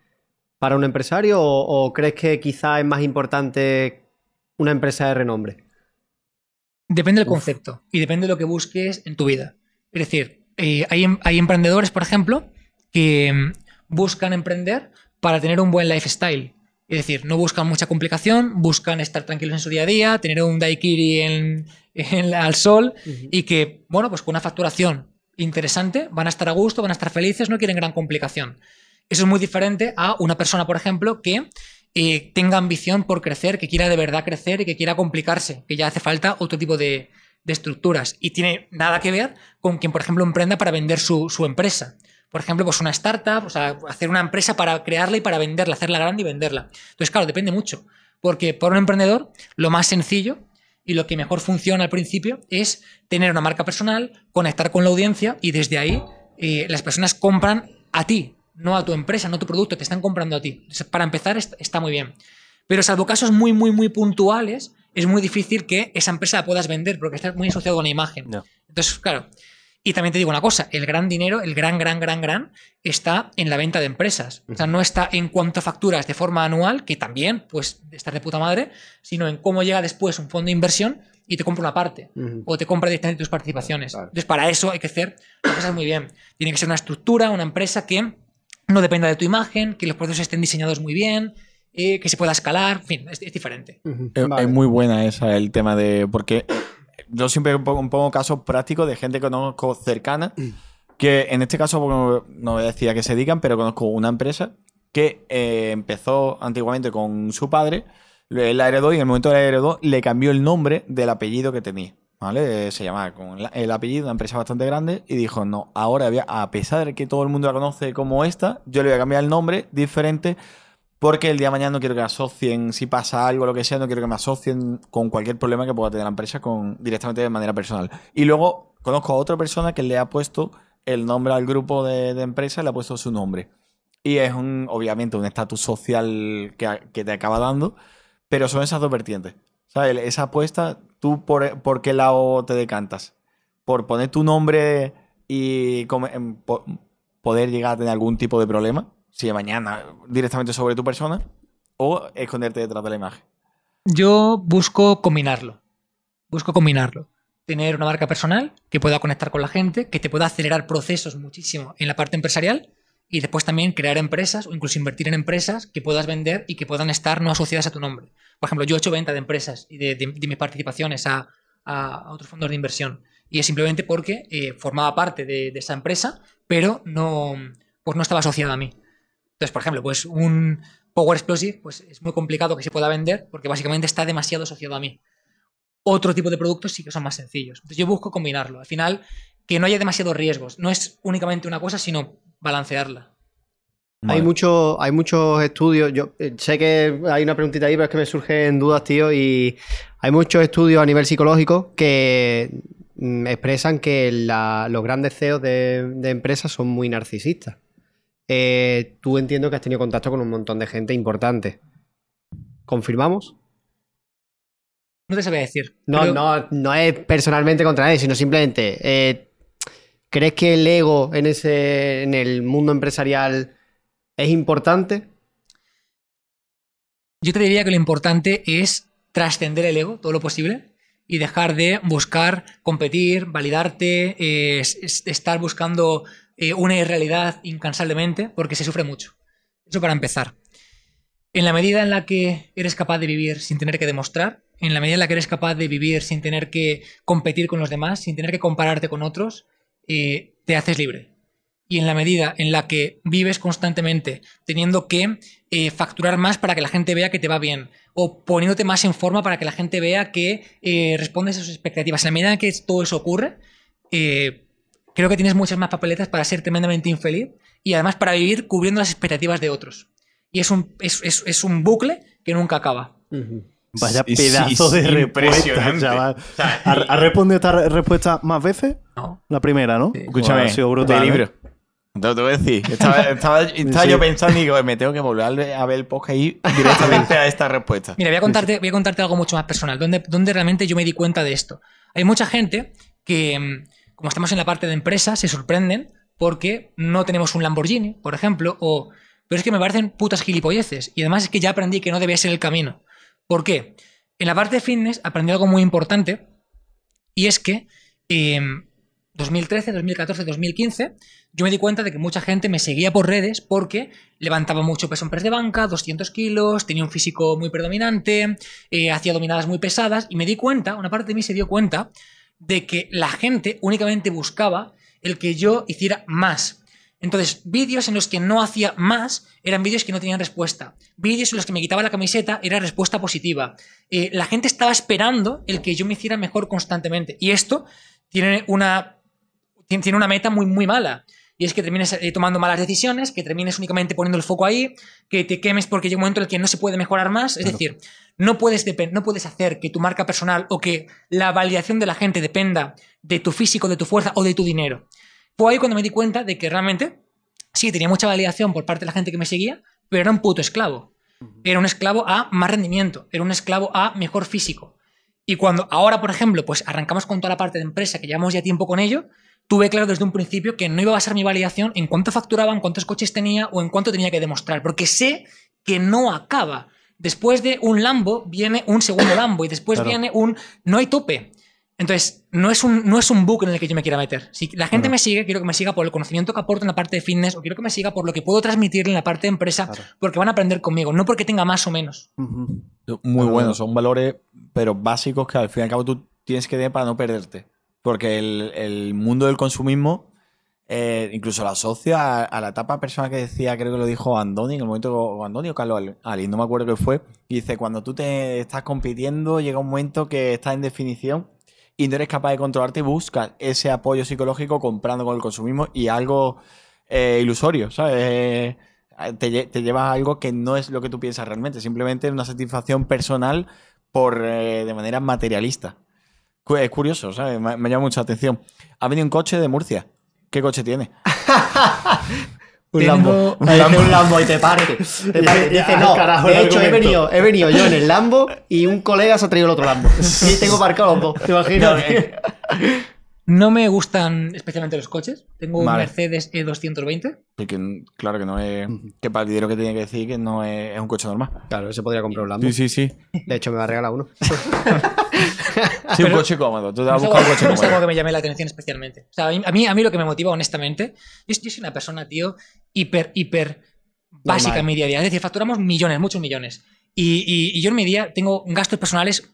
[SPEAKER 3] para un empresario? O, crees que quizá es más importante una empresa de renombre?
[SPEAKER 1] Depende del concepto y depende de lo que busques en tu vida. Es decir, eh, hay, hay, emprendedores, por ejemplo, que buscan emprender para tener un buen lifestyle. Es decir, no buscan mucha complicación, buscan estar tranquilos en su día a día, tener un daiquiri en, al sol y que, bueno, pues con una facturación interesante van a estar a gusto, van a estar felices, no quieren gran complicación. Eso es muy diferente a una persona, por ejemplo, que eh, tenga ambición por crecer, que quiera de verdad crecer y que quiera complicarse, que ya hace falta otro tipo de, estructuras. Y tiene nada que ver con quien, por ejemplo, emprenda para vender su, su empresa por ejemplo, pues una startup, o sea, hacer una empresa para crearla y para venderla, hacerla grande y venderla. Entonces, claro, depende mucho, porque para un emprendedor lo más sencillo y lo que mejor funciona al principio es tener una marca personal, conectar con la audiencia y desde ahí eh, las personas compran a ti, no a tu empresa, no a tu producto, te están comprando a ti. para empezar está muy bien. Pero salvo casos muy, muy, muy puntuales, es muy difícil que esa empresa la puedas vender porque está muy asociado con la imagen. Entonces, claro, y también te digo una cosa, el gran dinero, el gran, gran, gran, gran, está en la venta de empresas. O sea, no está en cuánto facturas de forma anual, que también, pues, estás de puta madre, sino en cómo llega después un fondo de inversión y te compra una parte o te compra directamente tus participaciones. Entonces, para eso hay que hacer las cosas muy bien. Tiene que ser una estructura, una empresa que no dependa de tu imagen, que los procesos estén diseñados muy bien, eh, que se pueda escalar, en fin, es, diferente.
[SPEAKER 2] Es muy buena esa, el tema de. por Porque yo siempre pongo, casos prácticos de gente que conozco cercana, que en este caso no decía que se dedican, pero conozco una empresa que eh, empezó antiguamente con su padre, él la heredó y en el momento de la heredó le cambió el nombre del apellido que tenía. ¿Vale? Eh, se llamaba con el apellido, una empresa bastante grande, y dijo, no, ahora a pesar de que todo el mundo la conoce como esta, yo le voy a cambiar el nombre diferente porque el día de mañana no quiero que me asocien, si pasa algo, lo que sea, no quiero que me asocien con cualquier problema que pueda tener la empresa con, directamente de manera personal. Y luego conozco a otra persona que le ha puesto el nombre al grupo de, empresa, le ha puesto su nombre. Y es un, obviamente, un estatus social que, te acaba dando, pero son esas dos vertientes. ¿Sabes? Esa apuesta, ¿tú por, qué lado te decantas? ¿Por poner tu nombre y poder llegar a tener algún tipo de problema? si de mañana directamente sobre tu persona o esconderte detrás de la imagen?
[SPEAKER 1] Yo busco combinarlo. Busco combinarlo. Tener una marca personal que pueda conectar con la gente, que te pueda acelerar procesos muchísimo en la parte empresarial y después también crear empresas o incluso invertir en empresas que puedas vender y que puedan estar no asociadas a tu nombre. Por ejemplo, yo he hecho venta de empresas y de, mis participaciones a, otros fondos de inversión y es simplemente porque eh, formaba parte de, de esa empresa, pero no, pues no estaba asociada a mí. Entonces, por ejemplo, pues un Power Explosive pues es muy complicado que se pueda vender porque básicamente está demasiado asociado a mí. Otro tipo de productos sí que son más sencillos. Entonces yo busco combinarlo. Al final, que no haya demasiados riesgos. No es únicamente una cosa, sino balancearla.
[SPEAKER 3] Hay, mucho, hay muchos estudios, yo eh, sé que hay una preguntita ahí, pero es que me surgen dudas, tío, y hay muchos estudios a nivel psicológico que mm, expresan que los grandes CEOs de empresas son muy narcisistas. Eh, tú entiendo que has tenido contacto con un montón de gente importante. ¿Confirmamos? No te sabía decir. No, no, no es personalmente contra nadie, sino simplemente. Eh, ¿Crees que el ego en, ese, en el mundo empresarial es importante?
[SPEAKER 1] Yo te diría que lo importante es trascender el ego todo lo posible y dejar de buscar competir, validarte, eh, estar buscando eh, una irrealidad incansablemente porque se sufre mucho. Eso para empezar. En la medida en la que eres capaz de vivir sin tener que demostrar, en la medida en la que eres capaz de vivir sin tener que competir con los demás, sin tener que compararte con otros, eh, te haces libre. Y en la medida en la que vives constantemente teniendo que eh, facturar más para que la gente vea que te va bien, o poniéndote más en forma para que la gente vea que respondes a sus expectativas, en la medida en que todo eso ocurre, creo que tienes muchas más papeletas para ser tremendamente infeliz y además para vivir cubriendo las expectativas de otros. Y es un, es, es, es un bucle que nunca acaba.
[SPEAKER 5] Vaya pedazo de respuesta,
[SPEAKER 4] chaval. ¿Has respondido esta respuesta más veces? No. La primera, ¿no? Escúchame, ha sido brutal. De ¿eh? libro.
[SPEAKER 2] te voy a decir. Estaba, yo pensando y digo, me tengo que volver a ver el podcast y directamente a esta respuesta. Mira, voy a contarte,
[SPEAKER 1] voy a contarte algo mucho más personal. ¿Dónde realmente yo me di cuenta de esto? Hay mucha gente que mm, como estamos en la parte de empresa, se sorprenden porque no tenemos un Lamborghini, por ejemplo, o... Pero es que me parecen putas gilipolleces. Y además es que ya aprendí que no debía ser el camino. ¿Por qué? En la parte de fitness aprendí algo muy importante y es que 2013, 2014, 2015 yo me di cuenta de que mucha gente me seguía por redes porque levantaba mucho peso en press de banca, 200 kilos, tenía un físico muy predominante, eh, hacía dominadas muy pesadas y me di cuenta, una parte de mí se dio cuenta de que la gente únicamente buscaba el que yo hiciera más. Entonces, vídeos en los que no hacía más eran vídeos que no tenían respuesta. Vídeos en los que me quitaba la camiseta era respuesta positiva. Eh, la gente estaba esperando el que yo me hiciera mejor constantemente. Y esto tiene una, tiene una meta muy, muy mala y es que termines eh, tomando malas decisiones, que termines únicamente poniendo el foco ahí, que te quemes porque llega un momento en el que no se puede mejorar más. Es decir, no puedes, no puedes hacer que tu marca personal o que la validación de la gente dependa de tu físico, de tu fuerza o de tu dinero. Fue ahí cuando me di cuenta de que realmente sí, tenía mucha validación por parte de la gente que me seguía, pero era un puto esclavo. Era un esclavo a más rendimiento, era un esclavo a mejor físico. Y cuando ahora, por ejemplo, pues arrancamos con toda la parte de empresa, que llevamos ya tiempo con ello, tuve claro desde un principio que no iba a basar mi validación en cuánto facturaba, en cuántos coches tenía o en cuánto tenía que demostrar, porque sé que no acaba. Después de un Lambo viene un segundo Lambo y después viene un... No hay tope. Entonces, no es, un, no es un book en el que yo me quiera meter. Si la gente me sigue, quiero que me siga por el conocimiento que aporto en la parte de fitness o quiero que me siga por lo que puedo transmitirle en la parte de empresa, porque van a aprender conmigo, no porque tenga más o menos.
[SPEAKER 2] Muy bueno, son valores, pero básicos que al fin y al cabo tú tienes que tener para no perderte. Porque el, mundo del consumismo eh, incluso lo asocia a, la etapa persona que decía, creo que lo dijo Andoni, en el momento, o Andoni o Carlos Ali, no me acuerdo qué fue, dice, cuando tú te estás compitiendo, llega un momento que estás en definición y no eres capaz de controlarte y buscas ese apoyo psicológico comprando con el consumismo y algo eh, ilusorio, ¿sabes? Eh, te, te llevas a algo que no es lo que tú piensas realmente, simplemente una satisfacción personal por, de manera materialista. Es curioso, ¿sabes? Me, llama mucha atención. Ha venido un coche de Murcia. ¿Qué coche tiene? Un Lambo. Un Lambo. un Lambo y te parte. Dice,
[SPEAKER 3] no, ah, de hecho he venido, he venido yo en el Lambo y un colega se ha traído el otro Lambo. Y tengo parcado los dos, ¿te imaginas?
[SPEAKER 1] Eh, no me gustan especialmente los coches. Tengo un
[SPEAKER 2] Mercedes E220. claro que no es. Que para que tenía que decir que no es, un coche normal. Claro, se podría comprar un Sí, sí, sí. De hecho, me va a regalar uno. Sí, un coche cómodo. Tú te vas a buscar un coche algo- es algo que
[SPEAKER 1] me llame la atención especialmente. O sea, a mí- a mí, lo que me motiva, honestamente, yo, yo soy una persona, tío, hiper, hiper básica en mi día a día. Es decir, facturamos millones, muchos millones. y- y yo en mi día tengo gastos personales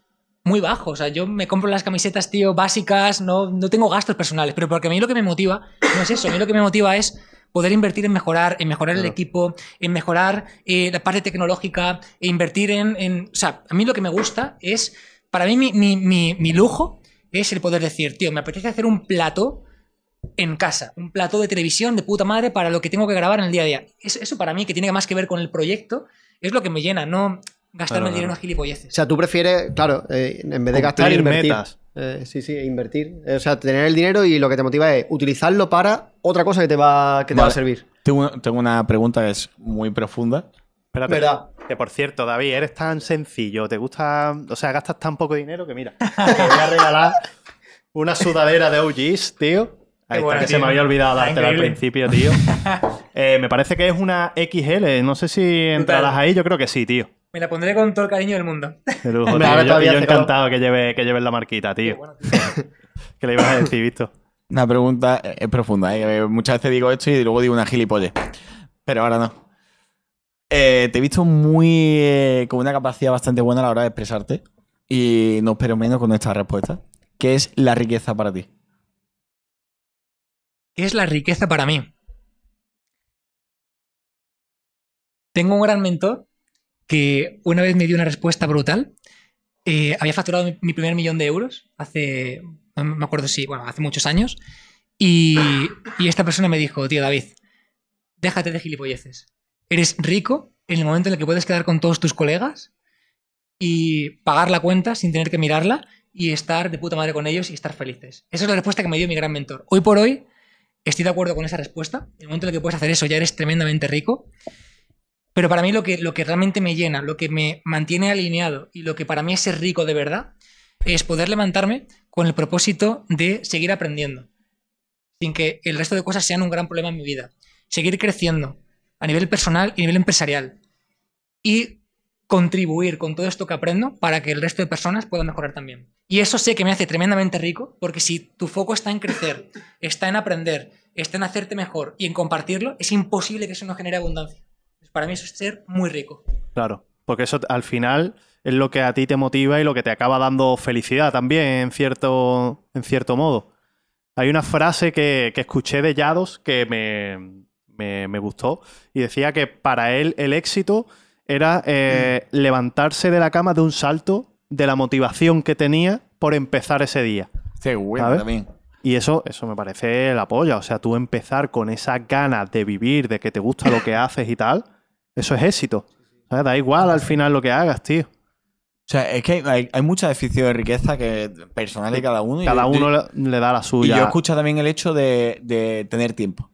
[SPEAKER 1] muy bajo. O sea, yo me compro las camisetas, tío, básicas, no, no tengo gastos personales, pero porque a mí lo que me motiva no es eso, a mí lo que me motiva es poder invertir en mejorar, en mejorar el equipo, en mejorar eh, la parte tecnológica, e invertir en, O sea, a mí lo que me gusta es, para mí mi, mi, mi, lujo es el poder decir, tío, me apetece hacer un plato en casa, un plato de televisión de puta madre para lo que tengo que grabar en el día a día. eso para mí, que tiene más que ver con el proyecto, es lo que me llena, no gastarme el dinero en gilipolleces.
[SPEAKER 3] O sea, tú prefieres, claro, eh, en vez de gastar, invertir. Metas. Eh, sí, sí, invertir. Eh, o sea, tener el dinero y lo que te motiva es utilizarlo para
[SPEAKER 2] otra cosa que te va,
[SPEAKER 3] te
[SPEAKER 4] va a servir.
[SPEAKER 2] Tengo, una pregunta que es muy profunda.
[SPEAKER 4] Espérate, ¿Verdad? Que por cierto, David, eres tan sencillo, te gusta, o sea, gastas tan poco dinero que mira, te voy a regalar una sudadera de OGs, tío. Ahí que se me había olvidado dártela al principio, tío. me parece que es una XL, no sé si entrarás ahí, yo creo que sí, tío.
[SPEAKER 1] Me la pondré con todo el cariño del mundo.
[SPEAKER 4] yo, encantado que lleves que lleve la marquita, tío. Qué le ibas a decir, visto? Una pregunta eh, es profunda. Eh,
[SPEAKER 2] muchas veces digo esto y luego digo una gilipolle. Pero ahora no. Eh, te he visto muy. con una capacidad bastante buena a la hora de expresarte. Y no espero menos con esta respuesta. ¿Qué es la riqueza para ti?
[SPEAKER 5] ¿Qué es la riqueza para mí? Tengo un gran mentor
[SPEAKER 1] que una vez me dio una respuesta brutal. Eh, había facturado mi, primer millón de euros hace, me acuerdo si, bueno, hace muchos años. Y, y esta persona me dijo, tío David, déjate de gilipolleces. Eres rico en el momento en el que puedes quedar con todos tus colegas y pagar la cuenta sin tener que mirarla y estar de puta madre con ellos y estar felices. Esa es la respuesta que me dio mi gran mentor. Hoy por hoy estoy de acuerdo con esa respuesta. En el momento en el que puedes hacer eso ya eres tremendamente rico. Pero para mí lo que, realmente me llena, lo que me mantiene alineado y lo que para mí es ser rico de verdad, es poder levantarme con el propósito de seguir aprendiendo, sin que el resto de cosas sean un gran problema en mi vida. Seguir creciendo a nivel personal y a nivel empresarial. Y contribuir con todo esto que aprendo para que el resto de personas puedan mejorar también. Y eso sé que me hace tremendamente rico, porque si tu foco está en crecer, está en aprender, está en hacerte mejor y en compartirlo, es imposible que eso no genere abundancia. Pues para mí eso es ser muy rico.
[SPEAKER 4] Claro, porque eso al final es lo que a ti te motiva y lo que te acaba dando felicidad también, en cierto, en cierto modo. Hay una frase que, escuché de Yados que me, gustó y decía que para él el éxito era eh, mm. levantarse de la cama de un salto de la motivación que tenía por empezar ese día. Qué bueno, también. Y eso, eso me parece la polla. O sea, tú empezar con esa ganas de vivir, de que te gusta lo que haces y tal, eso es éxito. da igual al final lo que hagas, tío. O sea, es que hay, hay mucha deficiencia de riqueza que personal de cada uno. Cada uno le da la suya. Y yo escucho
[SPEAKER 2] también el hecho de, tener tiempo.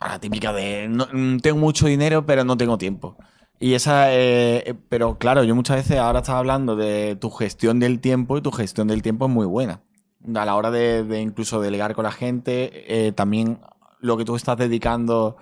[SPEAKER 2] O la típica de no, mm, tengo mucho dinero, pero no tengo tiempo. Y esa, eh, eh, pero claro, yo muchas veces ahora estaba hablando de tu gestión del tiempo y tu gestión del tiempo es muy buena a la hora de, incluso delegar con la gente, eh, también lo que tú estás dedicando,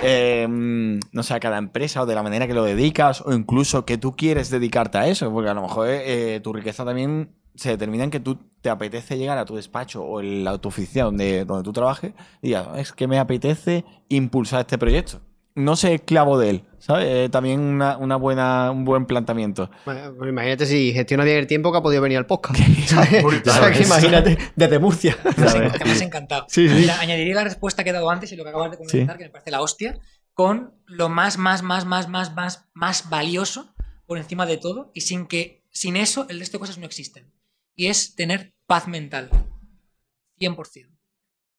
[SPEAKER 2] em, no sé, a cada empresa o de la manera que lo dedicas, o incluso que tú quieres dedicarte a eso, porque a lo mejor eh, eh, tu riqueza también se determina en que tú te apetece llegar a tu despacho o a tu oficina donde, donde tú trabajes y digas, es que me apetece impulsar este proyecto no se clavo de él. ¿sabes? Eh, también una, una, buena, un buen planteamiento. imagínate si gestiona bien el tiempo que ha podido venir al podcast. imagínate, desde Murcia. me has encantado. Sí, sí.
[SPEAKER 1] añadiría la respuesta que he dado antes y lo que acabas de comentar, que me parece la hostia, con lo más, más, más, más, más, más, más valioso por encima de todo y sin que, sin eso, el resto de cosas no existen. Y es tener paz mental. 100%.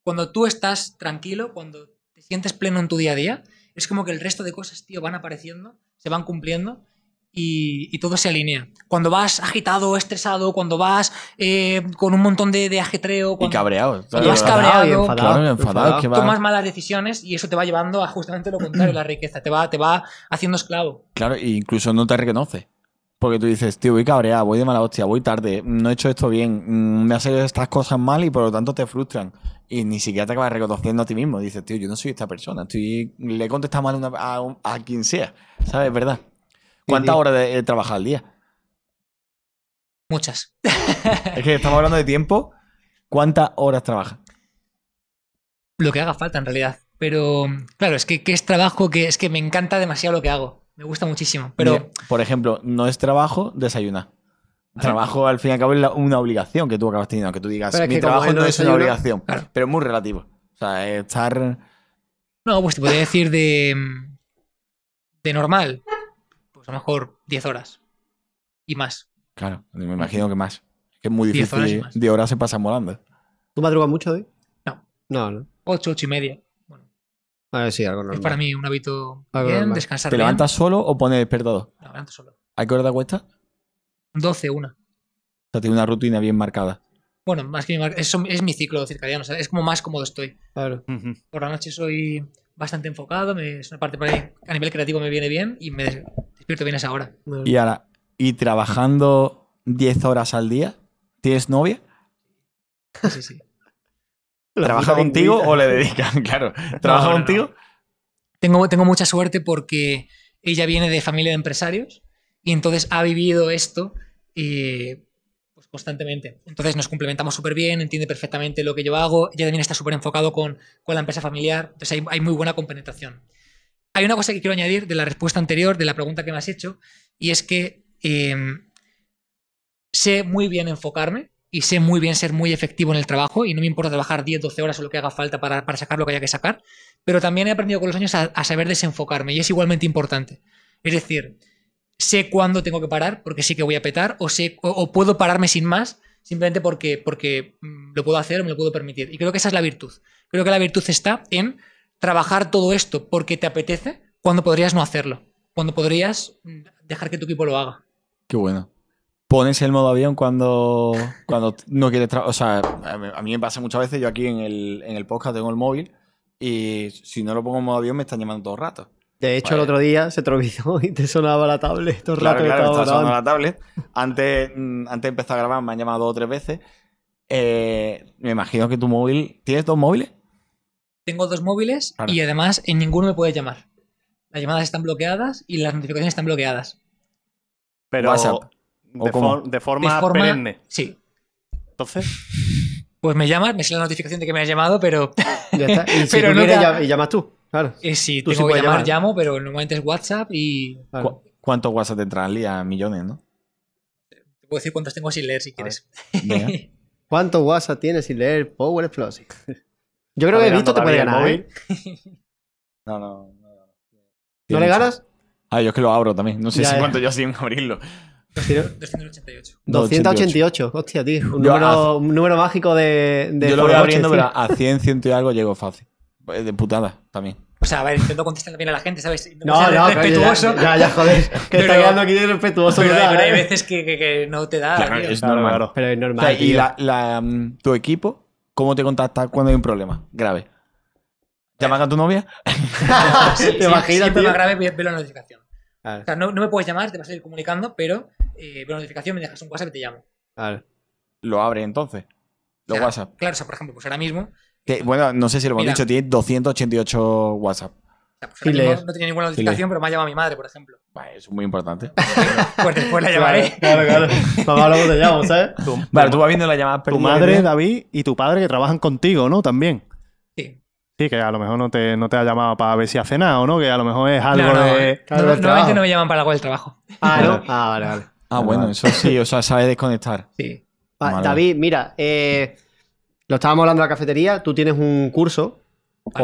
[SPEAKER 1] Cuando tú estás tranquilo, cuando te sientes pleno en tu día a día, es como que el resto de cosas, tío, van apareciendo, se van cumpliendo y, todo se alinea. Cuando vas agitado, estresado, cuando vas eh, con un montón de, ajetreo. Cuando, y
[SPEAKER 5] cabreado. cabreado, tomas
[SPEAKER 1] malas decisiones y eso te va llevando a justamente lo contrario, la riqueza. Te va, te va haciendo esclavo.
[SPEAKER 5] Claro,
[SPEAKER 2] e incluso no te reconoce. Porque tú dices, tío, voy cabreado, voy de mala hostia, voy tarde, no he hecho esto bien, mm, me ha salido estas cosas mal y por lo tanto te frustran. Y ni siquiera te acabas reconociendo a ti mismo. Dices, tío, yo no soy esta persona, estoy, le he contestado mal a, quien sea, ¿sabes? ¿Verdad? ¿Cuántas horas de, eh, al día? Muchas. es que estamos hablando de tiempo. ¿Cuántas horas trabajas?
[SPEAKER 1] Lo que haga falta en realidad. Pero claro, es que, que es trabajo que es que me encanta demasiado lo que hago. Me gusta muchísimo.
[SPEAKER 2] Pero. por ejemplo, no es trabajo desayunar. Trabajo, al fin y al cabo, es una obligación que tú acabas teniendo. Que tú digas, mi trabajo no es una obligación. Pero es muy relativo. O sea, estar.
[SPEAKER 1] No, pues te podría decir de. de normal. Pues a lo mejor 10 horas. Y más.
[SPEAKER 2] Claro, me imagino que más. Es que es muy difícil. de horas se pasan volando.
[SPEAKER 3] ¿Tú madrugas mucho hoy?
[SPEAKER 2] No. No, no.
[SPEAKER 3] 8, 8 y media.
[SPEAKER 2] Es para mí un
[SPEAKER 1] hábito bien, descansar ¿Te levantas
[SPEAKER 2] solo o pones despertado? Me levanto solo. ¿A qué hora te 12, una. O sea, tiene una rutina bien marcada.
[SPEAKER 1] Bueno, más que eso es mi ciclo circadiano, o es como más cómodo estoy. Claro. Por la noche soy bastante enfocado, es una parte para mí a nivel creativo me viene bien y me despierto bien a esa hora. Y
[SPEAKER 2] ahora, ¿y trabajando 10 horas al día? ¿Tienes novia? Sí, sí. ¿Trabaja contigo o le dedican? Claro. ¿Trabaja contigo?
[SPEAKER 1] Tengo, tengo mucha suerte porque ella viene de familia de empresarios y entonces ha vivido esto eh, pues, constantemente. Entonces nos complementamos súper bien, entiende perfectamente lo que yo hago, ella también está súper enfocado con, la empresa familiar, entonces hay, muy buena compenetración. Hay una cosa que quiero añadir de la respuesta anterior, de la pregunta que me has hecho, y es que eh, sé muy bien enfocarme y sé muy bien ser muy efectivo en el trabajo y no me importa trabajar 10, 12 horas o lo que haga falta para, sacar lo que haya que sacar, pero también he aprendido con los años a, saber desenfocarme y es igualmente importante. Es decir, sé cuándo tengo que parar porque sé que voy a petar o, sé, o, puedo pararme sin más simplemente porque, porque mm, lo puedo hacer o me lo puedo permitir. Y creo que esa es la virtud. Creo que la virtud está en trabajar todo esto porque te apetece cuando podrías no hacerlo, cuando podrías mm, dejar que tu equipo lo haga.
[SPEAKER 2] Qué bueno pones el modo avión cuando, cuando no quieres trabajar. O sea, a mí me pasa muchas veces, yo aquí en el, podcast tengo el móvil y si no lo pongo en modo avión me están llamando todo el rato.
[SPEAKER 3] De hecho, el pues otro día se te y te sonaba
[SPEAKER 2] la tablet todo el rato. Claro, sonando la tablet. Antes, mm, antes de empezar a grabar me han llamado dos o tres veces. Eh, me imagino que tu móvil... ¿Tienes dos móviles? Tengo
[SPEAKER 1] dos móviles y además en ninguno me puedes llamar. Las llamadas están bloqueadas y las notificaciones están bloqueadas.
[SPEAKER 5] Pero de, forma de, perenne. Sí.
[SPEAKER 1] Entonces. Pues me llamas, me sale la notificación de que me has llamado, pero. Ya está. Y pero
[SPEAKER 3] no llamas tú. Claro. Eh, sí, tú tengo que llamar,
[SPEAKER 1] llamo, pero normalmente es WhatsApp y.
[SPEAKER 2] ¿Cuántos WhatsApp tendrás al día? Millones, ¿no?
[SPEAKER 1] Te puedo decir cuántos tengo sin leer si quieres.
[SPEAKER 3] ¿Cuántos WhatsApp tienes sin leer Power Explosive? Yo creo que he visto te puede ganar.
[SPEAKER 2] ¿eh? No, no, no. ¿No, le ganas? Ah, yo es que lo abro también. No sé si cuánto yo sin abrirlo. 288. 288,
[SPEAKER 3] hostia, tío. Un,
[SPEAKER 2] número, mágico de. de yo lo voy abriendo, pero a 100, 100 y algo llego fácil. Eh, de putada también.
[SPEAKER 1] O sea, a ver, intento contestar bien a la gente, ¿sabes? No, no, no respetuoso. Ya, ya, joder.
[SPEAKER 2] Que pero, está quedando aquí de respetuoso. Pero, hay ¿eh? veces
[SPEAKER 1] que, no te da. Claro, es normal. pero es
[SPEAKER 2] normal. y la, mm, tu equipo, ¿cómo te contactas cuando hay un problema grave? ¿Llamas a tu novia? ¿Te
[SPEAKER 1] sí, imaginas? Si más grave, ve, la notificación. O sea, no, no, me puedes llamar, te vas a ir comunicando, pero eh, notificación, me dejas un WhatsApp y te llamo. Lo abre
[SPEAKER 2] entonces. Los WhatsApp.
[SPEAKER 1] Claro, o sea, por ejemplo, pues ahora mismo.
[SPEAKER 2] Pues, bueno, no sé si lo hemos dicho, tiene 288 WhatsApp. Pues y no tenía ninguna notificación, pero
[SPEAKER 1] me ha llamado mi madre, por ejemplo. eso
[SPEAKER 2] es
[SPEAKER 4] muy importante.
[SPEAKER 3] pues después la llamaré. Claro, claro.
[SPEAKER 4] Mamá, luego te llamo, ¿sabes? vale, tú vas viendo las llamadas Tu madre, David, y tu padre que trabajan contigo, ¿no? También. Sí. Sí, que a lo mejor no te, no te ha llamado para ver si ha cenado, ¿no? Que a lo mejor es algo de. Claro, normalmente no
[SPEAKER 1] me llaman para algo del
[SPEAKER 3] trabajo. Ah, ¿no?
[SPEAKER 4] Ah, vale, vale. Ah, bueno, eso sí, o sea, sabe desconectar. Sí.
[SPEAKER 3] David, mira, eh, lo estábamos hablando en la cafetería, tú tienes un curso,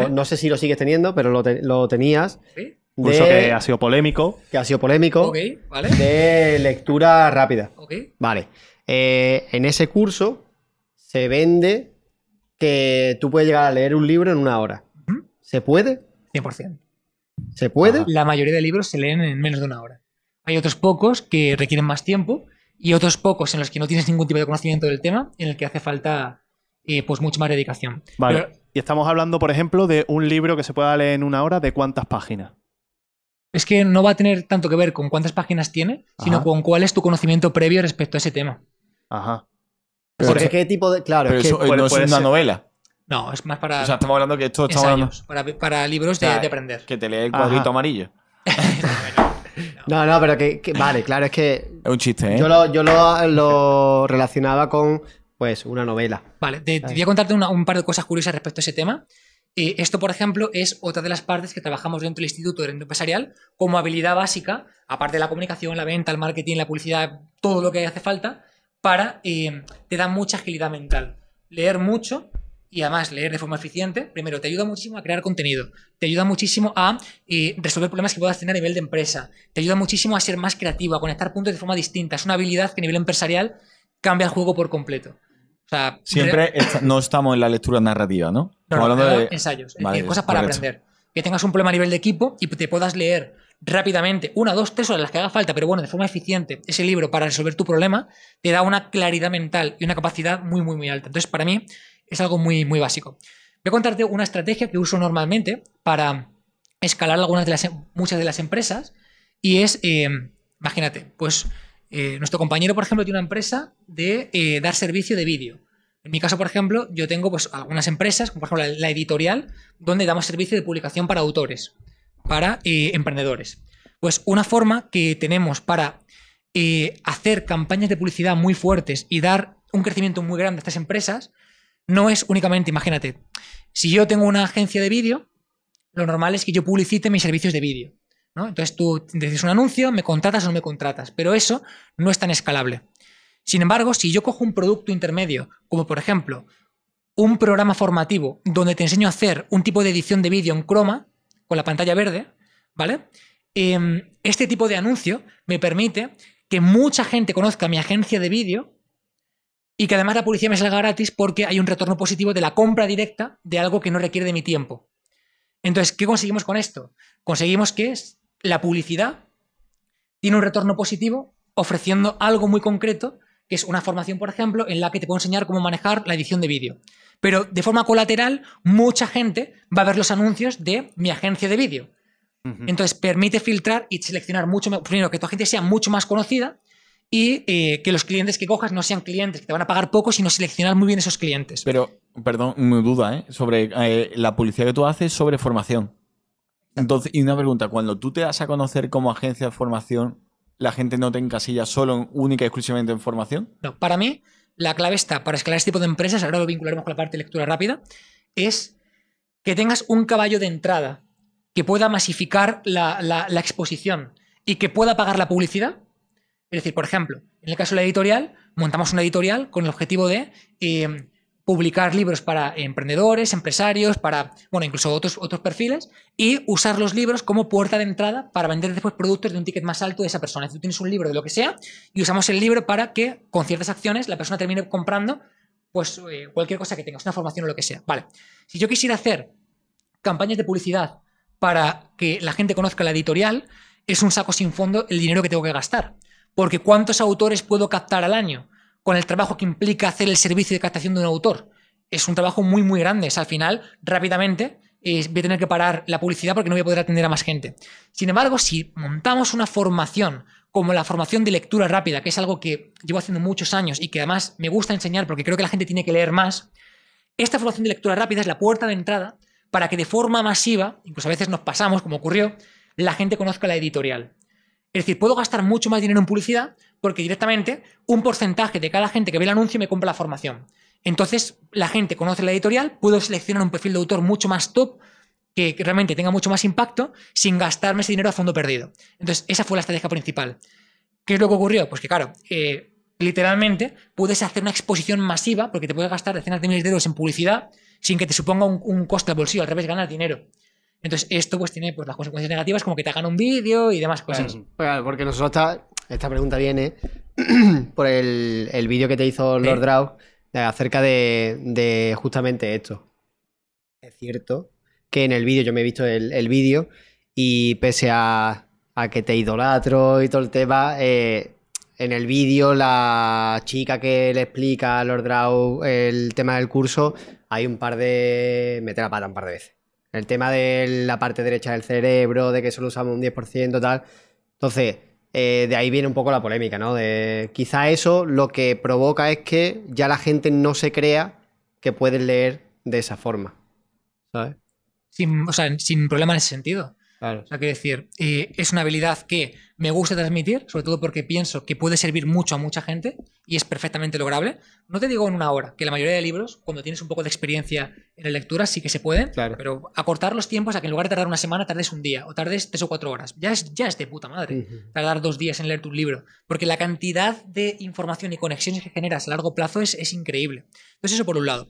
[SPEAKER 3] no sé si lo sigues teniendo, pero lo, tenías. ¿Sí? Un curso que ha
[SPEAKER 4] sido polémico.
[SPEAKER 3] Que ha sido polémico. De lectura rápida. Vale. Eh, en ese curso se vende que tú puedes llegar a leer un libro en una hora. ¿Se puede? 100%. ¿Se puede?
[SPEAKER 1] La mayoría de libros se leen en menos de una hora. Hay otros pocos que requieren más tiempo y otros pocos en los que no tienes ningún tipo de conocimiento del tema, en el que hace falta eh, pues mucha más dedicación.
[SPEAKER 4] Vale. y estamos hablando, por ejemplo, de un libro que se pueda leer en una hora, ¿de cuántas páginas?
[SPEAKER 1] Es que no va a tener tanto que ver con cuántas páginas tiene, sino con cuál es tu conocimiento previo respecto a ese tema.
[SPEAKER 4] Ajá.
[SPEAKER 2] Porque, ¿Qué tipo de.? Claro, es que, eh, es una novela. No, es más para. O sea, estamos hablando que esto estamos
[SPEAKER 1] para, libros de, aprender. Que te lee el cuadrito amarillo.
[SPEAKER 3] No, no, pero que, Vale, claro, es que. Es un chiste, ¿eh? Yo lo, lo, relacionaba con, pues, una novela.
[SPEAKER 1] Vale, te, voy a contarte un par de cosas curiosas respecto a ese tema. Eh, esto, por ejemplo, es otra de las partes que trabajamos dentro del Instituto de Empresarial como habilidad básica, aparte de la comunicación, la venta, el marketing, la publicidad, todo lo que hace falta, para. Eh, te da mucha agilidad mental. Leer mucho y además leer de forma eficiente, primero, te ayuda muchísimo a crear contenido, te ayuda muchísimo a eh, resolver problemas que puedas tener a nivel de empresa, te ayuda muchísimo a ser más creativo, a conectar puntos de forma distinta. Es una habilidad que a nivel empresarial cambia el juego por completo.
[SPEAKER 2] Siempre no estamos en la lectura narrativa, ¿no? no, hablando de ensayos, cosas para aprender.
[SPEAKER 1] Que tengas un problema a nivel de equipo y te puedas leer rápidamente, una, dos, tres horas, las que haga falta, pero bueno, de forma eficiente, ese libro para resolver tu problema, te da una claridad mental y una capacidad muy, muy, muy alta. Entonces, para mí, es algo muy, muy básico. Voy a contarte una estrategia que uso normalmente para escalar algunas de las, muchas de las empresas y es, eh, imagínate, pues eh, nuestro compañero, por ejemplo, tiene una empresa de eh, dar servicio de vídeo. En mi caso, por ejemplo, yo tengo pues, algunas empresas, como por ejemplo la, la editorial, donde damos servicio de publicación para autores, para emprendedores. Pues una forma que tenemos para hacer campañas de publicidad muy fuertes y dar un crecimiento muy grande a estas empresas no es únicamente, imagínate, si yo tengo una agencia de vídeo, lo normal es que yo publicite mis servicios de vídeo. Entonces tú decides un anuncio, me contratas o no me contratas, pero eso no es tan escalable. Sin embargo, si yo cojo un producto intermedio, como por ejemplo un programa formativo donde te enseño a hacer un tipo de edición de vídeo en croma, con la pantalla verde, ¿vale? Em, este tipo de anuncio me permite que mucha gente conozca mi agencia de vídeo y que además la publicidad me salga gratis porque hay un retorno positivo de la compra directa de algo que no requiere de mi tiempo. Entonces, ¿qué conseguimos con esto? Conseguimos que es la publicidad tiene un retorno positivo ofreciendo algo muy concreto, que es una formación, por ejemplo, en la que te puedo enseñar cómo manejar la edición de vídeo. Pero de forma colateral, mucha gente va a ver los anuncios de mi agencia de vídeo. Entonces, permite filtrar y seleccionar mucho, primero, que tu agencia sea mucho más conocida y eh, que los clientes que cojas no sean clientes que te van a pagar poco,
[SPEAKER 2] sino seleccionar muy bien esos clientes. Pero, perdón, mi duda, ¿eh? sobre eh, la publicidad que tú haces sobre formación. Entonces, y una pregunta, cuando tú te das a conocer como agencia de formación, ¿la gente no te encasilla solo, única y exclusivamente en formación? No, para mí, la clave
[SPEAKER 1] está, para escalar este tipo de empresas, ahora lo vincularemos con la parte de lectura rápida, es que tengas un caballo de entrada que pueda masificar la exposición y que pueda pagar la publicidad es decir, por ejemplo, en el caso de la editorial, montamos una editorial con el objetivo de eh, publicar libros para emprendedores, empresarios, para, bueno, incluso otros, otros perfiles, y usar los libros como puerta de entrada para vender después productos de un ticket más alto de esa persona. Si tú tienes un libro de lo que sea y usamos el libro para que con ciertas acciones la persona termine comprando pues eh, cualquier cosa que tengas, una formación o lo que sea. Vale, si yo quisiera hacer campañas de publicidad para que la gente conozca la editorial, es un saco sin fondo el dinero que tengo que gastar. Porque ¿cuántos autores puedo captar al año? Con el trabajo que implica hacer el servicio de captación de un autor. Es un trabajo muy, muy grande. Es al final, rápidamente, eh, voy a tener que parar la publicidad porque no voy a poder atender a más gente. Sin embargo, si montamos una formación como la formación de lectura rápida, que es algo que llevo haciendo muchos años y que además me gusta enseñar porque creo que la gente tiene que leer más, esta formación de lectura rápida es la puerta de entrada para que de forma masiva, incluso a veces nos pasamos, como ocurrió, la gente conozca la editorial. Es decir, puedo gastar mucho más dinero en publicidad porque directamente un porcentaje de cada gente que ve el anuncio me compra la formación. Entonces, la gente conoce la editorial, puedo seleccionar un perfil de autor mucho más top que realmente tenga mucho más impacto sin gastarme ese dinero a fondo perdido. Entonces, esa fue la estrategia principal. ¿Qué es lo que ocurrió? Pues que, claro, eh, literalmente puedes hacer una exposición masiva porque te puedes gastar decenas de miles de euros en publicidad sin que te suponga un, coste al bolsillo, al revés, ganar dinero. Entonces, esto pues tiene pues, las consecuencias negativas como que te hagan un vídeo y demás cosas.
[SPEAKER 3] Pues, porque nosotros esta, esta pregunta viene por el, vídeo que te hizo Lord acerca de, justamente esto. Es cierto que en el vídeo, yo me he visto el, vídeo y pese a, que te idolatro y todo el tema, eh, en el vídeo la chica que le explica a Lord Draw el tema del curso, hay un par de... mete la pata un par de veces. El tema de la parte derecha del cerebro, de que solo usamos un 10%, tal. Entonces, eh, de ahí viene un poco la polémica, ¿no? De, quizá eso lo que provoca es que ya la gente no se crea que pueden leer de esa forma. ¿Sabes?
[SPEAKER 1] Sin, o sea, sin problema en ese sentido. Claro. O sea, quiero decir, eh, es una habilidad que me gusta transmitir, sobre todo porque pienso que puede servir mucho a mucha gente y es perfectamente lograble. No te digo en una hora, que la mayoría de libros, cuando tienes un poco de experiencia en la lectura, sí que se pueden, pero acortar los tiempos a que en lugar de tardar una semana, tardes un día o tardes tres o cuatro horas. Ya es, ya es de puta madre tardar dos días en leer tu libro, porque la cantidad de información y conexiones que generas a largo plazo es, es increíble. Entonces, eso por un lado.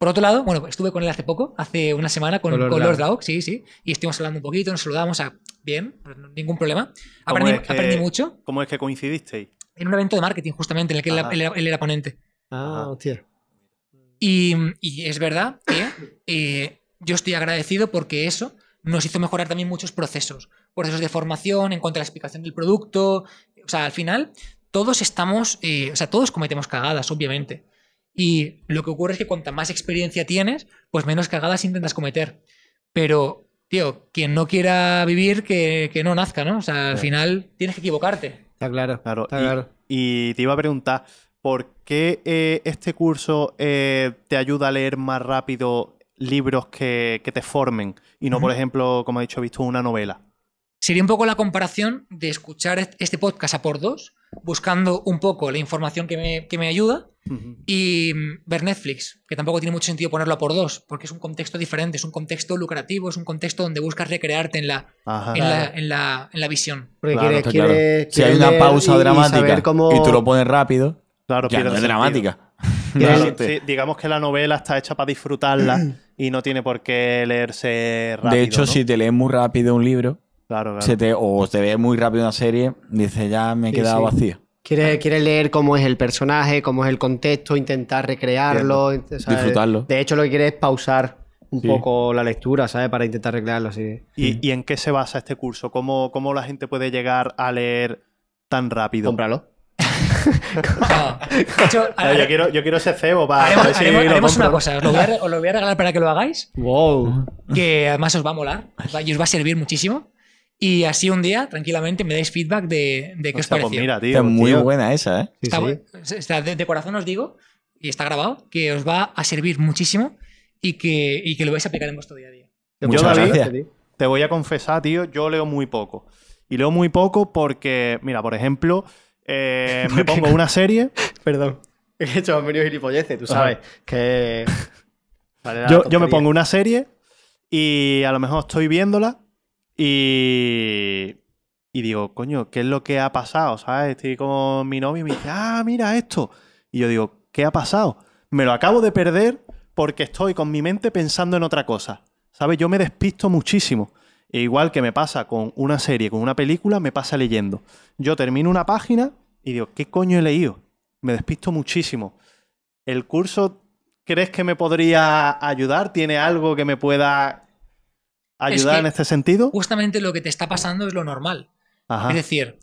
[SPEAKER 1] Por otro lado, bueno, pues estuve con él hace poco, hace una semana, con, Color, Lord sí, sí, y estuvimos hablando un poquito, nos saludamos, a, bien, pues ningún problema. Aprendí, mucho.
[SPEAKER 4] ¿Cómo es que coincidisteis?
[SPEAKER 1] En un evento de marketing, justamente, en el que él, era ponente. Ah, hostia. Y, es verdad que eh, yo estoy agradecido porque eso nos hizo mejorar también muchos procesos. Procesos de formación, en cuanto a la explicación del producto. O sea, al final, todos estamos, eh, o sea, todos cometemos cagadas, obviamente. Y lo que ocurre es que cuanta más experiencia tienes, pues menos cagadas intentas cometer. Pero, tío, quien no quiera vivir, que, no nazca, ¿no? O sea, al final tienes que equivocarte.
[SPEAKER 4] Está claro, y, te iba a preguntar, ¿por qué eh, este curso eh, te ayuda a leer más rápido libros que, te formen y no, por ejemplo, como he dicho, visto una novela?
[SPEAKER 1] Sería un poco la comparación de escuchar este podcast a por dos, buscando un poco la información que me, ayuda y mm, ver Netflix, que tampoco tiene mucho sentido ponerlo a por dos, porque es un contexto diferente, es un contexto lucrativo, es un contexto donde buscas recrearte en la, en, la, visión. si
[SPEAKER 2] hay una pausa dramática y, tú lo pones rápido, claro, es dramática.
[SPEAKER 4] digamos que la novela está hecha para disfrutarla y no tiene por qué leerse rápido. De hecho, si
[SPEAKER 2] te lees muy rápido un libro, o te ve muy rápido una serie, dices, ya me he quedado vacío.
[SPEAKER 3] Quieres, quiere leer cómo es el personaje, cómo es el contexto, intentar
[SPEAKER 4] recrearlo. Disfrutarlo. De hecho, lo que quieres es pausar un poco la lectura, ¿sabes? Para intentar recrearlo ¿Y, en qué se basa este curso? ¿Cómo, ¿Cómo la gente puede llegar a leer tan rápido? Cómpralo. yo, quiero, yo quiero ese cebo para. Haremos, una cosa, lo, os lo, voy a, regalar para que lo hagáis. Wow. Que además
[SPEAKER 1] os va a molar y os va a servir muchísimo. Y así un día, tranquilamente, me dais feedback de, de qué os pues
[SPEAKER 4] Está muy buena
[SPEAKER 2] esa, ¿eh?
[SPEAKER 1] Está de, corazón os digo, y está grabado, que os va a servir muchísimo y que, lo vais a aplicar en vuestro día a día.
[SPEAKER 4] gracias. te voy a confesar, tío, yo leo muy poco. Y leo muy poco porque, mira, por ejemplo, eh, me pongo una serie. Perdón. he hecho un medio tú sabes. Que. Yo, me pongo una serie y a lo mejor estoy viéndola y, digo, coño, ¿qué es lo que ha pasado? ¿Sabes? Estoy con mi novio y me dice, ah, mira esto. Y yo digo, ¿qué ha pasado? Me lo acabo de perder porque estoy con mi mente pensando en otra cosa. ¿Sabes? Yo me despisto muchísimo. E igual que me pasa con una serie, con una película, me pasa leyendo. Yo termino una página y digo, ¿qué coño he leído? Me despisto muchísimo. ¿El curso crees que me podría ayudar? ¿Tiene algo que me pueda ayudar en este sentido?
[SPEAKER 1] Justamente lo que te está pasando es lo normal. Es decir,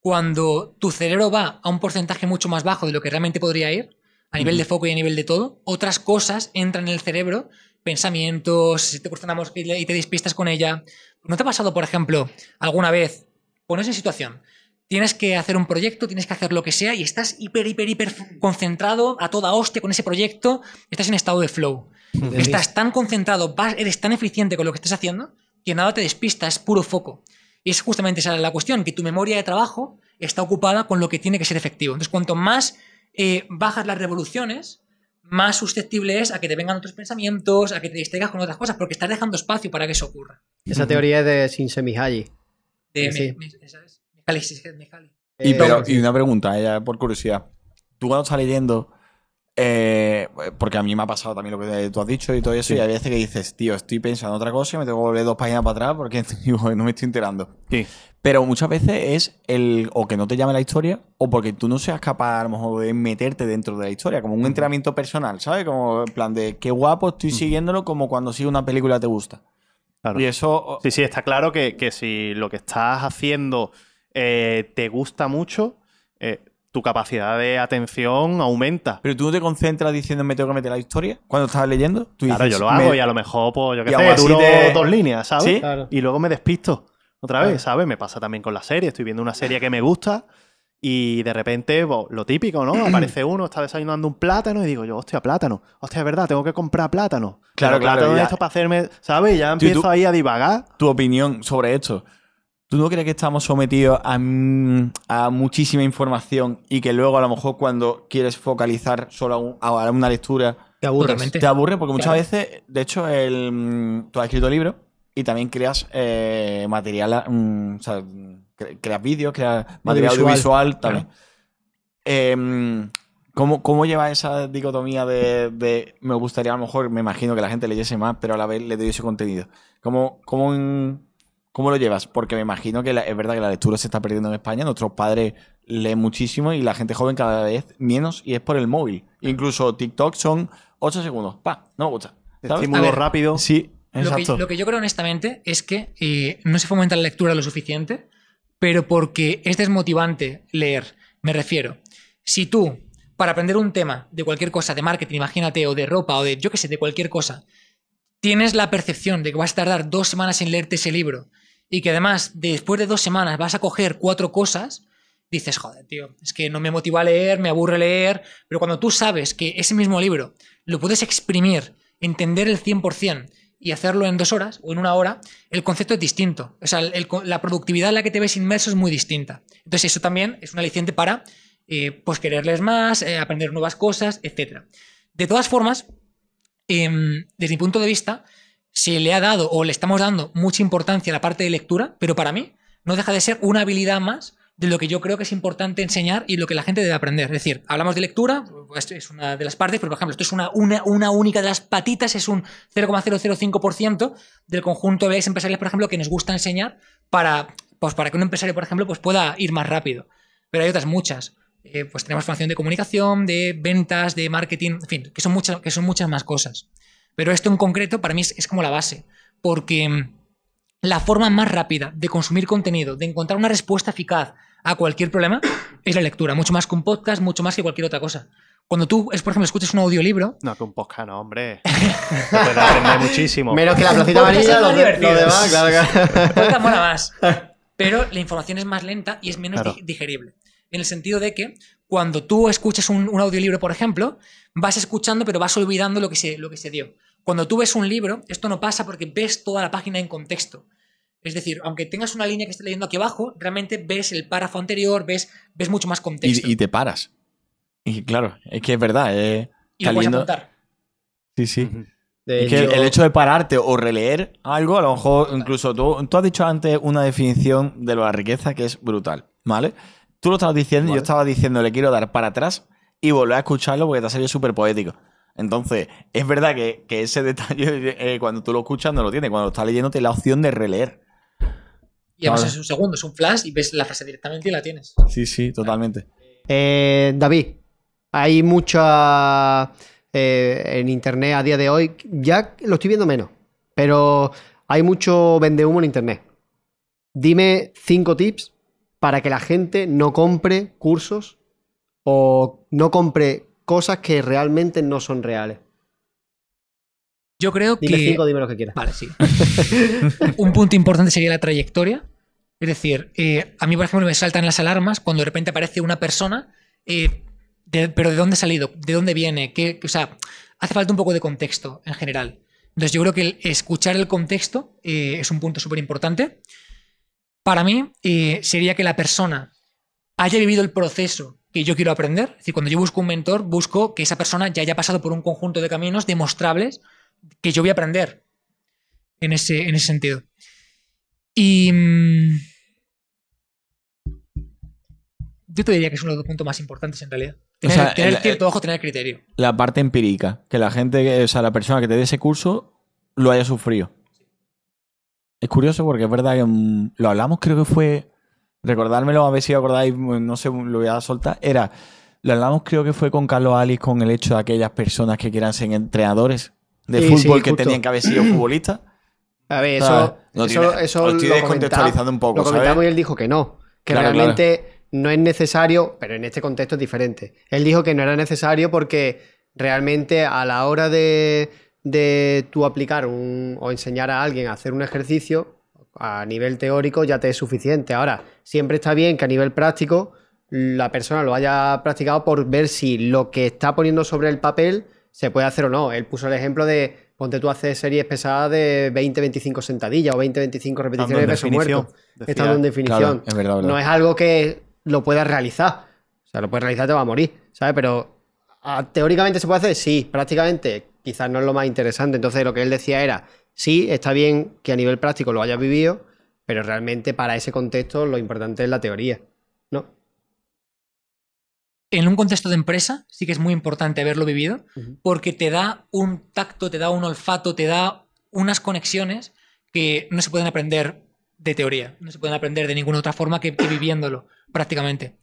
[SPEAKER 1] cuando tu cerebro va a un porcentaje mucho más bajo de lo que realmente podría ir, a nivel de foco y a nivel de todo, otras cosas entran en el cerebro, pensamientos, si te gusta una y te despistas con ella. ¿No te ha pasado, por ejemplo, alguna vez, pones en situación, tienes que hacer un proyecto, tienes que hacer lo que sea y estás hiper, hiper, hiper concentrado a toda hostia con ese proyecto, estás en estado de flow. Estás tan concentrado, eres tan eficiente con lo que estás haciendo que nada te despista, es puro foco. Y es justamente esa la cuestión, que tu memoria de trabajo está ocupada con lo que tiene que ser efectivo. Entonces, cuanto más eh, bajas las revoluciones, más susceptible es a que te vengan otros pensamientos, a que te distraigas con otras cosas, porque estás dejando espacio para que eso ocurra. Esa
[SPEAKER 3] teoría es de sin Mihaly. Eh,
[SPEAKER 2] y, pero, una pregunta, por curiosidad. Tú cuando estás leyendo, eh, porque a mí me ha pasado también lo que tú has dicho y todo eso, y hay veces que dices, tío, estoy pensando en otra cosa y me tengo que volver dos páginas para atrás porque no me estoy enterando. Sí. Pero muchas veces es el o que no te llame la historia o porque tú no seas capaz a lo mejor de meterte dentro de la historia, como un entrenamiento personal, ¿sabes? Como en plan de qué guapo estoy siguiéndolo como cuando sigue una película te gusta.
[SPEAKER 4] Y eso... Sí, sí, está claro que, si lo que estás haciendo eh, te gusta mucho, eh, tu capacidad de atención aumenta. Pero tú no te concentras diciendo me tengo que meter la historia cuando estás leyendo. Tú claro, yo lo hago y a lo mejor, pues yo qué sé, duro dos líneas, ¿sabes? Y luego me despisto otra vez, ¿sabes? Me pasa también con la serie. Estoy viendo una serie que me gusta y de repente, lo típico, ¿no? Aparece uno, está desayunando un plátano y digo yo, hostia, plátano. Hostia, es verdad, tengo que comprar plátano. Claro, claro. Plátano esto para hacerme, ¿sabes? ya empiezo ahí a divagar. Tu opinión sobre esto. ¿Tú no crees que estamos sometidos mm,
[SPEAKER 2] a, muchísima información y que luego a lo mejor cuando quieres focalizar solo a, una lectura... Te aburre. Pues, te aburre porque muchas veces, de hecho, mm, tú has escrito libros y también creas eh, material, mm, o sea, creas vídeos, creas material audiovisual, también. Eh, ¿Cómo, ¿Cómo, lleva esa dicotomía de, me gustaría a lo mejor, me imagino que la gente leyese más, pero a la vez le doy ese contenido? ¿Cómo, cómo en, ¿Cómo lo llevas? Porque me imagino que es verdad que la lectura se está perdiendo en España. Nuestros padres leen muchísimo y la gente joven cada vez menos y es por el móvil. Incluso TikTok son 8 segundos. Pa, no me gusta. Estímulo rápido. Sí, exacto. Lo
[SPEAKER 1] que, yo creo honestamente es que eh, no se fomenta la lectura lo suficiente, pero porque es desmotivante leer. Me refiero, si tú, para aprender un tema de cualquier cosa, de marketing, imagínate, o de ropa, o de yo qué sé, de cualquier cosa, tienes la percepción de que vas a tardar dos semanas en leerte ese libro y que además después de dos semanas vas a coger cuatro cosas, dices, joder, tío, es que no me motiva a leer, me aburre leer, pero cuando tú sabes que ese mismo libro lo puedes exprimir, entender el 100% y hacerlo en dos horas o en una hora, el concepto es distinto. O sea, la productividad en la que te ves inmerso es muy distinta. Entonces eso también es un aliciente para eh, pues, quererles más, eh, aprender nuevas cosas, etc. De todas formas, em, desde mi punto de vista, si le ha dado o le estamos dando mucha importancia a la parte de lectura, pero para mí no deja de ser una habilidad más de lo que yo creo que es importante enseñar y lo que la gente debe aprender. Es decir, hablamos de lectura, pues, es una de las partes, pero por ejemplo, esto es una, una, única de las patitas, es un 0,005% del conjunto de empresarios, por ejemplo, que nos gusta enseñar para, pues, para que un empresario, por ejemplo, pues, pueda ir más rápido. Pero hay otras muchas. Eh, pues tenemos formación de comunicación, de ventas, de marketing, en fin, que son muchas, que son muchas más cosas. Pero esto en concreto para mí es, como la base, porque mm, la forma más rápida de consumir contenido, de encontrar una respuesta eficaz a cualquier problema, es la lectura, mucho más que un podcast, mucho más que cualquier otra cosa. Cuando tú, por ejemplo, escuchas un
[SPEAKER 4] audiolibro. No, que un podcast no, hombre. muchísimo. Menos que la placita
[SPEAKER 1] amarilla, lo, demás, claro más. Pero la información es más lenta y es menos digerible en el sentido de que cuando tú escuchas un, audiolibro, por ejemplo, vas escuchando pero vas olvidando lo que, se, lo que se dio. Cuando tú ves un libro, esto no pasa porque ves toda la página en contexto. Es decir, aunque tengas una línea que esté leyendo aquí abajo, realmente ves el párrafo anterior, ves, ves mucho más contexto.
[SPEAKER 2] Y, te paras. Y claro, es que es verdad. Eh, y lo apuntar. Sí, sí. que el hecho de pararte o releer algo, a lo mejor incluso tú, tú has dicho antes una definición de la riqueza que es brutal, ¿vale? Tú lo estabas diciendo, yo estaba diciendo, le quiero dar para atrás y volver a escucharlo porque te ha salido súper poético. Entonces, es verdad que, ese detalle, eh, cuando tú lo escuchas, no lo tienes. Cuando lo estás leyendo, te la opción de releer. Y además es
[SPEAKER 1] un segundo, es un flash y ves la frase directamente y la tienes.
[SPEAKER 2] Sí, sí, totalmente.
[SPEAKER 3] Eh, David, hay mucha. Eh, en internet a día de hoy, ya lo estoy viendo menos, pero hay mucho vende humo en internet. Dime cinco tips para que la gente no compre cursos o no compre cosas que realmente no son reales.
[SPEAKER 1] Yo creo que.
[SPEAKER 3] lo que quieras. sí.
[SPEAKER 1] un punto importante sería la trayectoria. Es decir, eh, a mí, por ejemplo, me saltan las alarmas cuando de repente aparece una persona. Eh, pero ¿de dónde ha salido? ¿De dónde viene? ¿Qué, o sea, hace falta un poco de contexto en general. Entonces, yo creo que escuchar el contexto eh, es un punto súper importante. Para mí eh, sería que la persona haya vivido el proceso que yo quiero aprender. Es decir, cuando yo busco un mentor, busco que esa persona ya haya pasado por un conjunto de caminos demostrables que yo voy a aprender en ese, en ese sentido. Y mm, yo te diría que es uno de los puntos más importantes en realidad. Tener,
[SPEAKER 2] o tener cierto ojo, tener criterio. La parte empírica, que la gente, o sea, la persona que te dé ese curso lo haya sufrido. Es curioso porque es verdad que mm, lo hablamos, creo que fue. Recordármelo, a ver si acordáis, mm, no sé, lo voy a soltar. Era. Lo hablamos, creo que fue con Carlos Alice, con el hecho de aquellas personas que quieran ser entrenadores de fútbol que tenían que haber sido futbolistas. A ver, eso, lo estoy un poco. Lo comentamos y él dijo que no, que realmente
[SPEAKER 3] no es necesario, pero en este contexto es diferente. Él dijo que no era necesario porque realmente a la hora de, de tú aplicar un, o enseñar a alguien a hacer un ejercicio a nivel teórico ya te es suficiente. Ahora, siempre está bien que a nivel práctico la persona lo haya practicado por ver si lo que está poniendo sobre el papel se puede hacer o no. Él puso el ejemplo de ponte tú a hacer series pesadas de 20-25 sentadillas o 20-25 repeticiones de peso muerto. Está en definición. No es algo que lo puedas realizar. O sea, lo puedes realizar, te va a morir, ¿sabes? Pero ah, teóricamente se puede hacer, sí. Prácticamente, quizás no es lo más interesante. Entonces, lo que él decía era, sí, está bien que a nivel práctico lo hayas vivido, pero realmente para ese contexto lo importante es la teoría, ¿no?
[SPEAKER 1] En un contexto de empresa sí que es muy importante haberlo vivido porque te da un tacto, te da un olfato, te da unas conexiones que no se pueden aprender de teoría, no se pueden aprender de ninguna otra forma que, viviéndolo prácticamente.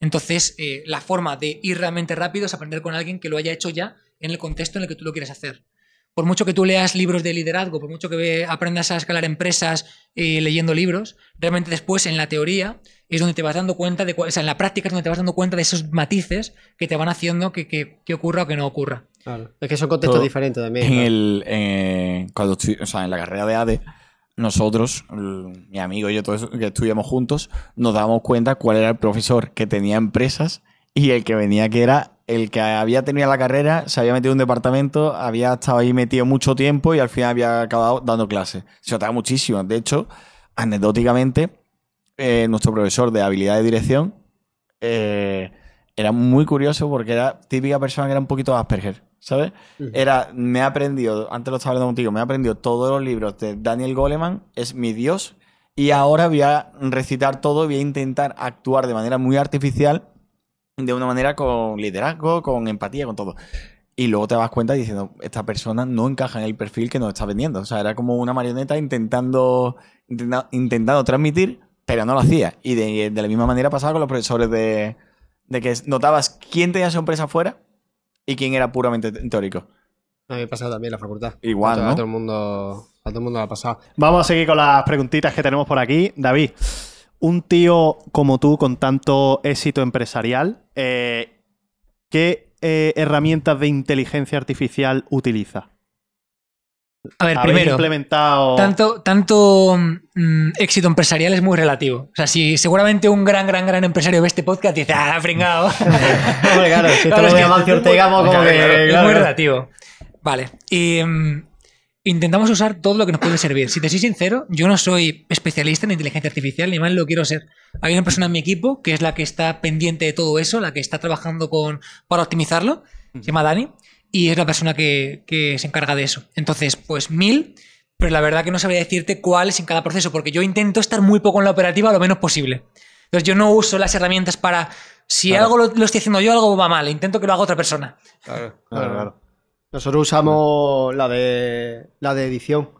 [SPEAKER 1] Entonces, eh, la forma de ir realmente rápido es aprender con alguien que lo haya hecho ya en el contexto en el que tú lo quieres hacer. Por mucho que tú leas libros de liderazgo, por mucho que aprendas a escalar empresas eh, leyendo libros, realmente después en la teoría es donde te vas dando cuenta, de, o sea, en la práctica es donde te vas dando cuenta de esos matices que te van haciendo que, que, que ocurra o que no ocurra.
[SPEAKER 3] Claro. Es que son contextos diferentes también. En,
[SPEAKER 2] el, eh, o sea, en la carrera de ADE, nosotros, mm, mi amigo y yo, todos que estudiamos juntos, nos dábamos cuenta cuál era el profesor que tenía empresas y el que venía que era el que había tenido la carrera se había metido en un departamento, había estado ahí metido mucho tiempo y al final había acabado dando clases. Se notaba muchísimo. De hecho, anecdóticamente, eh, nuestro profesor de habilidad de dirección eh, era muy curioso porque era típica persona que era un poquito Asperger, ¿sabes? Era, me ha aprendido, antes lo estaba hablando contigo, me ha aprendido todos los libros de Daniel Goleman, es mi Dios, y ahora voy a recitar todo, voy a intentar actuar de manera muy artificial de una manera con liderazgo, con empatía, con todo. Y luego te das cuenta diciendo, esta persona no encaja en el perfil que nos está vendiendo. O sea, era como una marioneta intentando, intentando transmitir, pero no lo hacía. Y de, la misma manera pasaba con los profesores de, que notabas quién tenía su empresa fuera y quién era puramente
[SPEAKER 4] teórico.
[SPEAKER 3] A mí me ha pasado también en la facultad. Igual, ¿no? A todo el mundo, a todo el mundo ha pasado.
[SPEAKER 4] Vamos a seguir con las preguntitas que tenemos por aquí. David, un tío como tú con tanto éxito empresarial, eh, ¿qué eh, herramientas de inteligencia artificial utiliza? A ver, primero, implementado...
[SPEAKER 1] tanto, tanto mm, éxito empresarial es muy relativo. O sea, si seguramente un gran, gran, gran empresario ve este podcast y dice, ah, fringado!
[SPEAKER 5] claro, si Ortega, como que... Es muy
[SPEAKER 1] relativo. Vale, y... Mm, intentamos usar todo lo que nos puede servir. Si te soy sincero, yo no soy especialista en inteligencia artificial, ni más lo quiero ser. Hay una persona en mi equipo que es la que está pendiente de todo eso, la que está trabajando con, para optimizarlo, se llama Dani, y es la persona que, se encarga de eso. Entonces, pues mil, pero la verdad que no sabría decirte cuál es en cada proceso, porque yo intento estar muy poco en la operativa lo menos posible. Entonces, yo no uso las herramientas para si algo lo, lo, estoy haciendo yo, algo va mal. Intento que lo haga otra persona.
[SPEAKER 5] Claro, claro, claro.
[SPEAKER 3] Nosotros usamos la de la de edición.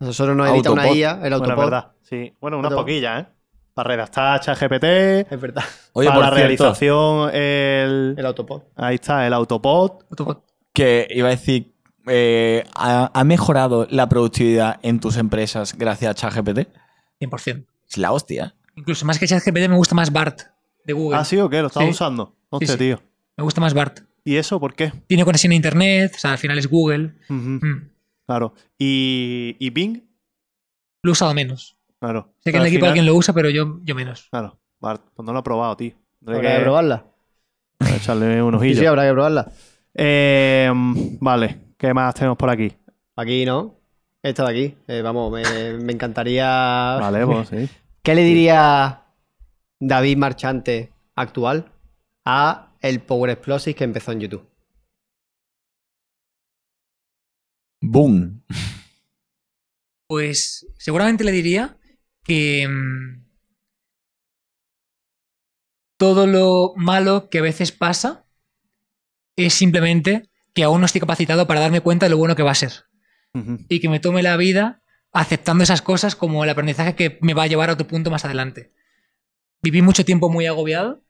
[SPEAKER 3] Nosotros nos edita una IA, el Autopod. Bueno, verdad.
[SPEAKER 4] Sí. Bueno, unas poquillas, ¿eh? Para redactar ChatGPT. Es verdad. Oye, para la realización, el. El Autopod. Ahí está, el Autopod. Autopod.
[SPEAKER 2] Que iba a decir. Eh, ¿ha, mejorado la productividad en tus empresas gracias a ChatGPT? 100%. Es la hostia.
[SPEAKER 1] ¿eh? Incluso más que ChatGPT me gusta más BART de
[SPEAKER 4] Google. ¿Ah, sí o qué? ¿Lo estás usando? Hostia, tío. Me gusta más BART. ¿Y eso por qué? Tiene conexión a Internet, o sea, al final es Google. Mm. Claro. ¿Y, ¿Y Bing? Lo he usado menos. Claro. Sé que en el equipo alguien lo
[SPEAKER 1] usa, pero yo, yo menos. Claro.
[SPEAKER 4] Bart, pues no lo he probado, tío. Habrá que... probarla. echarle un ojillo. Sí, habrá que probarla. Em, vale, ¿qué más tenemos por aquí?
[SPEAKER 3] Aquí, ¿no? Esta de aquí. Eh, vamos, me, me, encantaría. Vale, pues sí. ¿Qué le diría David Marchante actual a el Power Explosive que empezó en YouTube.
[SPEAKER 5] Boom. Pues seguramente le diría que mm,
[SPEAKER 1] todo lo malo que a veces pasa es simplemente que aún no estoy capacitado para darme cuenta de lo bueno que va a ser. Y que me tome la vida aceptando esas cosas como el aprendizaje que me va a llevar a otro punto más adelante. Viví mucho tiempo muy agobiado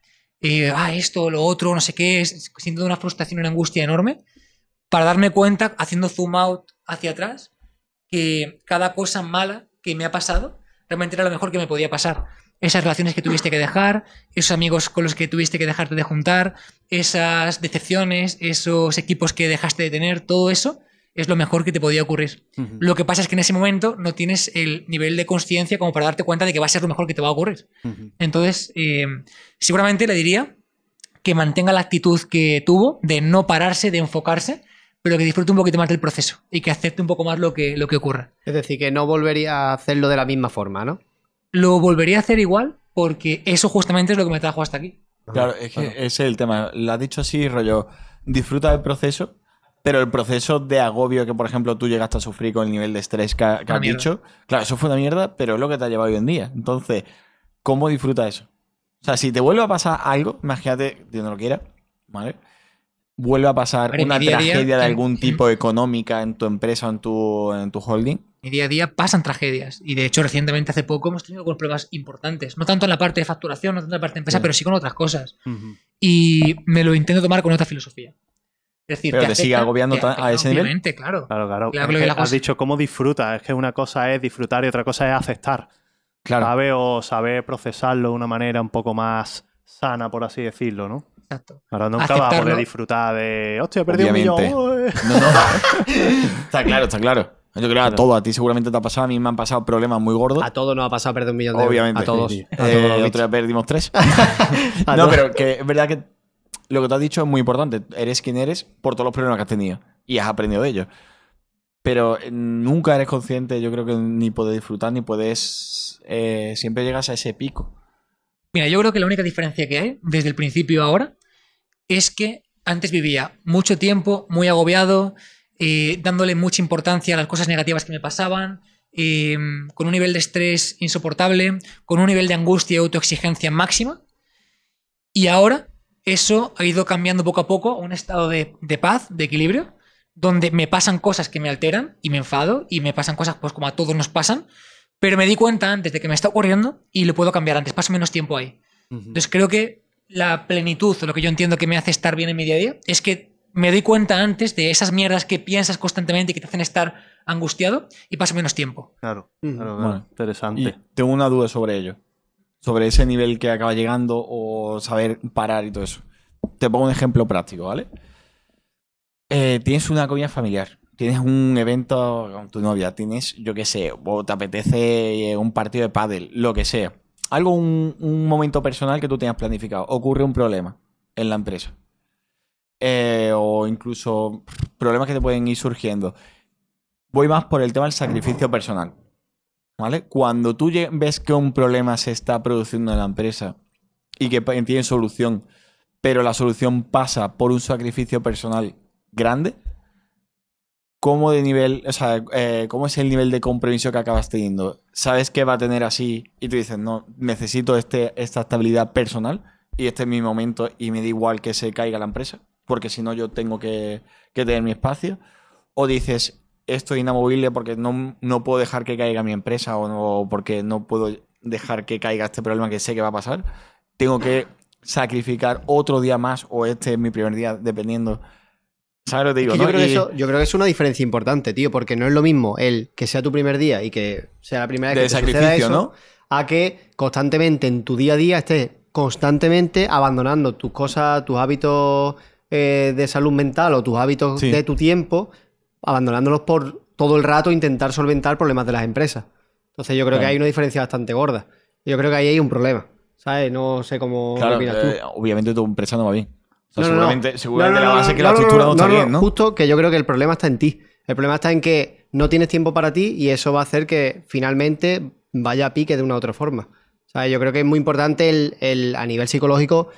[SPEAKER 1] eh, ah, esto, lo otro, no sé qué, siento una frustración, una angustia enorme, para darme cuenta, haciendo zoom out hacia atrás, que cada cosa mala que me ha pasado realmente era lo mejor que me podía pasar. Esas relaciones que tuviste que dejar, esos amigos con los que tuviste que dejarte de juntar, esas decepciones, esos equipos que dejaste de tener, todo eso es lo mejor que te podía ocurrir. Lo que pasa es que en ese momento no tienes el nivel de conciencia como para darte cuenta de que va a ser lo mejor que te va a ocurrir. Entonces, eh, seguramente le diría que mantenga la actitud que tuvo de no pararse, de enfocarse, pero que disfrute un poquito más del proceso y que acepte un poco más lo que, lo que ocurra.
[SPEAKER 3] Es decir, que no volvería a
[SPEAKER 2] hacerlo de la misma forma, ¿no?
[SPEAKER 1] Lo volvería a hacer igual porque eso justamente es lo que me trajo hasta
[SPEAKER 5] aquí. Claro, es es
[SPEAKER 2] el tema. Lo ha dicho así, rollo, disfruta del proceso, pero el proceso de agobio que, por ejemplo, tú llegaste a sufrir con el nivel de estrés que, has dicho, claro, eso fue una mierda, pero es lo que te ha llevado hoy en día. Entonces, ¿cómo disfruta eso? O sea, si te vuelve a pasar algo, imagínate, Dios no lo quiera, ¿vale? Vuelve a pasar una tragedia de algún tipo económica en tu empresa o en tu, en tu holding. y día a día pasan tragedias.
[SPEAKER 1] Y de hecho, recientemente, hace poco, hemos tenido pruebas importantes. No tanto en la parte de facturación, no tanto en la parte de empresa, pero sí con otras cosas. Y me lo intento tomar con otra filosofía. Es decir,
[SPEAKER 4] pero te, te sigue agobiando a ese nivel. Claro, claro. claro. claro es Has dicho cómo disfruta Es que una cosa es disfrutar y otra cosa es aceptar. Claro. o saber procesarlo de una manera un poco más sana, por así decirlo, ¿no? Exacto. Ahora nunca Aceptarlo. a poder disfrutar de. ¡Hostia, he perdido un millón!
[SPEAKER 5] No, no.
[SPEAKER 2] está claro, está claro. Yo creo que a todo, a ti seguramente te ha pasado, a mí me han pasado problemas muy gordos. A todos nos ha pasado perder un millón de euros. Obviamente. A todos. A todos eh, perdimos tres. no, pero que es verdad que lo que te has dicho es muy importante. Eres quien eres por todos los problemas que has tenido y has aprendido de ellos. Pero eh, nunca eres consciente, yo creo que ni puedes disfrutar, ni puedes... Eh, siempre llegas a ese pico.
[SPEAKER 1] Mira, yo creo que la única diferencia que hay
[SPEAKER 2] desde el principio ahora
[SPEAKER 1] es que antes vivía mucho tiempo, muy agobiado, eh, dándole mucha importancia a las cosas negativas que me pasaban, con un nivel de estrés insoportable, con un nivel de angustia y autoexigencia máxima. Y ahora eso ha ido cambiando poco a poco a un estado de, paz, de equilibrio, donde me pasan cosas que me alteran y me enfado y me pasan cosas pues como a todos nos pasan, pero me di cuenta antes de que me está ocurriendo y lo puedo cambiar antes, paso menos tiempo ahí. Entonces creo que la plenitud, lo que yo entiendo que me hace estar bien en mi día a día, es que me doy cuenta antes de esas mierdas que piensas constantemente y que te hacen estar angustiado y paso menos tiempo.
[SPEAKER 4] Claro,
[SPEAKER 2] interesante. tengo una duda sobre ello sobre ese nivel que acaba llegando o saber parar y todo eso. Te pongo un ejemplo práctico, ¿vale? Eh, tienes una comida familiar, tienes un evento con tu novia, tienes, yo qué sé, o te apetece eh, un partido de pádel, lo que sea. Algo, un, momento personal que tú tengas planificado. Ocurre un problema en la empresa. Eh, o incluso problemas que te pueden ir surgiendo. Voy más por el tema del sacrificio personal. Cuando tú ves que un problema se está produciendo en la empresa y que tiene solución, pero la solución pasa por un sacrificio personal grande, ¿cómo, de nivel, eh, ¿cómo es el nivel de compromiso que acabas teniendo? ¿Sabes que va a tener así y tú dices, no, necesito este, esta estabilidad personal y este es mi momento y me da igual que se caiga la empresa, porque si no yo tengo que, que tener mi espacio? ¿O dices, esto inamovible porque no, puedo dejar que caiga mi empresa o porque no puedo dejar que caiga este problema que sé que va a pasar, tengo que sacrificar otro día más o este es mi primer día, dependiendo. ¿Sabes lo que digo? yo,
[SPEAKER 3] creo que es una diferencia importante, tío, porque no es lo mismo el que sea tu primer día y que sea la primera vez que te sacrificas a que constantemente en tu día a día estés constantemente abandonando tus cosas, tus hábitos eh, de salud mental o tus hábitos de tu tiempo abandonándolos por todo el rato intentar solventar problemas de las empresas. Entonces yo creo que hay una diferencia bastante gorda. Yo creo que ahí hay un problema. ¿Sabes? No sé cómo opinas eh, tú.
[SPEAKER 2] obviamente tu empresa no va bien. seguramente, la base que la estructura no, está bien, ¿no?
[SPEAKER 3] Justo que yo creo que el problema está en ti. El problema está en que no tienes tiempo para ti y eso va a hacer que finalmente vaya a pique de una u otra forma. yo creo que es muy importante el, a nivel psicológico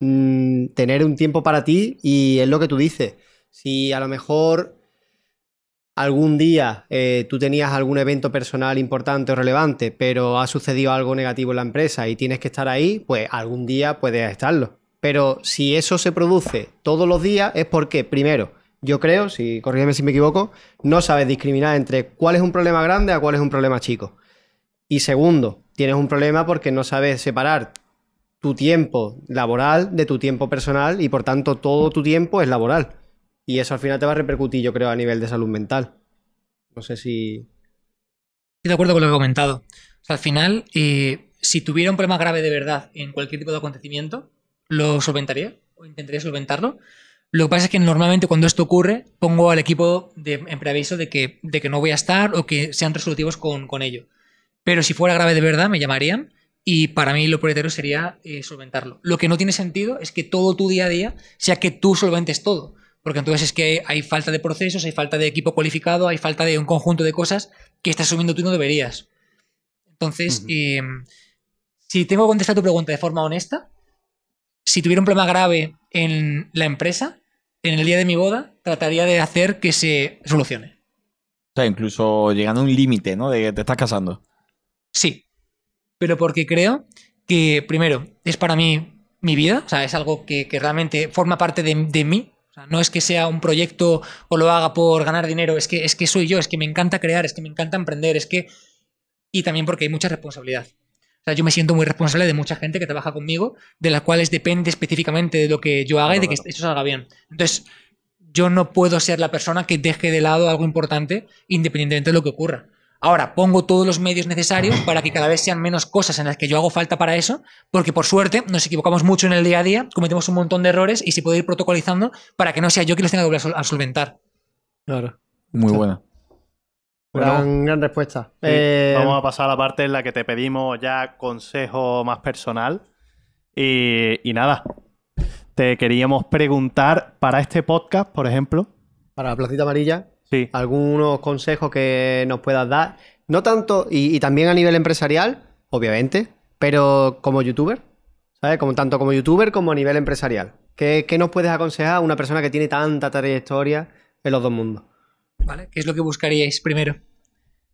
[SPEAKER 3] mm, tener un tiempo para ti y es lo que tú dices. Si a lo mejor algún día eh, tú tenías algún evento personal importante o relevante, pero ha sucedido algo negativo en la empresa y tienes que estar ahí, pues algún día puedes estarlo. Pero si eso se produce todos los días es porque, primero, yo creo, si corrígeme si me equivoco, no sabes discriminar entre cuál es un problema grande a cuál es un problema chico. Y segundo, tienes un problema porque no sabes separar tu tiempo laboral de tu tiempo personal y por tanto todo tu tiempo es laboral. Y eso al final te va a repercutir, yo creo, a nivel de salud mental. No sé si.
[SPEAKER 5] Estoy de acuerdo con lo
[SPEAKER 1] que he comentado. al final, eh, si tuviera un problema grave de verdad en cualquier tipo de acontecimiento, lo solventaría o intentaría solventarlo. Lo que pasa es que normalmente cuando esto ocurre, pongo al equipo de, en preaviso de que, de que no voy a estar o que sean resolutivos con, ello. Pero si fuera grave de verdad, me llamarían y para mí lo prioritario sería eh, solventarlo. Lo que no tiene sentido es que todo tu día a día sea que tú solventes todo. Porque entonces es que hay falta de procesos, hay falta de equipo cualificado, hay falta de un conjunto de cosas que estás asumiendo tú no deberías. Entonces, em, si tengo que contestar tu pregunta de forma honesta, si tuviera un problema grave en la empresa, en el día de mi boda, trataría de hacer que se solucione.
[SPEAKER 2] O sea, incluso llegando a un límite, ¿no? De que te estás casando.
[SPEAKER 1] Sí. Pero porque creo que, primero, es para mí mi vida, o sea, es algo que, realmente forma parte de mí, no es que sea un proyecto o lo haga por ganar dinero, es que, es que soy yo, es que me encanta crear, es que me encanta emprender, es que... Y también porque hay mucha responsabilidad. O sea, yo me siento muy responsable de mucha gente que trabaja conmigo, de las cuales depende específicamente de lo que yo haga y de que eso salga bien. Entonces, yo no puedo ser la persona que deje de lado algo importante independientemente de lo que ocurra. Ahora pongo todos los medios necesarios para que cada vez sean menos cosas en las que yo hago falta para eso, porque por suerte nos equivocamos mucho en el día a día, cometemos un montón de errores y se puede ir protocolizando para que no sea yo quien los tenga que a solventar.
[SPEAKER 3] Claro. Muy buena. Gran, respuesta. Vamos eh,
[SPEAKER 4] a pasar a la parte en la que te pedimos ya consejo más personal. y nada, te queríamos preguntar para este podcast, por ejemplo. Para la Placita Amarilla, sí. algunos consejos que nos puedas dar. No tanto, y,
[SPEAKER 3] también a nivel empresarial, obviamente, pero como youtuber, ¿sabes? Como, tanto como youtuber como a nivel empresarial. ¿Qué, nos puedes aconsejar a una persona que tiene tanta trayectoria en los dos mundos? Vale, ¿qué es lo que buscaríais primero?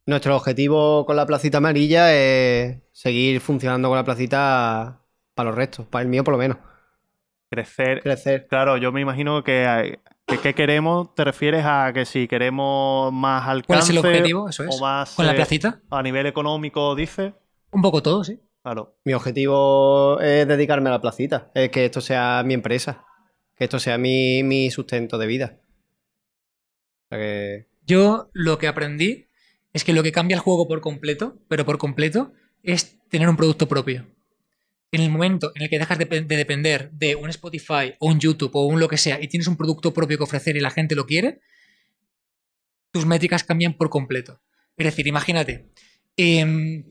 [SPEAKER 3] Nuestro objetivo con la placita amarilla es seguir funcionando con la placita para los restos, para el mío por lo
[SPEAKER 4] menos. Crecer. Crecer. Claro, yo me imagino que qué queremos? ¿Te refieres a que si queremos más alcance ¿Cuál es el objetivo? O más, ¿Con la eh, placita? a nivel económico, dice.
[SPEAKER 3] Un poco todo, sí.
[SPEAKER 4] Claro. Mi objetivo es dedicarme a la placita,
[SPEAKER 3] es que esto sea mi empresa, que esto sea mi, sustento de vida. Yo lo que aprendí es que lo que cambia el juego por completo,
[SPEAKER 1] pero por completo, es tener un producto propio en el momento en el que dejas de, depender de un Spotify o un YouTube o un lo que sea y tienes un producto propio que ofrecer y la gente lo quiere, tus métricas cambian por completo. Es decir, imagínate, em,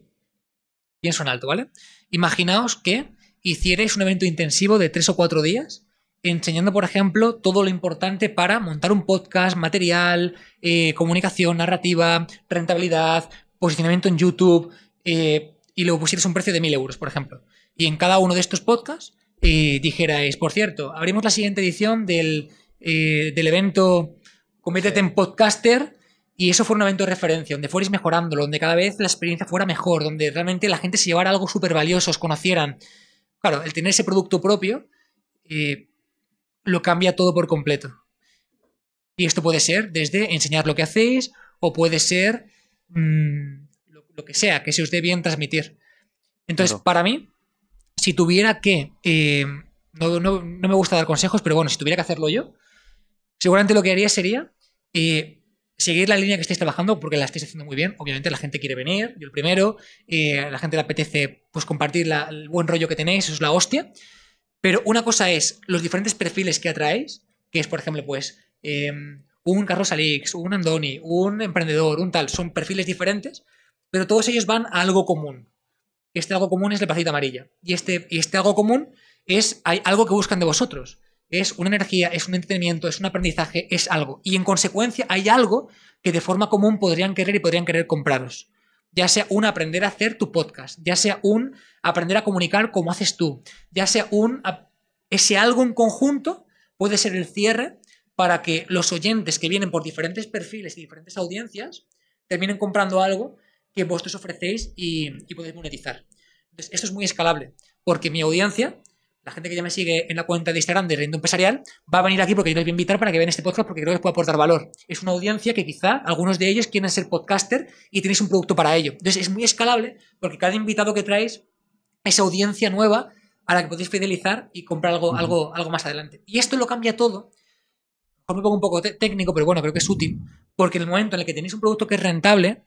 [SPEAKER 1] pienso en alto, ¿vale? Imaginaos que hicierais un evento intensivo de tres o cuatro días enseñando, por ejemplo, todo lo importante para montar un podcast, material, eh, comunicación, narrativa, rentabilidad, posicionamiento en YouTube, eh, y luego pusieras un precio de mil euros, por ejemplo y en cada uno de estos podcasts eh, dijerais, por cierto, abrimos la siguiente edición del, eh, del evento Convétete en Podcaster. Y eso fue un evento de referencia, donde fuerais mejorándolo, donde cada vez la experiencia fuera mejor, donde realmente la gente se llevara algo súper valioso, os conocieran. Claro, el tener ese producto propio eh, lo cambia todo por completo. Y esto puede ser desde enseñar lo que hacéis o puede ser
[SPEAKER 5] mm,
[SPEAKER 1] lo, que sea, que se os dé bien transmitir. Entonces, para mí, si tuviera que, eh, no, me gusta dar consejos, pero bueno, si tuviera que hacerlo yo, seguramente lo que haría sería eh, seguir la línea que estáis trabajando porque la estáis haciendo muy bien. Obviamente la gente quiere venir, yo el primero, eh, a la gente le apetece pues, compartir el buen rollo que tenéis, eso es la hostia. Pero una cosa es los diferentes perfiles que atraéis, que es, por ejemplo, pues em, un Carlos Alix, un Andoni, un emprendedor, un tal, son perfiles diferentes, pero todos ellos van a algo común, este algo común es la placita amarilla. Y este, este algo común es hay algo que buscan de vosotros. Es una energía, es un entretenimiento, es un aprendizaje, es algo. Y en consecuencia hay algo que de forma común podrían querer y podrían querer compraros. Ya sea un aprender a hacer tu podcast, ya sea un aprender a comunicar como haces tú, ya sea un... Ese algo en conjunto puede ser el cierre para que los oyentes que vienen por diferentes perfiles y diferentes audiencias terminen comprando algo que vosotros ofrecéis y, podéis monetizar. Entonces, esto es muy escalable, porque mi audiencia, la gente que ya me sigue en la cuenta de Instagram de Rendo Empresarial, va a venir aquí porque yo les voy a invitar para que vean este podcast porque creo que les puede aportar valor. Es una audiencia que quizá algunos de ellos quieren ser podcaster y tenéis un producto para ello. Entonces es muy escalable porque cada invitado que traéis es audiencia nueva a la que podéis fidelizar y comprar algo, algo, algo más adelante. Y esto lo cambia todo. me pongo un poco técnico, pero bueno, creo que es útil. Porque en el momento en el que tenéis un producto que es rentable,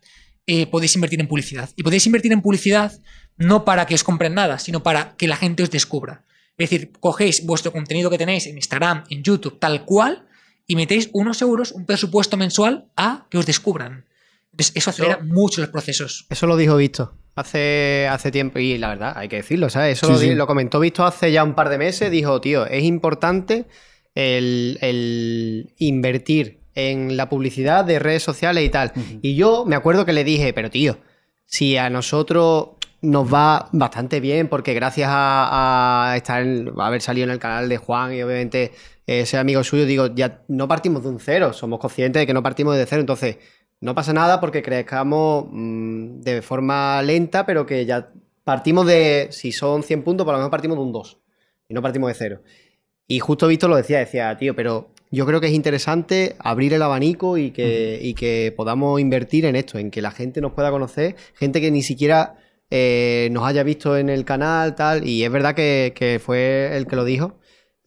[SPEAKER 1] eh, podéis invertir en publicidad. Y podéis invertir en publicidad no para que os compren nada, sino para que la gente os descubra. Es decir, cogéis vuestro contenido que tenéis en Instagram, en YouTube, tal cual, y metéis unos euros, un presupuesto mensual, a que os descubran. Entonces, eso acelera mucho los procesos. Eso lo dijo
[SPEAKER 3] Visto hace, hace tiempo, y la verdad, hay que decirlo, ¿sabes? Eso lo, comentó Visto hace ya un par de meses, dijo, tío, es importante el invertir en la publicidad de redes sociales y tal. Y yo me acuerdo que le dije, pero tío, si a nosotros nos va bastante bien porque gracias a, estar a haber salido en el canal de Juan y obviamente ese eh, amigo suyo, digo, ya no partimos de un cero, somos conscientes de que no partimos de cero, entonces no pasa nada porque crezcamos mm, de forma lenta, pero que ya partimos de, si son 100 puntos, por lo menos partimos de un 2 y no partimos de cero. Y justo visto lo decía, decía, tío, pero yo creo que es interesante abrir el abanico y que, que podamos invertir en esto, en que la gente nos pueda conocer, gente que ni siquiera eh, nos haya visto en el canal, tal, y es verdad que, fue
[SPEAKER 4] el que lo dijo.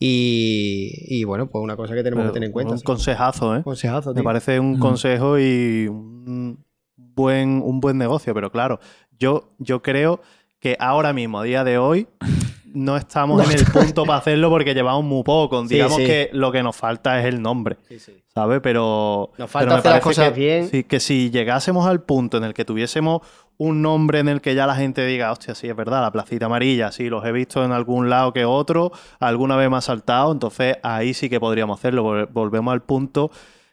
[SPEAKER 4] Y, bueno, pues una cosa que tenemos que tener en cuenta. Un consejazo, ¿eh? Consejazo, Me parece un consejo y un buen, un buen negocio, pero claro, yo, yo creo que ahora mismo, a día de hoy, no estamos en el punto para hacerlo porque llevamos muy poco. Digamos que lo que nos falta es el nombre, sí, ¿sabes? Pero nos falta hacer cosas que, bien. que si llegásemos al punto en el que tuviésemos un nombre en el que ya la gente diga, hostia, sí, es verdad, la placita amarilla, sí, los he visto en algún lado que otro, alguna vez me ha saltado, entonces ahí sí que podríamos hacerlo. Volvemos al punto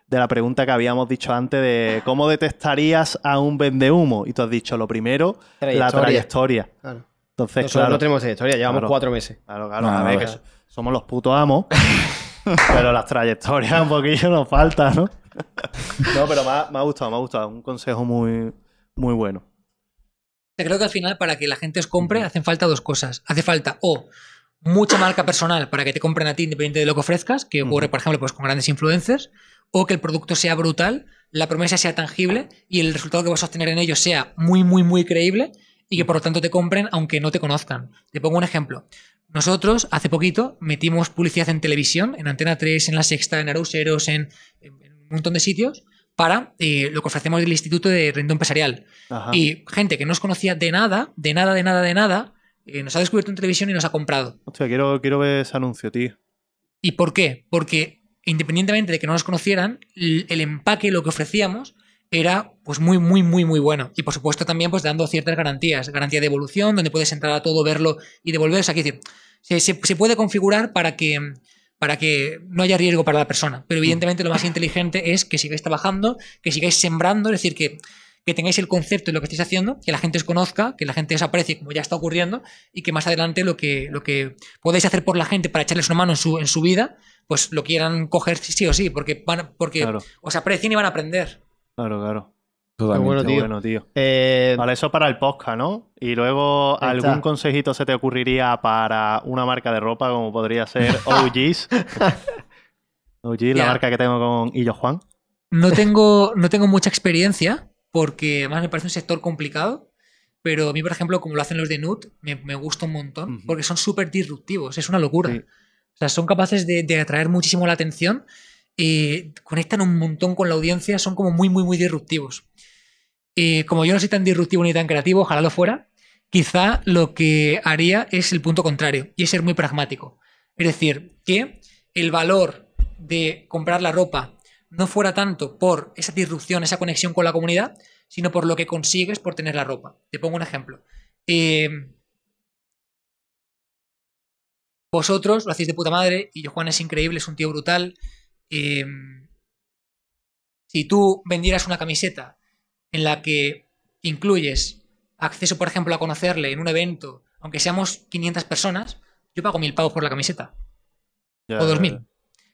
[SPEAKER 4] de la pregunta que habíamos dicho antes de cómo detectarías a un vendehumo. Y tú has dicho, lo primero, la trayectoria. Claro. Entonces, claro, no tenemos esa historia, llevamos cuatro meses. Claro, claro, a ah, ver, que somos los putos amos, pero las trayectorias un poquillo nos faltan, ¿no? no, pero me ha, gustado, me ha gustado. Un consejo muy, muy bueno.
[SPEAKER 1] Creo que al final, para que la gente os compre, hacen falta dos cosas. Hace falta o mucha marca personal para que te compren a ti independiente de lo que ofrezcas, que ocurre, por ejemplo, pues con grandes influencers, o que el producto sea brutal, la promesa sea tangible y el resultado que vas a obtener en ello sea muy, muy, muy creíble y que por lo tanto te compren aunque no te conozcan. Te pongo un ejemplo. Nosotros hace poquito metimos publicidad en televisión, en Antena 3, en La Sexta, en Arauseros, en, un montón de sitios, para eh, lo que ofrecemos del Instituto de Rendón Empresarial. Y gente que no nos conocía de nada, de nada, de nada, de nada,
[SPEAKER 4] eh, nos ha descubierto en televisión y nos ha comprado. Hostia, quiero, quiero ver ese anuncio, tío.
[SPEAKER 1] ¿Y por qué? Porque independientemente de que no nos conocieran, el empaque, lo que ofrecíamos, era pues muy, muy, muy, muy bueno. Y por supuesto también pues dando ciertas garantías, garantía de evolución, donde puedes entrar a todo, verlo y devolver, Aquí, decir, se, puede configurar para que, para que no haya riesgo para la persona, pero evidentemente lo más mm. inteligente es que sigáis trabajando, que sigáis sembrando, es decir, que, que tengáis el concepto de lo que estáis haciendo, que la gente os conozca, que la gente os aprecie como ya está ocurriendo y que más adelante lo que, lo que podéis hacer por la gente para echarles una mano en su, vida, pues lo quieran coger sí o sí, porque, porque os aprecian y van a aprender.
[SPEAKER 4] Claro, claro. Totalmente. bueno, tío. Eh, vale, eso para el podcast, ¿no? Y luego, ¿algún consejito se te ocurriría para una marca de ropa como podría ser OGs? OG's, la marca que tengo con Illo Juan.
[SPEAKER 1] No tengo, no tengo mucha experiencia porque además me parece un sector complicado. Pero a mí, por ejemplo, como lo hacen los de Nude, me, gusta un montón porque son súper disruptivos. Es una locura. O sea, son capaces de, de atraer muchísimo la atención eh, conectan un montón con la audiencia, son como muy, muy, muy disruptivos. Eh, como yo no soy tan disruptivo ni tan creativo, ojalá lo fuera, quizá lo que haría es el punto contrario y es ser muy pragmático. Es decir, que el valor de comprar la ropa no fuera tanto por esa disrupción, esa conexión con la comunidad, sino por lo que consigues por tener la ropa. Te pongo un ejemplo. Eh, vosotros lo hacéis de puta madre y yo, Juan es increíble, es un tío brutal, Em, si tú vendieras una camiseta en la que incluyes acceso, por ejemplo, a conocerle en un evento, aunque seamos 500 personas, yo pago mil pavos por la camiseta. o dos mil.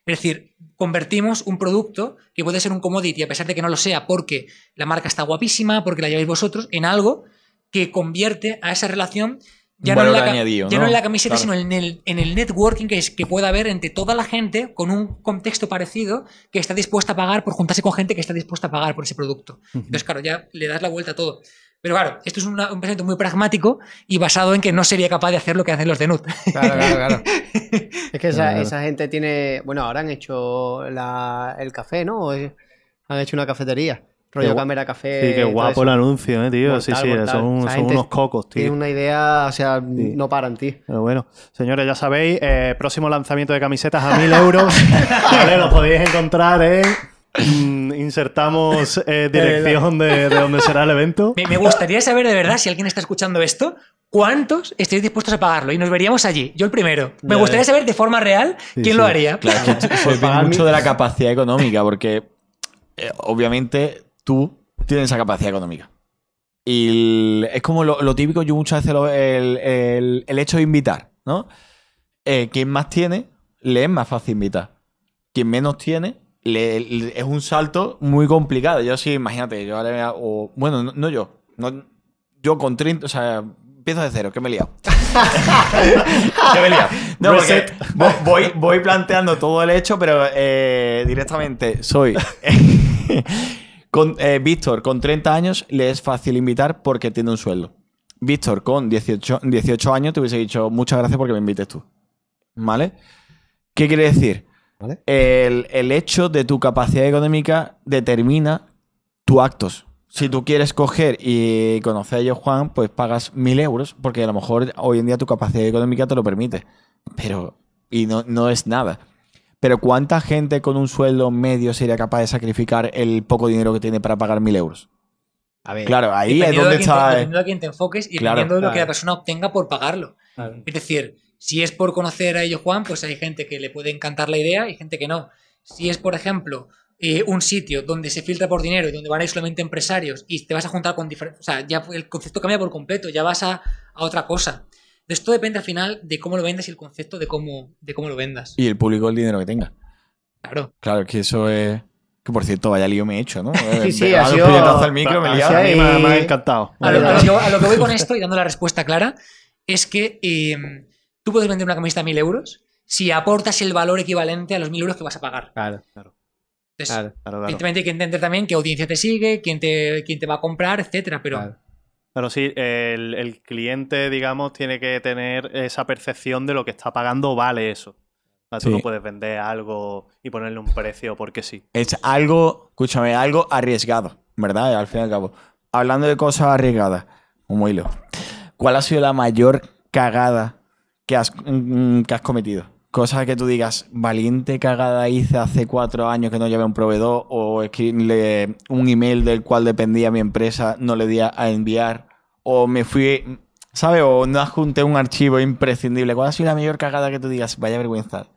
[SPEAKER 1] Es decir, convertimos un producto que puede ser un commodity, a pesar de que no lo sea, porque la marca está guapísima, porque la lleváis vosotros, en algo que convierte a esa relación ya, no en, la, ¿no? la, camiseta, sino en el, en el networking que, es, que pueda haber entre toda la gente con un contexto parecido que está dispuesta a pagar por juntarse con gente que está dispuesta a pagar por ese producto. Entonces, claro, ya le das la vuelta a todo. Pero claro, esto es un pensamiento muy pragmático y basado en que no sería capaz de hacer lo que hacen los de Nut. Claro, claro, claro.
[SPEAKER 3] es que esa, gente tiene. Bueno, ahora han hecho el café, ¿no? Han hecho una cafetería. Rollo qué cámara café. Sí, qué guapo el
[SPEAKER 4] anuncio, eh, tío. sí, sí, son, unos cocos, tío. Tiene una idea, o sea, no paran, tío. Pero bueno, señores, ya sabéis, eh, próximo lanzamiento de camisetas a 1000 euros. vale, lo podéis encontrar mm, eh. insertamos dirección de, de, donde será el evento. Me, gustaría saber de verdad
[SPEAKER 1] si alguien está escuchando esto, ¿Cuántos estáis dispuestos a pagarlo? Y nos veríamos allí. Yo el primero. Me gustaría saber de forma real quién lo haría. Claro, mucho de la
[SPEAKER 2] capacidad económica, porque eh, obviamente tú tienes esa capacidad económica. Y es como lo, típico, yo muchas veces el, hecho de invitar, ¿no? Eh, quien más tiene, le es más fácil invitar. Quien menos tiene, es un salto muy complicado. Yo sí, imagínate, yo o, bueno, no, yo, no, yo con 30, o sea, empiezo de cero, que me he liado.
[SPEAKER 5] que me he liado.
[SPEAKER 2] No, voy, voy planteando todo el hecho, pero eh, directamente soy Eh, Víctor, con 30 años, le es fácil invitar porque tiene un sueldo. Víctor, con 18, 18 años, te hubiese dicho muchas gracias porque me invites tú. ¿Vale? ¿Qué quiere decir? El, hecho de tu capacidad económica determina tus actos. Si tú quieres coger y conocer a yo Juan, pues pagas mil euros, porque a lo mejor hoy en día tu capacidad económica te lo permite. Pero, y no, no es nada. Pero ¿cuánta gente con un sueldo medio sería capaz de sacrificar el poco dinero que tiene para pagar mil euros?
[SPEAKER 1] claro, ahí es donde está. Dependiendo de eh. quién te enfoques y dependiendo de lo que la persona obtenga por pagarlo. Es decir, si es por conocer a ellos, Juan, pues hay gente que le puede encantar la idea y gente que no. Si es, por ejemplo, eh, un sitio donde se filtra por dinero y donde van a ir solamente empresarios y te vas a juntar con diferentes. O sea, ya el concepto cambia por completo, ya vas a, a otra cosa esto depende al final de cómo lo vendas y el concepto de cómo, de cómo lo vendas.
[SPEAKER 2] Y el público el dinero que tenga. Claro. Claro, que eso es. Que por cierto, vaya lío me he hecho, ¿no? Eh, sí, sí, ha sido... al micro, me he me, ha encantado. A lo, que,
[SPEAKER 1] voy con esto y dando la respuesta clara es que eh, tú puedes vender una camiseta a mil euros si aportas el valor equivalente a los mil euros que vas a pagar. Claro, claro.
[SPEAKER 4] Entonces, evidentemente
[SPEAKER 1] hay que entender también qué audiencia te sigue, quién te, te va a comprar, etcétera. Pero
[SPEAKER 4] pero sí, el, cliente, digamos, tiene que tener esa percepción de lo que está pagando vale eso. O no puedes vender algo y ponerle un precio porque sí.
[SPEAKER 2] Es algo, escúchame, algo arriesgado, ¿verdad? Al fin y al cabo. Hablando de cosas arriesgadas, como hilo. ¿Cuál ha sido la mayor cagada que mm, mm, que has cometido? Cosas que tú digas, valiente cagada hice hace cuatro años que no llevé un proveedor o escribirle un email del cual dependía mi empresa, no le di a enviar o me fui, ¿sabes? O no adjunté un archivo imprescindible. ¿Cuál ha sido la mayor cagada que tú digas? Vaya vergüenza.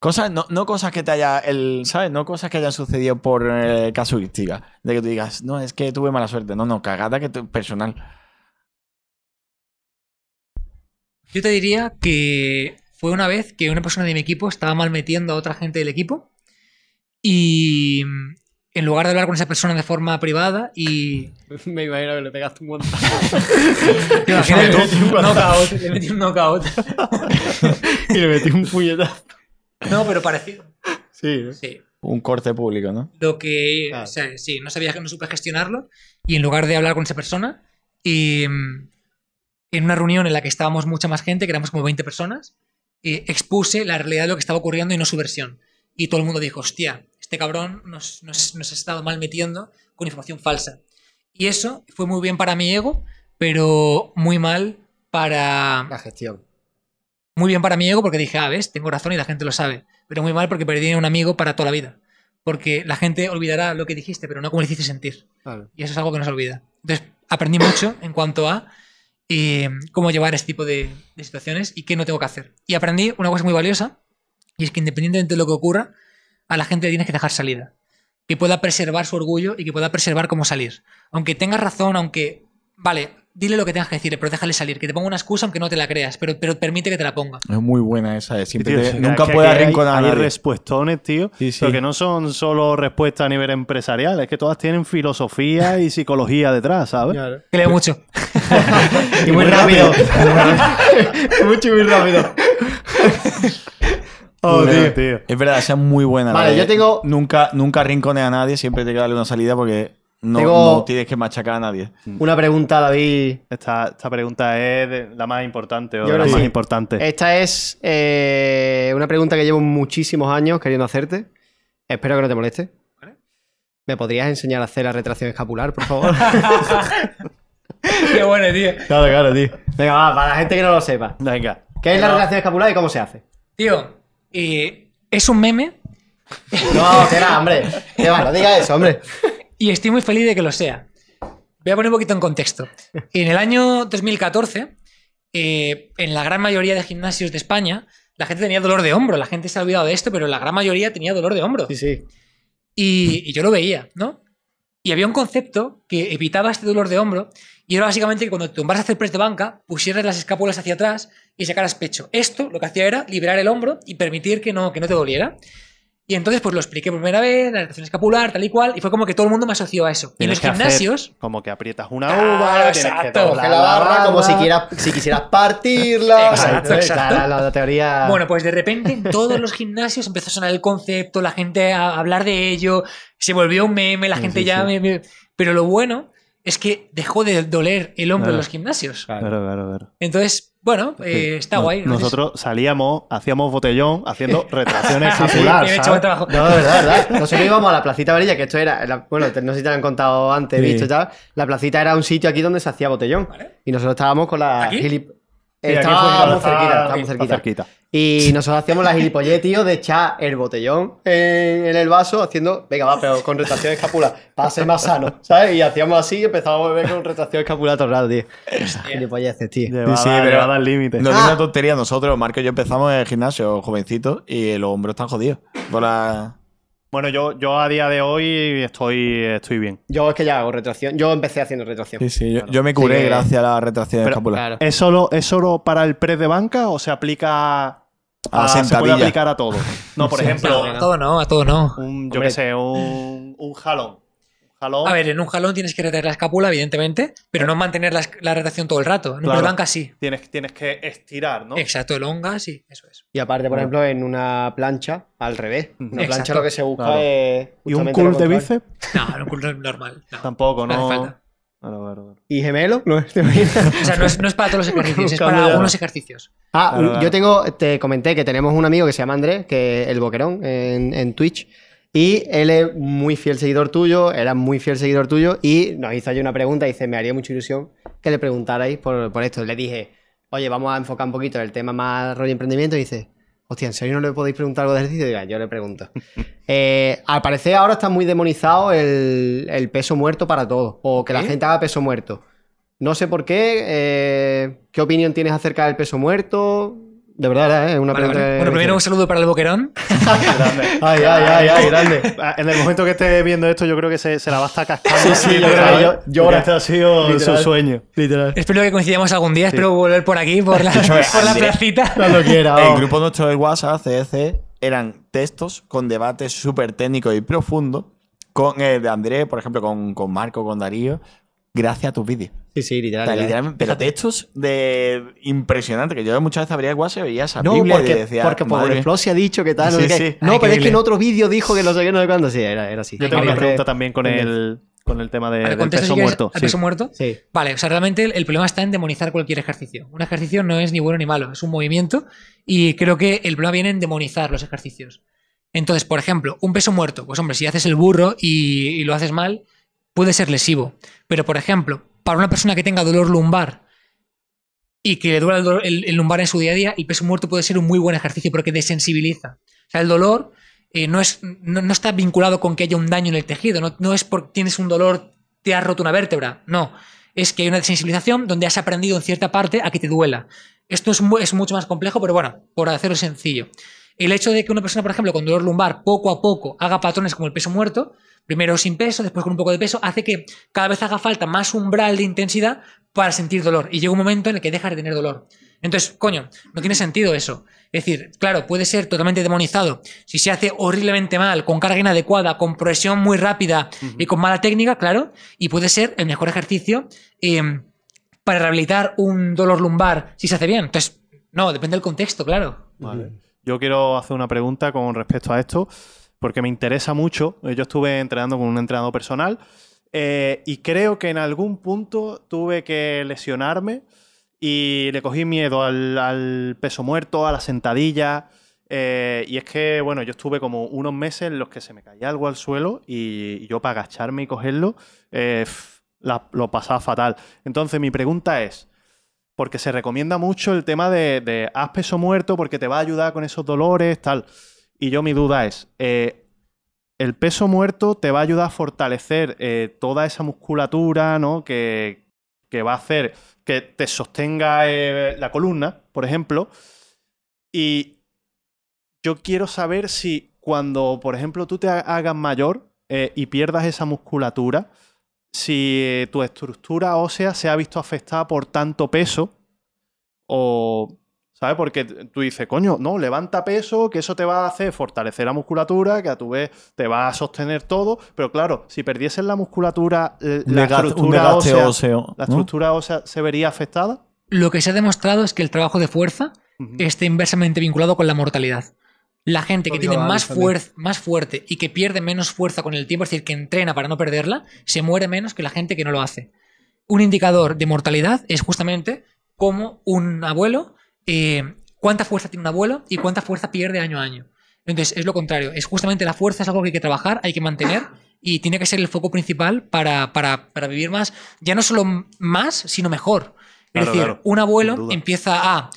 [SPEAKER 2] Cosas, no, no, cosas que te haya, el, ¿sabes? No cosas que hayan sucedido por eh, casuística. De que tú digas, no, es que tuve mala suerte. No, no, cagada que personal.
[SPEAKER 5] Yo te diría
[SPEAKER 1] que fue una vez que una persona de mi equipo estaba mal metiendo a otra gente del equipo y mm, en lugar de hablar con esa persona de forma privada y... Me imagino
[SPEAKER 3] que le pegaste un
[SPEAKER 5] montón. Le metí un knockout. Le metí un knockout.
[SPEAKER 2] y le metí
[SPEAKER 3] un puñetazo. No, pero parecido. Sí. Sí.
[SPEAKER 2] Un corte público, ¿no?
[SPEAKER 1] Lo que... Ah. O sea, sí, no sabía que no supe gestionarlo y en lugar de hablar con esa persona y mm, en una reunión en la que estábamos mucha más gente, que éramos como 20 personas, eh, expuse la realidad de lo que estaba ocurriendo y no su versión. Y todo el mundo dijo, hostia, este cabrón nos, nos, ha estado mal metiendo con información falsa. Y eso fue muy bien para mi ego, pero muy mal para... La gestión. Muy bien para mi ego porque dije, ah, ves, tengo razón y la gente lo sabe. Pero muy mal porque perdí a un amigo para toda la vida. Porque la gente olvidará lo que dijiste, pero no cómo le hiciste sentir. Y eso es algo que no se olvida. Entonces, aprendí mucho en cuanto a eh, cómo llevar este tipo de, situaciones y qué no tengo que hacer. Y aprendí una cosa muy valiosa, y es que independientemente de lo que ocurra, a la gente le tienes que dejar salida. Que pueda preservar su orgullo y que pueda preservar cómo salir. Aunque tengas razón, aunque, vale, dile lo que tengas que decirle, pero déjale salir, que te ponga una excusa aunque no te la creas, pero, pero permite que te la
[SPEAKER 4] ponga. Es muy buena esa, de eh, siempre nunca puede arrinconar. Hay, respuestones, tío, Porque que no son solo respuestas a nivel empresarial, es que todas tienen filosofía y psicología detrás, ¿sabes? mucho. y muy rápido. mucho y muy
[SPEAKER 3] rápido.
[SPEAKER 2] Es verdad, esa es muy buena. Vale, yo tengo... Nunca, nunca a nadie, siempre te que darle una salida porque no, tienes que machacar a nadie.
[SPEAKER 4] Una pregunta, David. Esta, esta pregunta es la más importante o la más
[SPEAKER 2] importante.
[SPEAKER 3] Esta es eh, una pregunta que llevo muchísimos años queriendo hacerte. Espero que no te moleste. ¿Me podrías enseñar a hacer la retracción escapular, por favor? Qué bueno, tío. Claro, claro, tío. Venga, va, para la gente que no lo sepa. Venga. ¿Qué es la retracción escapular y cómo se hace?
[SPEAKER 1] Tío, es un meme. no, nada, hombre.
[SPEAKER 3] Que va, no diga eso, hombre.
[SPEAKER 1] Y estoy muy feliz de que lo sea. Voy a poner un poquito en contexto. En el año 2014, eh, en la gran mayoría de gimnasios de España, la gente tenía dolor de hombro. La gente se ha olvidado de esto, pero la gran mayoría tenía dolor de hombro. Sí, sí. Y, yo lo veía, ¿no? Y había un concepto que evitaba este dolor de hombro y era básicamente que cuando te tumbas a hacer press de banca, pusieras las escápulas hacia atrás y sacaras pecho. Esto lo que hacía era liberar el hombro y permitir que no, que no te doliera. Y entonces pues lo expliqué por primera vez, la adaptación escapular, tal y cual, y fue como que todo el mundo me asoció a eso. y en los gimnasios...
[SPEAKER 4] como que aprietas una uva, la, barra como si, quisieras
[SPEAKER 3] partirla.
[SPEAKER 1] exacto, exacto. Bueno, pues de repente en todos los gimnasios empezó a sonar el concepto, la gente a hablar de ello, se volvió un meme, la gente ya... Pero lo bueno es que dejó de doler el hombro en los ah, gimnasios. Claro, claro, claro. Entonces, bueno, eh, está guay. Nosotros
[SPEAKER 4] salíamos, hacíamos botellón, haciendo retracciones capilar. he No, verdad, verdad.
[SPEAKER 3] Nosotros íbamos a la Placita Varilla, que esto era, bueno, no sé si te lo han contado antes, visto La Placita era un sitio aquí donde se hacía botellón. Y nosotros estábamos con la
[SPEAKER 5] Estamos cerquita,
[SPEAKER 4] estamos cerquita.
[SPEAKER 3] Y nosotros hacíamos la gilipollez, tío, de echar el botellón en, el vaso, haciendo, venga, va, pero con retracción escapula. para ser más sano, ¿sabes? Y hacíamos así y empezábamos a beber con retracción escapular a todos lados, tío. Gilipolleces, tío. sí, pero al límite. No ah. es una
[SPEAKER 2] tontería, nosotros,
[SPEAKER 4] Marco y yo empezamos en el gimnasio, jovencito y los hombros están jodidos. Por la... Bueno, yo, yo a día de hoy estoy, estoy bien. Yo es que ya hago retracción. Yo empecé haciendo retracción. Sí, sí, yo, me curé gracias a la retracción escapular. ¿Es, solo, ¿Es solo para el pre de banca o se aplica a, a se puede aplicar a todo. No, por ejemplo. A todo no, a todo no. yo qué sé, un,
[SPEAKER 1] un jalón. A ver, en un jalón tienes que retener la escápula, evidentemente, pero no mantener la, retación todo el rato. En un planca sí. Tienes, tienes que
[SPEAKER 4] estirar, ¿no? Exacto, el
[SPEAKER 1] honga, sí, eso es.
[SPEAKER 3] Y aparte, por ejemplo, en una plancha, al revés. Una plancha lo que se busca es. ¿Y un curl de bíceps?
[SPEAKER 4] No, no, un curl normal. Tampoco, no. no falta.
[SPEAKER 3] ¿Y gemelo? ¿No?
[SPEAKER 4] Este o sea, no es, para todos los ejercicios, es para algunos ejercicios. Ah, yo
[SPEAKER 3] tengo, te comenté que tenemos un amigo que se llama Andrés, que es el boquerón en Twitch, y él es muy fiel seguidor tuyo, era muy fiel seguidor tuyo y nos hizo allí una pregunta. y Dice, me haría mucha ilusión que le preguntarais por, por esto. Le dije, oye, vamos a enfocar un poquito el tema más rollo emprendimiento. Y dice, hostia, ¿en serio no le podéis preguntar algo de ejercicio? Diga, ah, yo le pregunto. Eh, al parecer ahora está muy demonizado el, peso muerto para todo, o que la gente haga peso muerto. No sé por qué. Eh, ¿Qué opinión tienes acerca del peso muerto? De verdad, ¿eh? Una Bueno, primero un
[SPEAKER 4] saludo para el boquerón. grande. Ay, ay, ay, ay, grande. Ah, en el momento que esté viendo esto, yo creo que se, se la va a estar cascando. Sí, sí, yo creo que ahora este
[SPEAKER 3] ha sido
[SPEAKER 4] su
[SPEAKER 1] sueño. Literal. Espero que coincidamos algún día. Espero volver por aquí, por
[SPEAKER 4] la, por la
[SPEAKER 5] placita.
[SPEAKER 2] quiera. El grupo nuestro de WhatsApp, CEC, e eran textos con debates súper técnicos y profundos con el de Andrés, por ejemplo, con, con Marco, con Darío, gracias a tus vídeos. Sí, sí, literalmente, pero textos de impresionante que yo muchas veces abría el WhatsApp y veía esa no, porque, y decía, porque
[SPEAKER 3] se ha dicho que tal. no, pero es que en
[SPEAKER 2] otro vídeo dijo que no sé qué, no sé
[SPEAKER 3] cuándo. Sí, era, así. Yo tengo una pregunta también con el con el tema de, del peso muerto. ¿El peso muerto? Sí.
[SPEAKER 1] Vale, o sea, realmente el, problema está en demonizar cualquier ejercicio. Un ejercicio no es ni bueno ni malo, es un movimiento y creo que el problema viene en demonizar los ejercicios. Entonces, por ejemplo, un peso muerto, pues hombre, si haces el burro y lo haces mal, puede ser lesivo. Pero, por ejemplo, para una persona que tenga dolor lumbar y que le duela el, lumbar en su día a día, el peso muerto puede ser un muy buen ejercicio porque desensibiliza. O sea, el dolor eh, no, es, no, está vinculado con que haya un daño en el tejido, no, es porque tienes un dolor, te has roto una vértebra, no. Es que hay una desensibilización donde has aprendido en cierta parte a que te duela. Esto es, es mucho más complejo, pero bueno, por hacerlo sencillo. El hecho de que una persona, por ejemplo, con dolor lumbar poco a poco haga patrones como el peso muerto, primero sin peso, después con un poco de peso, hace que cada vez haga falta más umbral de intensidad para sentir dolor. Y llega un momento en el que deja de tener dolor. Entonces, coño, no tiene sentido eso. Es decir, claro, puede ser totalmente demonizado si se hace horriblemente mal, con carga inadecuada, con presión muy rápida y con mala técnica, claro, y puede ser el mejor ejercicio eh, para rehabilitar un dolor lumbar si se hace bien. Entonces, no, depende del contexto,
[SPEAKER 3] claro.
[SPEAKER 4] Yo quiero hacer una pregunta con respecto a esto porque me interesa mucho. Eh, yo estuve entrenando con un entrenador personal eh, y creo que en algún punto tuve que lesionarme y le cogí miedo al, peso muerto, a la sentadilla. Eh, y es que, bueno, yo estuve como unos meses en los que se me caía algo al suelo y, yo para agacharme y cogerlo lo pasaba fatal. Entonces mi pregunta es, porque se recomienda mucho el tema de, de haz peso muerto porque te va a ayudar con esos dolores, tal. Y yo mi duda es, eh, el peso muerto te va a ayudar a fortalecer eh, toda esa musculatura, ¿no? Que, va a hacer que te sostenga eh, la columna, por ejemplo. Y yo quiero saber si cuando, por ejemplo, tú te hagas mayor y pierdas esa musculatura, si tu estructura ósea se ha visto afectada por tanto peso o ¿Sabes? Porque tú dices, coño, no, levanta peso, que eso te va a hacer fortalecer la musculatura, que a tu vez te va a sostener todo. Pero claro, si perdieses la musculatura, eh, la estructura ósea, ¿la estructura ósea se vería afectada.
[SPEAKER 1] Lo que se ha demostrado es que el trabajo de fuerza está inversamente vinculado con la mortalidad. La gente que tiene más, fuerza, más fuerte y que pierde menos fuerza con el tiempo, es decir, que entrena para no perderla, se muere menos que la gente que no lo hace. Un indicador de mortalidad es justamente como un abuelo eh, cuánta fuerza tiene un abuelo y cuánta fuerza pierde año a año. Entonces, es lo contrario. Es justamente la fuerza, es algo que hay que trabajar, hay que mantener y tiene que ser el foco principal para, vivir más. Ya no solo más, sino mejor. Es decir, un abuelo empieza a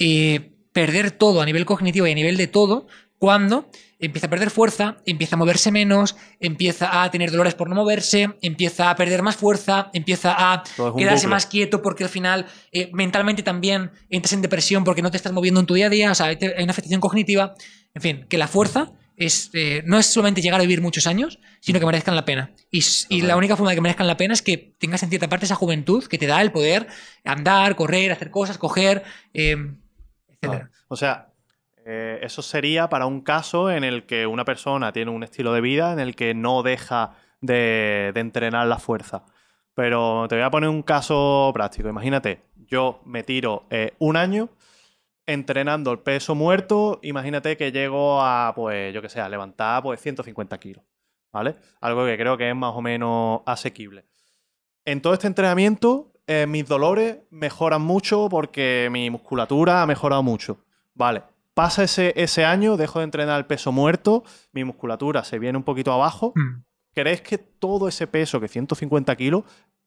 [SPEAKER 1] eh, perder todo a nivel cognitivo y a nivel de todo cuando empieza a perder fuerza, empieza a moverse menos, empieza a tener dolores por no moverse, empieza a perder más fuerza, empieza a quedarse más quieto porque al final eh, mentalmente también entras en depresión porque no te estás moviendo en tu día a día, o sea, hay una afectación cognitiva, en fin, que la fuerza eh, no es solamente llegar a vivir muchos años, sino que merezcan la pena. Y, la única forma de que merezcan la pena es que tengas en cierta parte esa juventud
[SPEAKER 4] que te da el poder andar, correr, hacer cosas, coger, eh, o sea, eh, eso sería para un caso en el que una persona tiene un estilo de vida en el que no deja de, entrenar la fuerza. Pero te voy a poner un caso práctico. Imagínate, yo me tiro eh, un año entrenando el peso muerto. Imagínate que llego a, pues, yo que sé, a levantar pues 150 kilos. ¿Vale? Algo que creo que es más o menos asequible. En todo este entrenamiento, eh, mis dolores mejoran mucho porque mi musculatura ha mejorado mucho. Vale. Pasa ese, ese año, dejo de entrenar el peso muerto, mi musculatura se viene un poquito abajo. Mm. ¿Crees que todo ese peso, que 150 kilos,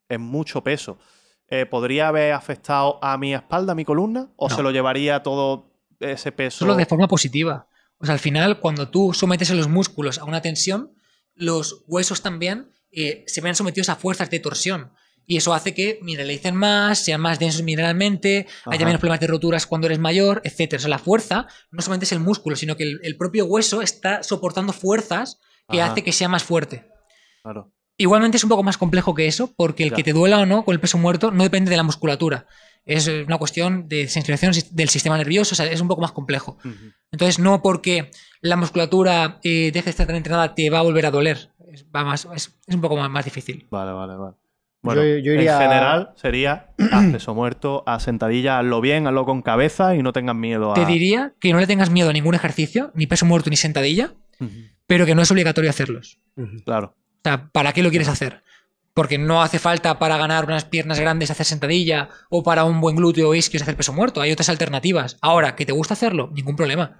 [SPEAKER 4] es mucho peso, eh, podría haber afectado a mi espalda, a mi columna? ¿O se lo llevaría todo ese peso? Solo de
[SPEAKER 1] forma positiva. O al final, cuando tú sometes a los músculos a una tensión, los huesos también eh, se ven sometidos a fuerzas de torsión. Y eso hace que mineralicen más, sean más densos mineralmente, haya menos problemas de roturas cuando eres mayor, etc. O sea, la fuerza no solamente es el músculo, sino que el, propio hueso está soportando fuerzas que hace que sea más fuerte. Igualmente es un poco más complejo que eso, porque el que te duela o no con el peso muerto no depende de la musculatura. Es una cuestión de sensibilización del sistema nervioso, o sea, es un poco más complejo. Entonces, no porque la musculatura eh, deje de estar tan entrenada te va a volver
[SPEAKER 4] a doler. Es, va más, es, un poco más difícil. Vale, vale, vale
[SPEAKER 5] yo, en general
[SPEAKER 4] sería a peso muerto, a sentadilla, hazlo bien, hazlo con cabeza y no tengas miedo a... Te
[SPEAKER 1] diría que no le tengas miedo a ningún ejercicio, ni peso muerto ni sentadilla, pero que no es obligatorio hacerlos. Claro. O sea, ¿para qué lo quieres hacer? Porque no hace falta para ganar unas piernas grandes hacer sentadilla o para un buen glúteo o isquios hacer peso muerto. Hay otras alternativas. Ahora, que te gusta
[SPEAKER 3] hacerlo, ningún problema.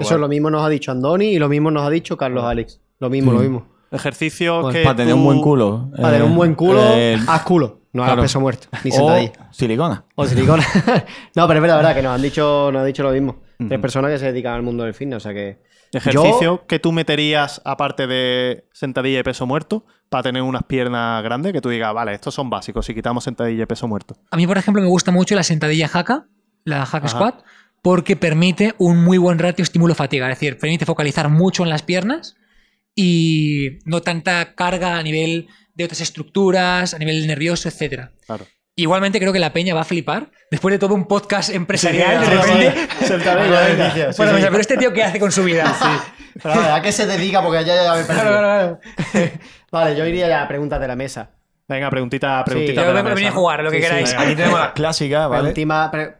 [SPEAKER 3] Eso lo mismo nos ha dicho Andoni y lo mismo nos ha dicho Carlos ah. Alex. Lo mismo, lo mm. mismo.
[SPEAKER 4] Ejercicio pues que. Para tener un buen
[SPEAKER 2] culo. Para tener un eh, buen culo, eh, haz culo.
[SPEAKER 3] No hagas peso muerto, ni sentadilla. O silicona. O silicona. no, pero es verdad, que nos han dicho, nos han dicho lo mismo. Tres personas que
[SPEAKER 4] se dedican al mundo del fitness, o sea que. Ejercicio que tú meterías, aparte de sentadilla y peso muerto, para tener unas piernas grandes, que tú digas, vale, estos son básicos, si quitamos sentadilla y peso muerto.
[SPEAKER 1] A mí, por ejemplo, me gusta mucho la sentadilla jaca, la hack squat, porque permite un muy buen ratio estímulo-fatiga, es decir, permite focalizar mucho en las piernas y no tanta carga a nivel de otras estructuras, a nivel nervioso, etc. Claro. Igualmente creo que la peña va a flipar. Después de todo un podcast empresarial, de
[SPEAKER 3] repente... bueno, pero este tío, ¿qué hace con su vida? Pero ¿a qué se dedica? Porque ya, ya Vale, yo iría a preguntas de la mesa.
[SPEAKER 4] Venga, preguntita, preguntita.
[SPEAKER 3] yo a jugar, lo que queráis. Aquí tenemos las clásicas,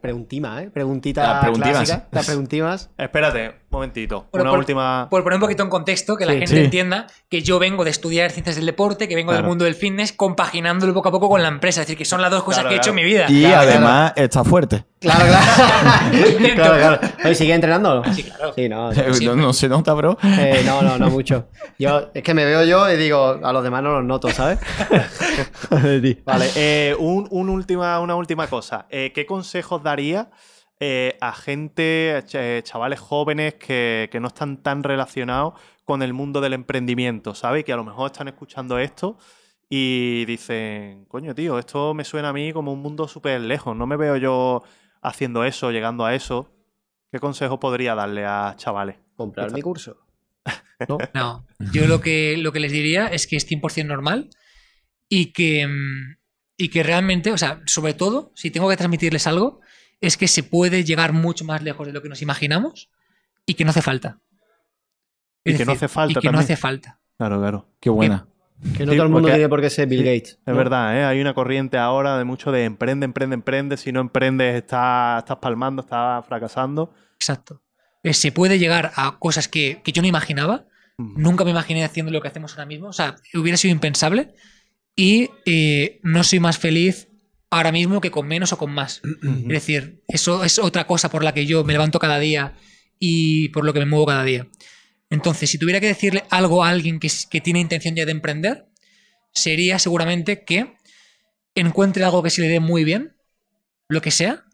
[SPEAKER 3] Preguntima, ¿eh? Preguntita preguntimas. Las preguntimas. Espérate,
[SPEAKER 1] momentito. una última. Por poner un poquito en contexto, que la gente entienda que yo vengo de estudiar ciencias del deporte, que vengo del mundo del fitness, compaginándolo poco a poco con la empresa. Es decir, que son las dos cosas que he hecho en mi vida.
[SPEAKER 2] Y además está fuerte. Claro,
[SPEAKER 3] claro. ¿sigue entrenando? Sí, claro. Sí, no, eh,
[SPEAKER 2] no, se nota, bro. Eh, no, no, no mucho.
[SPEAKER 4] Yo, es que me veo yo y digo, a los demás no los noto, ¿sabes?
[SPEAKER 3] vale,
[SPEAKER 4] eh, última, una última cosa. ¿Qué consejos daría? Eh, a gente, eh, chavales jóvenes que, no están tan relacionados con el mundo del emprendimiento, ¿sabes? Que a lo mejor están escuchando esto y dicen, coño, tío, esto me suena a mí como un mundo súper lejos, no me veo yo haciendo eso, llegando a eso. ¿Qué consejo podría darle a chavales? Comprar mi curso.
[SPEAKER 1] ¿No? yo lo que, lo que les diría es que es 100% normal y que, mm, y que realmente, o sea, sobre todo, si tengo que transmitirles algo, es que se puede llegar mucho más lejos de lo que nos imaginamos y que no hace falta.
[SPEAKER 4] y que no hace falta. Y que no hace falta. Claro, claro. Qué buena. Que, no todo el mundo tiene por qué ser Bill Gates. Es verdad, ¿eh? hay una corriente ahora de mucho de emprende, emprende, emprende. Si no emprendes, estás, estás palmando, estás fracasando.
[SPEAKER 1] Exacto. Eh, se puede llegar a cosas que, yo no imaginaba. Mm. Nunca me imaginé haciendo lo que hacemos ahora mismo. O sea, hubiera sido impensable. Y eh, no soy más feliz ahora mismo que con menos o con más. Es decir, eso es otra cosa por la que yo me levanto cada día y por lo que me muevo cada día. Entonces, si tuviera que decirle algo a alguien que, que tiene intención ya de emprender, sería seguramente que encuentre algo que se le dé muy bien, lo que sea,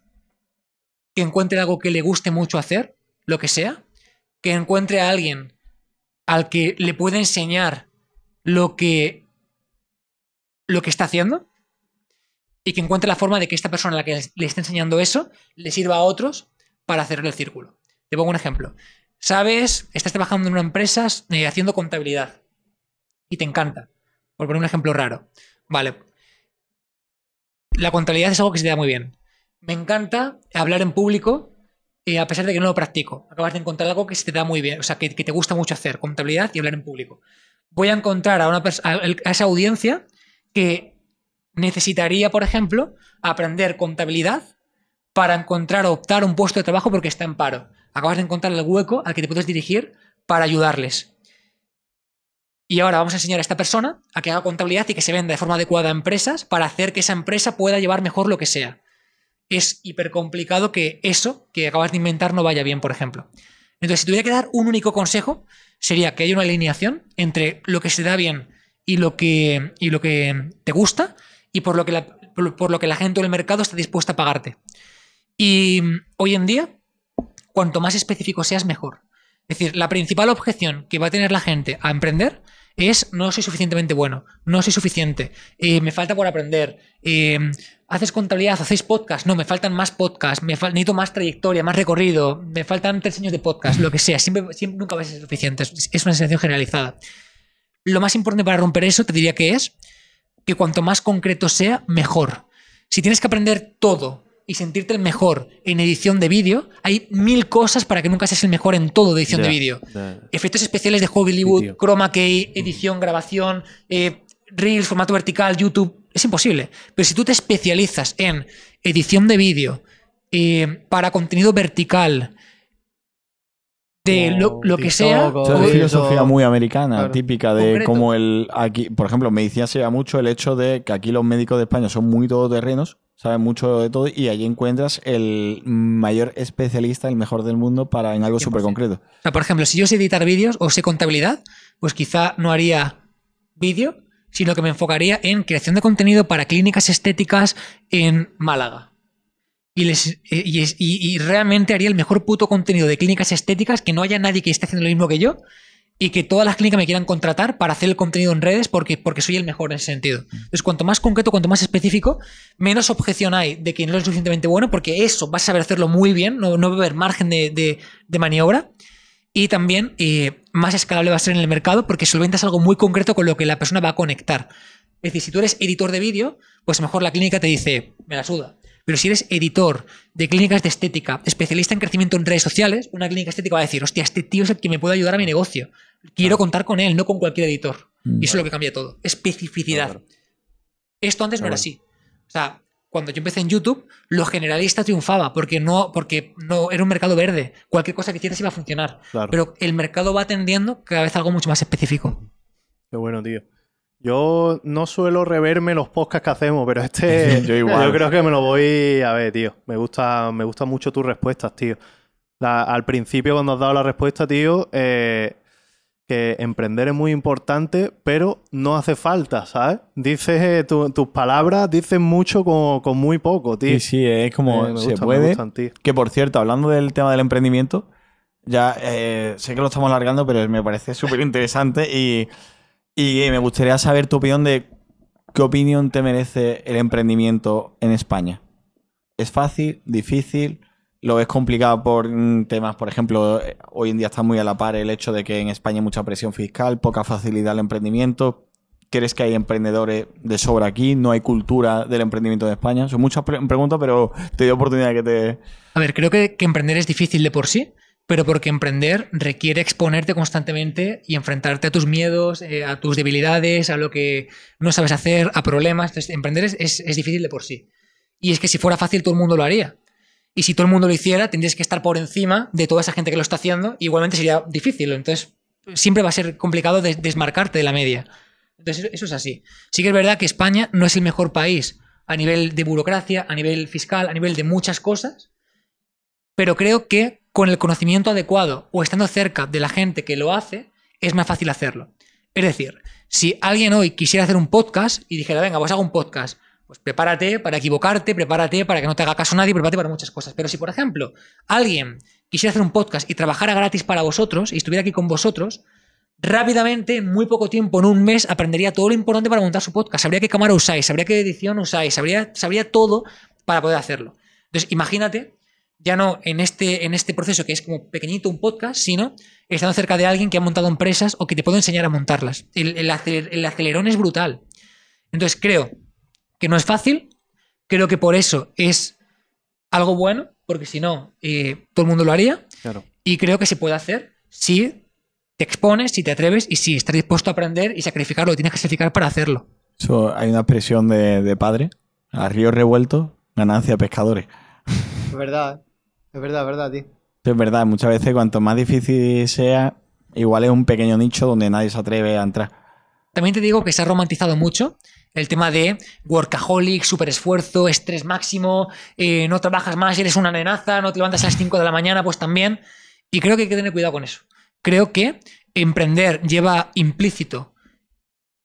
[SPEAKER 1] que encuentre algo que le guste mucho hacer, lo que sea, que encuentre a alguien al que le pueda enseñar lo que lo que está haciendo y que encuentre la forma de que esta persona a la que le está enseñando eso le sirva a otros para cerrar el círculo. Te pongo un ejemplo. Sabes, estás trabajando en una empresa eh, haciendo contabilidad y te encanta. Por poner un ejemplo raro. Vale. La contabilidad es algo que se te da muy bien. Me encanta hablar en público eh, a pesar de que no lo practico. Acabas de encontrar algo que se te da muy bien, o sea, que, te gusta mucho hacer, contabilidad y hablar en público. Voy a encontrar a, una persona, a esa audiencia que necesitaría, por ejemplo, aprender contabilidad para encontrar o optar un puesto de trabajo porque está en paro. Acabas de encontrar el hueco al que te puedes dirigir para ayudarles. Y ahora vamos a enseñar a esta persona a que haga contabilidad y que se venda de forma adecuada a empresas para hacer que esa empresa pueda llevar mejor lo que sea. Es hiper complicado que eso que acabas de inventar no vaya bien, por ejemplo. Entonces, si tuviera que dar un único consejo, sería que haya una alineación entre lo que se da bien y lo que, y lo que te gusta, y por lo que la, por, lo que la gente o el mercado está dispuesta a pagarte. Y mm, hoy en día, cuanto más específico seas, mejor. Es decir, la principal objeción que va a tener la gente a emprender es no soy suficientemente bueno, no soy suficiente, eh, me falta por aprender, eh, haces contabilidad, hacéis podcast, no, me faltan más podcasts, me falta necesito más trayectoria, más recorrido, me faltan tres años de podcast, lo que sea, siempre, siempre nunca va a ser suficiente, es una sensación generalizada. Lo más importante para romper eso te diría que es que cuanto más concreto sea, mejor. Si tienes que aprender todo y sentirte el mejor en edición de vídeo, hay mil cosas para que nunca seas el mejor en todo de edición de vídeo. Efectos especiales de Hollywood, Croma chroma key, edición, grabación, eh, reels, formato vertical, YouTube, es imposible. Pero si tú te especializas en edición de vídeo, eh, para contenido vertical, de lo, que sea. Es una filosofía muy
[SPEAKER 2] americana, típica de cómo como el aquí, por ejemplo, medicina se mucho el hecho de que aquí los médicos de España son muy todoterrenos, saben mucho de todo y allí encuentras el mayor especialista, el mejor del mundo para en algo súper concreto.
[SPEAKER 1] por ejemplo, si yo sé editar vídeos o sé contabilidad, pues quizá no haría vídeo, sino que me enfocaría en creación de contenido para clínicas estéticas en Málaga eh, y, realmente haría el mejor puto contenido de clínicas estéticas, que no haya nadie que esté haciendo lo mismo que yo y que todas las clínicas me quieran contratar para hacer el contenido en redes porque, porque soy el mejor en ese sentido. Mm. Entonces, cuanto más concreto, cuanto más específico, menos objeción hay de que no es suficientemente bueno porque eso vas a saber hacerlo muy bien, no, no va a haber margen de, maniobra. Y también eh, más escalable va a ser en el mercado porque solventas algo muy concreto con lo que la persona va a conectar. Es decir, si tú eres editor de vídeo, pues mejor la clínica te dice, me la suda. Pero si eres editor de clínicas de estética, especialista en crecimiento en redes sociales, una clínica estética va a decir, hostia, este tío es el que me puede ayudar a mi negocio. Quiero contar con él, no con cualquier editor. Mm. y eso es lo que cambia todo. Especificidad. Esto antes no era así. O sea, cuando yo empecé en YouTube, lo generalista triunfaba porque no, porque no era un mercado verde. Cualquier cosa que hicieras iba a funcionar. Pero el mercado va atendiendo cada vez algo mucho más específico.
[SPEAKER 4] Qué bueno, tío. Yo no suelo reverme los podcasts que hacemos, pero este yo, igual. yo creo que me lo voy a ver, tío. Me gusta, me gusta mucho tus respuestas, tío. al principio cuando has dado la respuesta, tío, eh, que emprender es muy importante, pero no hace falta, ¿sabes? Dices eh, tus palabras, dicen mucho con, muy poco, tío. Sí, sí, es como eh, se puede.
[SPEAKER 2] que por cierto, hablando del tema del emprendimiento, ya sé que lo estamos alargando, pero me parece súper interesante y y me gustaría saber tu opinión de qué opinión te merece el emprendimiento en España. ¿Es fácil? ¿Difícil? ¿Lo ves complicado por mm, temas, por ejemplo, eh, hoy en día está muy a la par el hecho de que en España hay mucha presión fiscal, poca facilidad al emprendimiento? ¿Crees que hay emprendedores de sobra aquí? ¿No hay cultura del emprendimiento en España? Son muchas preguntas, pero te doy oportunidad de que te...
[SPEAKER 1] A ver, creo que emprender es difícil de por sí pero porque emprender requiere exponerte constantemente y enfrentarte a tus miedos, eh, a tus debilidades, a lo que no sabes hacer, a problemas. Entonces, emprender es, difícil de por sí. Y es que si fuera fácil, todo el mundo lo haría. Y si todo el mundo lo hiciera, tendrías que estar por encima de toda esa gente que lo está haciendo. Igualmente sería difícil. Entonces, siempre va a ser complicado desmarcarte de la media. Entonces, eso es así. Sí que es verdad que España no es el mejor país a nivel de burocracia, a nivel fiscal, a nivel de muchas cosas, pero creo que con el conocimiento adecuado o estando cerca de la gente que lo hace, es más fácil hacerlo. Es decir, si alguien hoy quisiera hacer un podcast y dijera, venga, a pues hago un podcast, pues prepárate para equivocarte, prepárate para que no te haga caso nadie, prepárate para muchas cosas. Pero si, por ejemplo, alguien quisiera hacer un podcast y trabajara gratis para vosotros y estuviera aquí con vosotros, rápidamente, en muy poco tiempo, en un mes, aprendería todo lo importante para montar su podcast. Sabría qué cámara usáis, sabría qué edición usáis, sabría, sabría todo para poder hacerlo. Entonces, imagínate ya no en este, en este proceso que es como pequeñito un podcast, sino estando cerca de alguien que ha montado empresas o que te puedo enseñar a montarlas. El, acelerón es brutal. Entonces creo que no es fácil, creo que por eso es algo bueno, porque si no, eh, todo el mundo lo haría. Claro. Y creo que se puede hacer si te expones, si te atreves y si estás dispuesto a aprender y sacrificarlo. tienes que sacrificar para hacerlo.
[SPEAKER 2] hay una expresión de, padre, a río revuelto, ganancia pescadores.
[SPEAKER 3] Verdad. Es verdad, es verdad, tío.
[SPEAKER 2] Es verdad, muchas veces cuanto más difícil sea, igual es un pequeño nicho donde nadie se atreve a entrar.
[SPEAKER 1] También te digo que se ha romantizado mucho el tema de workaholic, super esfuerzo, estrés máximo, eh, no trabajas más, eres una amenaza, no te levantas a las 5 de la mañana, pues también. Y creo que hay que tener cuidado con eso. Creo que emprender lleva implícito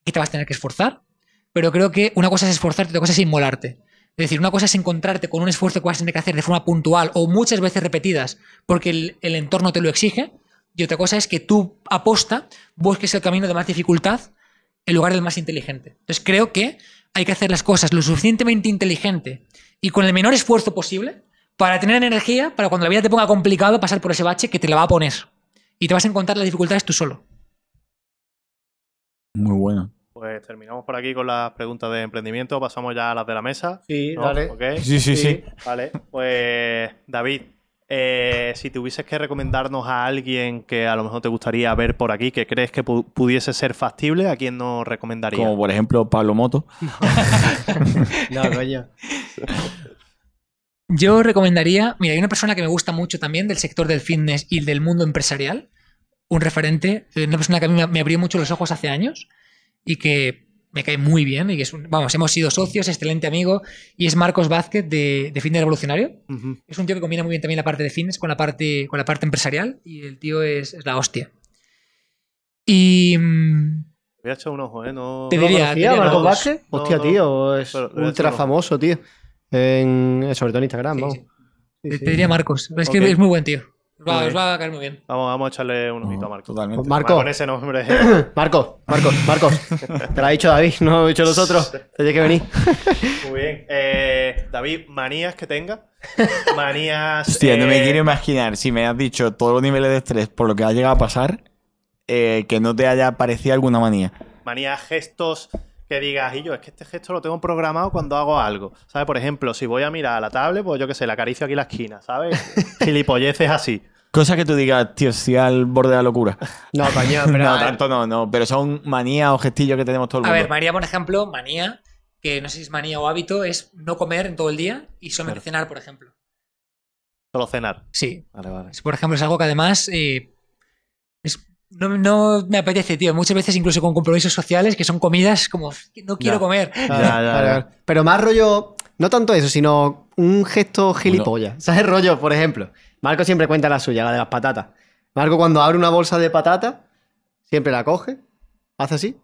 [SPEAKER 1] que te vas a tener que esforzar, pero creo que una cosa es esforzarte, y otra cosa es inmolarte. Es decir, una cosa es encontrarte con un esfuerzo que vas a tener que hacer de forma puntual o muchas veces repetidas porque el, entorno te lo exige, y otra cosa es que tú aposta busques el camino de más dificultad en lugar del más inteligente. Entonces creo que hay que hacer las cosas lo suficientemente inteligente y con el menor esfuerzo posible para tener energía para cuando la vida te ponga complicado pasar por ese bache que te la va a poner. Y te vas a encontrar las dificultades tú solo.
[SPEAKER 2] Muy bueno.
[SPEAKER 4] Pues terminamos por aquí con las preguntas de emprendimiento, pasamos ya a las de la mesa. Sí, dale. Sí, sí, sí, Vale, pues David, eh, si tuvieses que recomendarnos a alguien que a lo mejor te gustaría ver por aquí, que crees que pudiese ser factible, ¿a quién nos recomendaría? Como por ejemplo Pablo Moto. no, coño.
[SPEAKER 1] Yo recomendaría, mira, hay una persona que me gusta mucho también del sector del fitness y del mundo empresarial, un referente, eh, una persona que a mí me abrió mucho los ojos hace años, y que me cae muy bien. Y es vamos, hemos sido socios, excelente amigo, y es Marcos Vázquez de, de Fitness Revolucionario. Es un tío que combina muy bien también la parte de fitness con la parte, con la parte empresarial
[SPEAKER 4] y el tío es, la hostia.
[SPEAKER 1] Y...
[SPEAKER 3] Me
[SPEAKER 4] mm, ha un ojo, ¿eh? te diría, Marcos Vázquez. Hostia, tío, es ultra famoso,
[SPEAKER 3] tío. sobre todo en Instagram,
[SPEAKER 4] te, diría Marcos. Es que es muy buen tío os va a caer muy bien. Vamos, a echarle un ojito a Marco. Totalmente. Pues Marco. Con ese nombre. Marco,
[SPEAKER 3] Marcos, Te lo ha dicho David, no lo he dicho nosotros. Tienes que venir.
[SPEAKER 4] Muy bien. Eh, David, manías que tenga. Manías. Hostia, no me eh, quiero
[SPEAKER 2] imaginar si me has dicho todos los niveles de estrés por lo que ha llegado a pasar, eh, que no te haya parecido alguna
[SPEAKER 4] manía. Manías, gestos que digas, y yo, es que este gesto lo tengo programado cuando hago algo. ¿Sabes? Por ejemplo, si voy a mirar a la tablet, pues yo qué sé, la acaricio aquí la esquina, ¿sabes? Gilipolleces
[SPEAKER 2] así. Cosa que tú digas, tío, si al borde de la locura. No,
[SPEAKER 4] pero. no,
[SPEAKER 2] tanto no, no. Pero son manía o gestillos que tenemos todo el mundo. A ver,
[SPEAKER 1] María, por ejemplo, manía, que no sé si es manía o hábito, es no comer en todo el día y solo cenar, por ejemplo.
[SPEAKER 2] Solo cenar. Sí. Vale, vale.
[SPEAKER 1] Por ejemplo, es algo que además. Eh, no, me apetece, tío. Muchas veces, incluso con compromisos sociales, que son comidas como.
[SPEAKER 3] No quiero comer.
[SPEAKER 1] pero más rollo.
[SPEAKER 3] No tanto eso, sino un gesto gilipollas. ¿Sabes? Rollo, por ejemplo. Marco siempre cuenta la suya, la de las patatas. Marco cuando abre una bolsa de patata siempre la coge, hace así,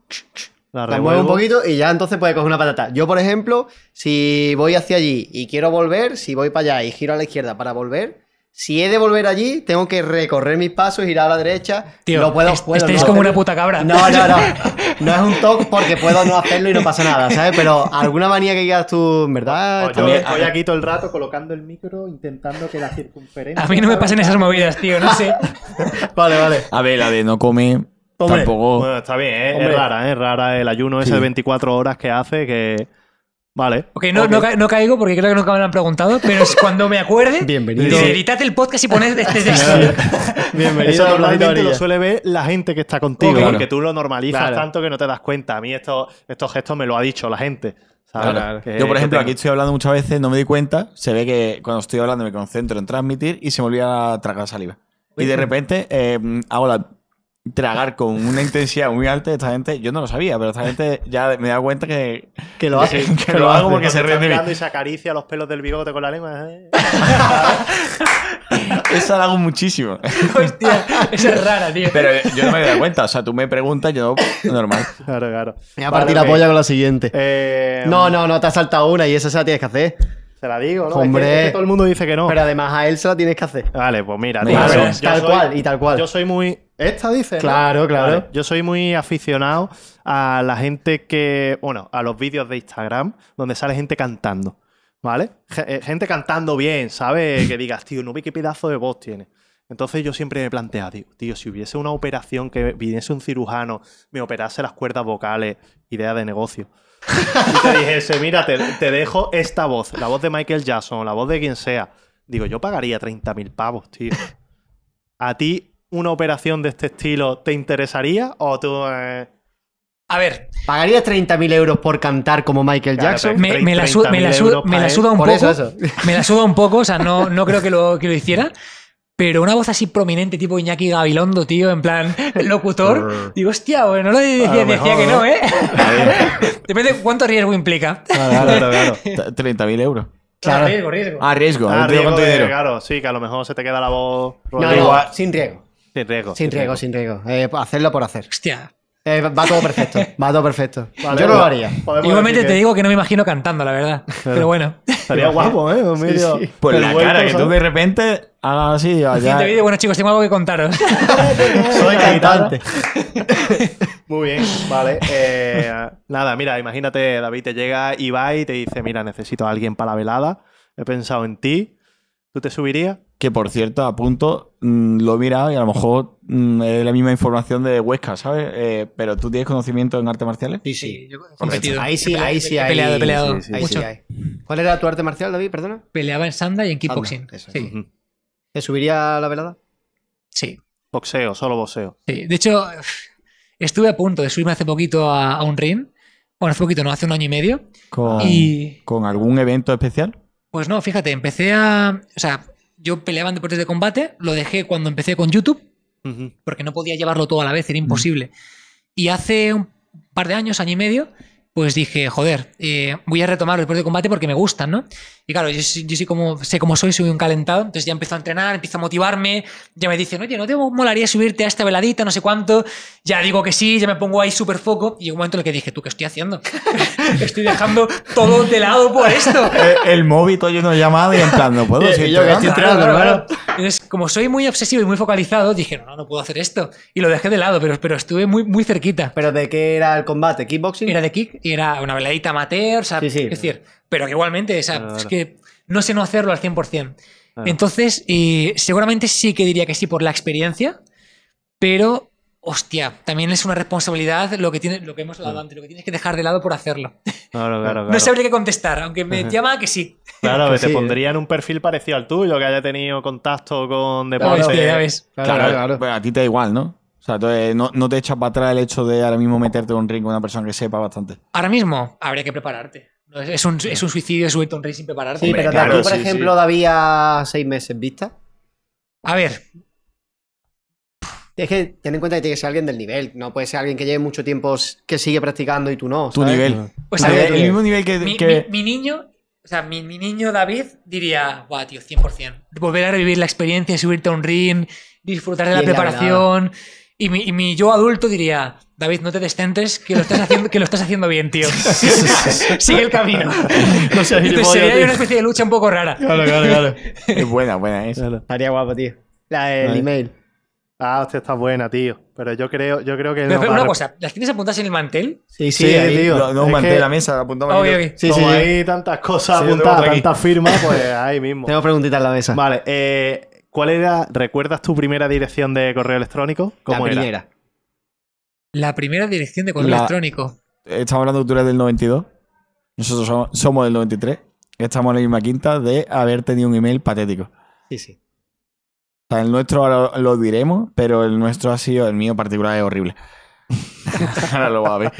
[SPEAKER 3] la, remueve un poquito y ya entonces puede coger una patata. Yo, por ejemplo, si voy hacia allí y quiero volver, si voy para allá y giro a la izquierda para volver, si he de volver allí, tengo que recorrer mis pasos, ir a la derecha. Tío, no puedo, este como una puta cabra. No, no, no. No es un toque porque puedo no hacerlo y no pasa nada, ¿sabes? Pero alguna manía que quieras tú,
[SPEAKER 4] verdad. Oye, estoy aquí todo el rato colocando el micro, intentando que la circunferencia. A mí no me pasen esas movidas, tío, no sé. vale, vale. A ver, la de no come. tampoco. está bien, ¿eh? es rara, es ¿eh? rara el ayuno ese de 24 horas que hace que. Vale. Ok,
[SPEAKER 1] no, caigo porque creo que nunca me lo han preguntado, pero es cuando
[SPEAKER 4] me acuerde. Bienvenido.
[SPEAKER 1] el podcast y pones este...
[SPEAKER 5] de
[SPEAKER 4] Bienvenido. Eso lo suele ver la gente que está contigo, porque tú lo normalizas tanto que no te das cuenta. A mí esto, estos gestos me lo ha dicho la gente. Claro. Yo, por ejemplo, aquí
[SPEAKER 2] estoy hablando muchas veces, no me di cuenta.
[SPEAKER 4] Se ve que cuando estoy hablando me concentro en transmitir y se me olvida tragar
[SPEAKER 2] saliva. Y de repente eh, hago la tragar con una intensidad muy alta esta gente, yo no lo sabía, pero esta gente ya me da cuenta que, que lo hace, que, lo, hago porque se ríe de mí. y
[SPEAKER 4] se acaricia los pelos del bigote con la lengua. ¿eh?
[SPEAKER 2] Eso Esa hago muchísimo. Hostia, es rara, tío. Pero yo no me he dado cuenta, o sea, tú me preguntas, yo
[SPEAKER 4] normal.
[SPEAKER 3] Claro, claro. Me voy a partir la polla con la siguiente. Eh, no, no, no, te has saltado una y esa se la tienes que hacer.
[SPEAKER 4] Te la digo, ¿no? Hombre. que, todo
[SPEAKER 3] el mundo dice que no. Pero además a él se la tienes que hacer.
[SPEAKER 4] Vale, pues mira, tal cual, y tal cual. Yo soy muy esta dice. Claro, claro. Yo soy muy aficionado a la gente que. Bueno, a los vídeos de Instagram donde sale gente cantando. ¿Vale? Eh, gente cantando bien, ¿sabes? Que digas, tío, no ve qué pedazo de voz tiene. Entonces yo siempre me planteaba, tío, tío, si hubiese una operación que viniese un cirujano, me operase las cuerdas vocales, idea de negocio. Y te dijese, mira, te, te, dejo esta voz, la voz de Michael Jackson, la voz de quien sea. Digo, yo pagaría 30.000 pavos, tío. A ti, una operación de este estilo te interesaría? ¿O tú.? Eh, a ver.
[SPEAKER 3] ¿Pagarías 30.000 euros por cantar como Michael Jackson? Me, la, me, la, suda un poco. Me la
[SPEAKER 1] suda un poco, o sea, no, no creo que lo, que hiciera. Pero una voz así prominente, tipo Iñaki Gabilondo, tío, en plan locutor. digo, hostia, bueno, no lo decía,
[SPEAKER 5] que no, ¿eh?
[SPEAKER 2] ¿eh?
[SPEAKER 4] Depende de cuánto riesgo implica. Claro, claro,
[SPEAKER 2] claro. 30.000
[SPEAKER 4] euros. Claro. riesgo, riesgo. Ah, riesgo. a ah, ¿eh? riesgo de, Claro, sí, que a lo mejor se te queda la voz. sin riesgo. Sin riesgo, Sin, riesgo.
[SPEAKER 3] sin eh, hacerlo por hacer. Hostia. Eh, va todo perfecto, va todo perfecto. Yo no lo haría. Igualmente te
[SPEAKER 1] digo que no me imagino cantando, la verdad. Pero bueno. Estaría guapo, ¿eh? Pues la cara, que tú de repente
[SPEAKER 3] hagas así.
[SPEAKER 1] Allá.
[SPEAKER 4] bueno, chicos, tengo algo que contaros. Soy cantante.
[SPEAKER 5] Muy bien, vale. Eh,
[SPEAKER 4] nada, mira, imagínate, David te llega y va y te dice: Mira, necesito a alguien para la velada. He pensado en ti. ¿Tú te subirías? Que por cierto, a punto
[SPEAKER 2] mm, lo he mirado y a lo mejor mm, es la misma información de Huesca, ¿sabes? Eh, pero tú tienes conocimiento en artes marciales? Sí, sí. Ahí sí, ahí sí. peleado, peleado.
[SPEAKER 3] ¿Cuál era tu arte marcial, David? Perdona.
[SPEAKER 2] Peleaba en sanda y en kickboxing. sí.
[SPEAKER 3] ¿Te subiría a la velada?
[SPEAKER 4] Sí. Boxeo, solo boxeo. Sí.
[SPEAKER 1] De hecho, estuve a punto de subirme hace poquito a, un ring. Bueno, hace poquito, no, hace un año y medio.
[SPEAKER 4] ¿Con, ¿con
[SPEAKER 2] algún evento especial?
[SPEAKER 1] Pues no, fíjate, empecé a. O sea, yo peleaba en deportes de combate, lo dejé cuando empecé con YouTube, porque no podía llevarlo todo a la vez, era imposible. Y hace un par de años, año y medio, pues dije, joder, eh, voy a retomar los deportes de combate porque me gustan, ¿no? Y claro, yo, sí como, sé cómo soy, soy un calentado, entonces ya empiezo a entrenar, empiezo a motivarme, ya me dicen, oye, ¿no te molaría subirte a esta veladita, no sé cuánto? Ya digo que sí, ya me pongo ahí súper foco, y un momento en el que dije, ¿tú qué estoy haciendo?
[SPEAKER 2] estoy dejando todo de lado por esto. el, móvil todo lleno de llamadas y en puedo, yo que estoy entrenando, hermano.
[SPEAKER 1] Entonces, como soy muy obsesivo y muy focalizado, dije, no, no, puedo hacer esto. Y lo dejé de lado, pero, pero estuve muy, muy cerquita. ¿Pero de qué era el combate? ¿Kickboxing? Era de kick, y era una veladita amateur, sí, sí. es decir pero que igualmente, o es que no sé no hacerlo al 100%. Entonces, seguramente sí que diría que sí por la experiencia, pero hostia, también es una responsabilidad lo que, tiene, lo que hemos hablado antes, lo que tienes que dejar de lado por hacerlo.
[SPEAKER 4] Claro, claro, claro. No sabría qué
[SPEAKER 1] contestar, aunque me llama
[SPEAKER 4] que sí. Claro, que te pondría en un perfil parecido al tuyo, que haya tenido contacto con deportes. Claro, Claro, claro,
[SPEAKER 2] pues a ti te da igual, ¿no? O sea, no, no, te echas para atrás el hecho de ahora mismo meterte en un ring con una persona que sepa bastante.
[SPEAKER 1] Ahora mismo habría que prepararte. Es un, suicidio subirte
[SPEAKER 3] a un ring sin prepararte. pero por ejemplo,
[SPEAKER 2] sí. seis meses vista.
[SPEAKER 3] A ver. Tienes que ten en cuenta que tiene que ser alguien del nivel. No puede ser alguien que lleve mucho tiempo que sigue practicando y tú no. Tu nivel. Pues a ver, el eh, mismo nivel que.
[SPEAKER 1] Mi, niño. O sea, mi, niño David diría, guau, tío, 100%.
[SPEAKER 3] Volver a revivir la experiencia, subirte a un
[SPEAKER 1] ring, disfrutar de la preparación. y, y mi yo adulto diría, David, no te descentres, que lo estás haciendo, que lo estás haciendo bien, tío. Sigue el camino.
[SPEAKER 2] No sería
[SPEAKER 1] una especie de lucha un poco rara. Claro, claro, claro.
[SPEAKER 4] Es buena, buena esa. Estaría guapo, tío. La, el email. Ah, usted está buena, tío. Pero yo creo, yo creo que. no una
[SPEAKER 1] cosa, ¿las tienes apuntadas
[SPEAKER 4] en el mantel? Sí, sí, tío. No, un mantel, la mesa, apuntamos. en ah, el Sí, Como sí, hay tantas cosas apuntadas, tantas firmas, pues ahí mismo. Tengo preguntitas en la mesa. Vale, eh, ¿cuál era, recuerdas tu primera dirección de correo electrónico? ¿Cómo la primera. Era?
[SPEAKER 1] La primera dirección
[SPEAKER 2] de correo electrónico. Estamos hablando de tú del 92. Nosotros somos, del 93. Estamos en la misma quinta de haber tenido un email patético. Sí, sí. O sea, el nuestro ahora lo diremos, pero el nuestro ha sido, el mío particular es horrible.
[SPEAKER 1] ahora lo va a ver.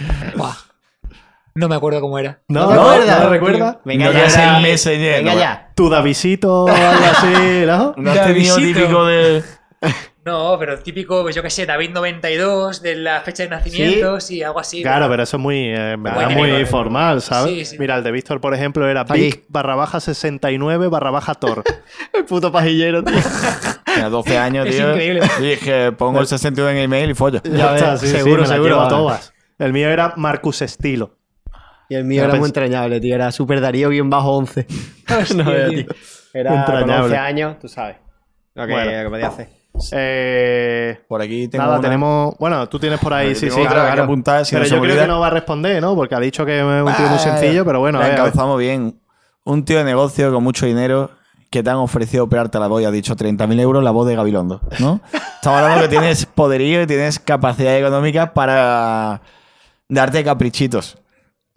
[SPEAKER 1] No me acuerdo cómo era. No, no, recuerda, no,
[SPEAKER 4] Venga, ya, venga ya. Tu Davisito algo así, ¿no? No has típico de.
[SPEAKER 1] No, pero el típico, pues yo qué sé, David 92 de la fecha de nacimiento, sí, algo así. Claro,
[SPEAKER 4] pero eso es muy, informal, eh, muy formal, ¿sabes? Sí, sí. Mira, el de Víctor, por ejemplo, era Big barra baja 69 barra baja Thor. el puto pajillero, tío. A 12 años, tío. Es increíble.
[SPEAKER 2] Dije, pongo el 62 en el email y follo. Ya, está, seguro, seguro.
[SPEAKER 4] El mío era Marcus Estilo. Y el mío era muy entrañable, tío. Era Super Darío bien bajo 11. no, era, tío. Era entrañable. 11
[SPEAKER 3] años, tú sabes. Lo que, bueno. lo que
[SPEAKER 4] eh, por aquí tengo tenemos. Bueno, tú tienes por ahí, sí, sí. pero yo creo que no va a responder, ¿no? Porque ha dicho que es un tío muy ah, sencillo, pero bueno. La bien.
[SPEAKER 2] Un tío de negocio con mucho dinero que te han ofrecido operarte la voz y ha dicho 30.000 euros la voz de Gabilondo, ¿no? Estamos hablando que tienes poderío y tienes capacidad económica para darte caprichitos.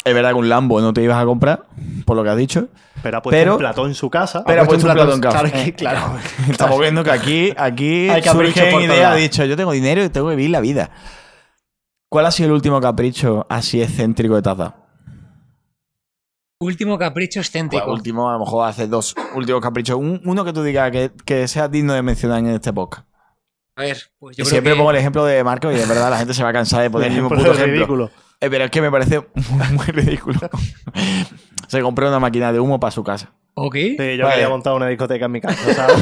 [SPEAKER 2] Es verdad que un Lambo no te ibas a comprar, por lo que has dicho.
[SPEAKER 4] Pero ha puesto un platón en su casa. Pero ha puesto, un platón en casa. Estamos viendo que aquí, aquí Hay tiene idea? Ha
[SPEAKER 2] dicho, yo tengo dinero y tengo que vivir la vida. ¿Cuál ha sido el último capricho así excéntrico de Taza? Último capricho excéntrico. Pues último, a lo mejor hace dos últimos caprichos. uno que tú digas que, que, sea digno de mencionar en este podcast.
[SPEAKER 1] A ver, pues yo siempre pongo el
[SPEAKER 2] ejemplo de Marco y de verdad la gente se va a cansar de poner el mismo puto ejemplo. Ridículo. Eh, pero es que me parece muy, ridículo. Se compró una máquina de humo para su casa.
[SPEAKER 4] ¿Ok? Sí, yo había montado una discoteca en mi casa, ¿sabes?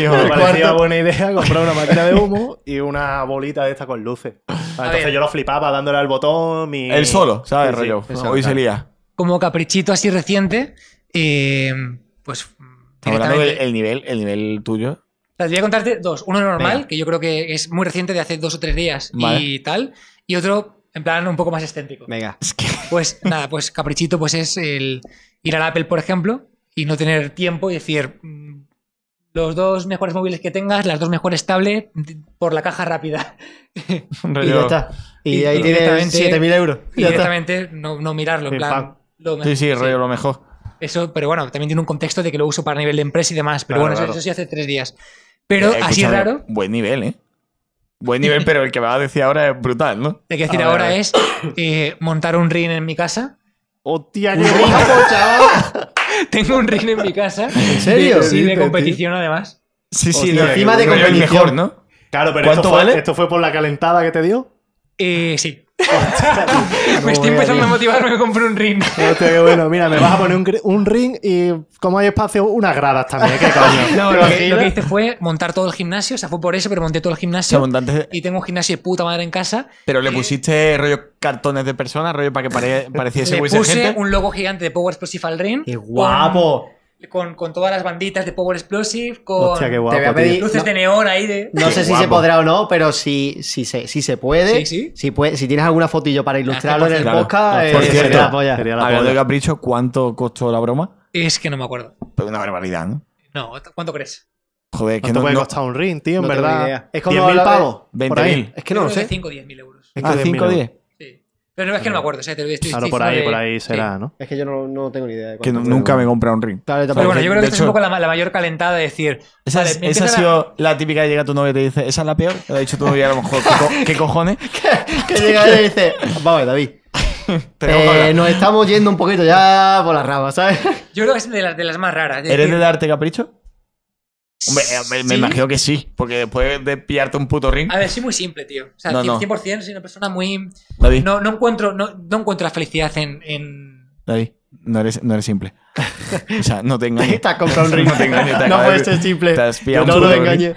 [SPEAKER 4] me parecía buena idea comprar una máquina de humo y una bolita de esta con luces. entonces yo lo flipaba dándole al botón y... solo, ¿sabes, Sí, rollo? Hoy se lía.
[SPEAKER 1] Como caprichito así reciente,
[SPEAKER 2] eh, pues Hablando del el nivel, el nivel tuyo.
[SPEAKER 1] te voy a contarte dos. Uno normal, que yo creo que es muy reciente, de hace dos o tres días y tal. Y otro en plan, un poco más estético. Venga. Pues nada, pues caprichito pues es el ir al Apple, por ejemplo, y no tener tiempo y decir mm, los dos mejores móviles que tengas, las dos mejores tablet, por la caja rápida.
[SPEAKER 2] y ya está. Y, ahí directamente 7.000 euros.
[SPEAKER 5] Y directamente
[SPEAKER 1] no, mirarlo. sí, sí, rollo lo mejor. Eso, pero bueno, también tiene un contexto de que lo uso para nivel de empresa y demás. Pero bueno, Eso, sí hace tres días. Pero eh, así raro.
[SPEAKER 2] Buen nivel, ¿eh? Buen nivel, pero el que me vas a decir ahora es brutal, ¿no? Te que decir ahora es
[SPEAKER 1] eh, montar un ring en mi casa. ¡Hostia, qué rico,
[SPEAKER 5] chaval!
[SPEAKER 1] Tengo un ring en mi casa. ¿En serio? Sí, de competición además. Sí, sí, encima de competición. Mejor, ¿no?
[SPEAKER 4] Claro, pero ¿Cuánto esto, vale? esto fue por la calentada que te dio. Eh, sí.
[SPEAKER 5] me estoy empezando a motivar,
[SPEAKER 4] me compro un ring. Hostia, bueno, mira, me vas a poner un, ring y como hay espacio, unas gradas también. ¿Qué coño? No, lo que,
[SPEAKER 1] hice fue montar todo el gimnasio, o sea, fue por eso, pero monté todo el gimnasio. Y tengo un gimnasio de puta madre en casa.
[SPEAKER 2] Pero le pusiste rollo cartones de personas, rollo para que pare... pareciese Le puse
[SPEAKER 1] un logo gigante de Power Explosive al ring. ¡Qué
[SPEAKER 2] guapo!
[SPEAKER 1] con, con, todas las banditas de Power Explosive, con Hostia, guapo, pedir, luces de neón ahí. De...
[SPEAKER 2] No sé si se podrá
[SPEAKER 3] o no, pero si, si, se, si se puede, Si, puede, si tienes alguna fotillo para ilustrarlo en el
[SPEAKER 2] podcast,
[SPEAKER 4] eh, por cierto, sería la polla. Sería la de
[SPEAKER 2] capricho, ¿cuánto costó la broma? Es que no me acuerdo. Pero pues una barbaridad, ¿no?
[SPEAKER 1] No, ¿cuánto crees?
[SPEAKER 2] Joder, que no puede no, costar un ring, tío, en
[SPEAKER 4] verdad. Es como 10.000 pavos, 20.000. Es que no lo sé. 5 o 10.000 euros. Es que ah, 5 o 10.
[SPEAKER 3] Pero no es que no me acuerdo, o te lo estoy Claro, por ahí, por ahí será, ¿no? Es que yo no, tengo ni idea. De que nunca me compra un
[SPEAKER 2] ring. Pero
[SPEAKER 4] bueno, yo creo que es un poco
[SPEAKER 1] la, mayor calentada de decir. Esa, esa ha sido
[SPEAKER 2] la... típica que llega tu novia y te dice, esa es la peor. Lo ha dicho tu novia a lo mejor, ¿qué, cojones? que,
[SPEAKER 3] llega y dice,
[SPEAKER 2] vamos, David. Eh, nos estamos
[SPEAKER 3] yendo un poquito ya por las ramas,
[SPEAKER 2] ¿sabes?
[SPEAKER 1] Yo creo que es de las, de las más raras. ¿Eres de
[SPEAKER 2] darte capricho? Hombre, eh, me, me, imagino que sí, porque después de pillarte un puto ring. A ver,
[SPEAKER 1] sí muy simple, tío. O sea, 100%, no. soy una persona muy. No, no, encuentro, no, no encuentro la felicidad en. en...
[SPEAKER 2] David, no eres, no eres simple.
[SPEAKER 1] o
[SPEAKER 2] sea, no te engañes. te has comprado un ring. No, te engañes, no puedes ser simple. Te has pillado no, un puto te engañes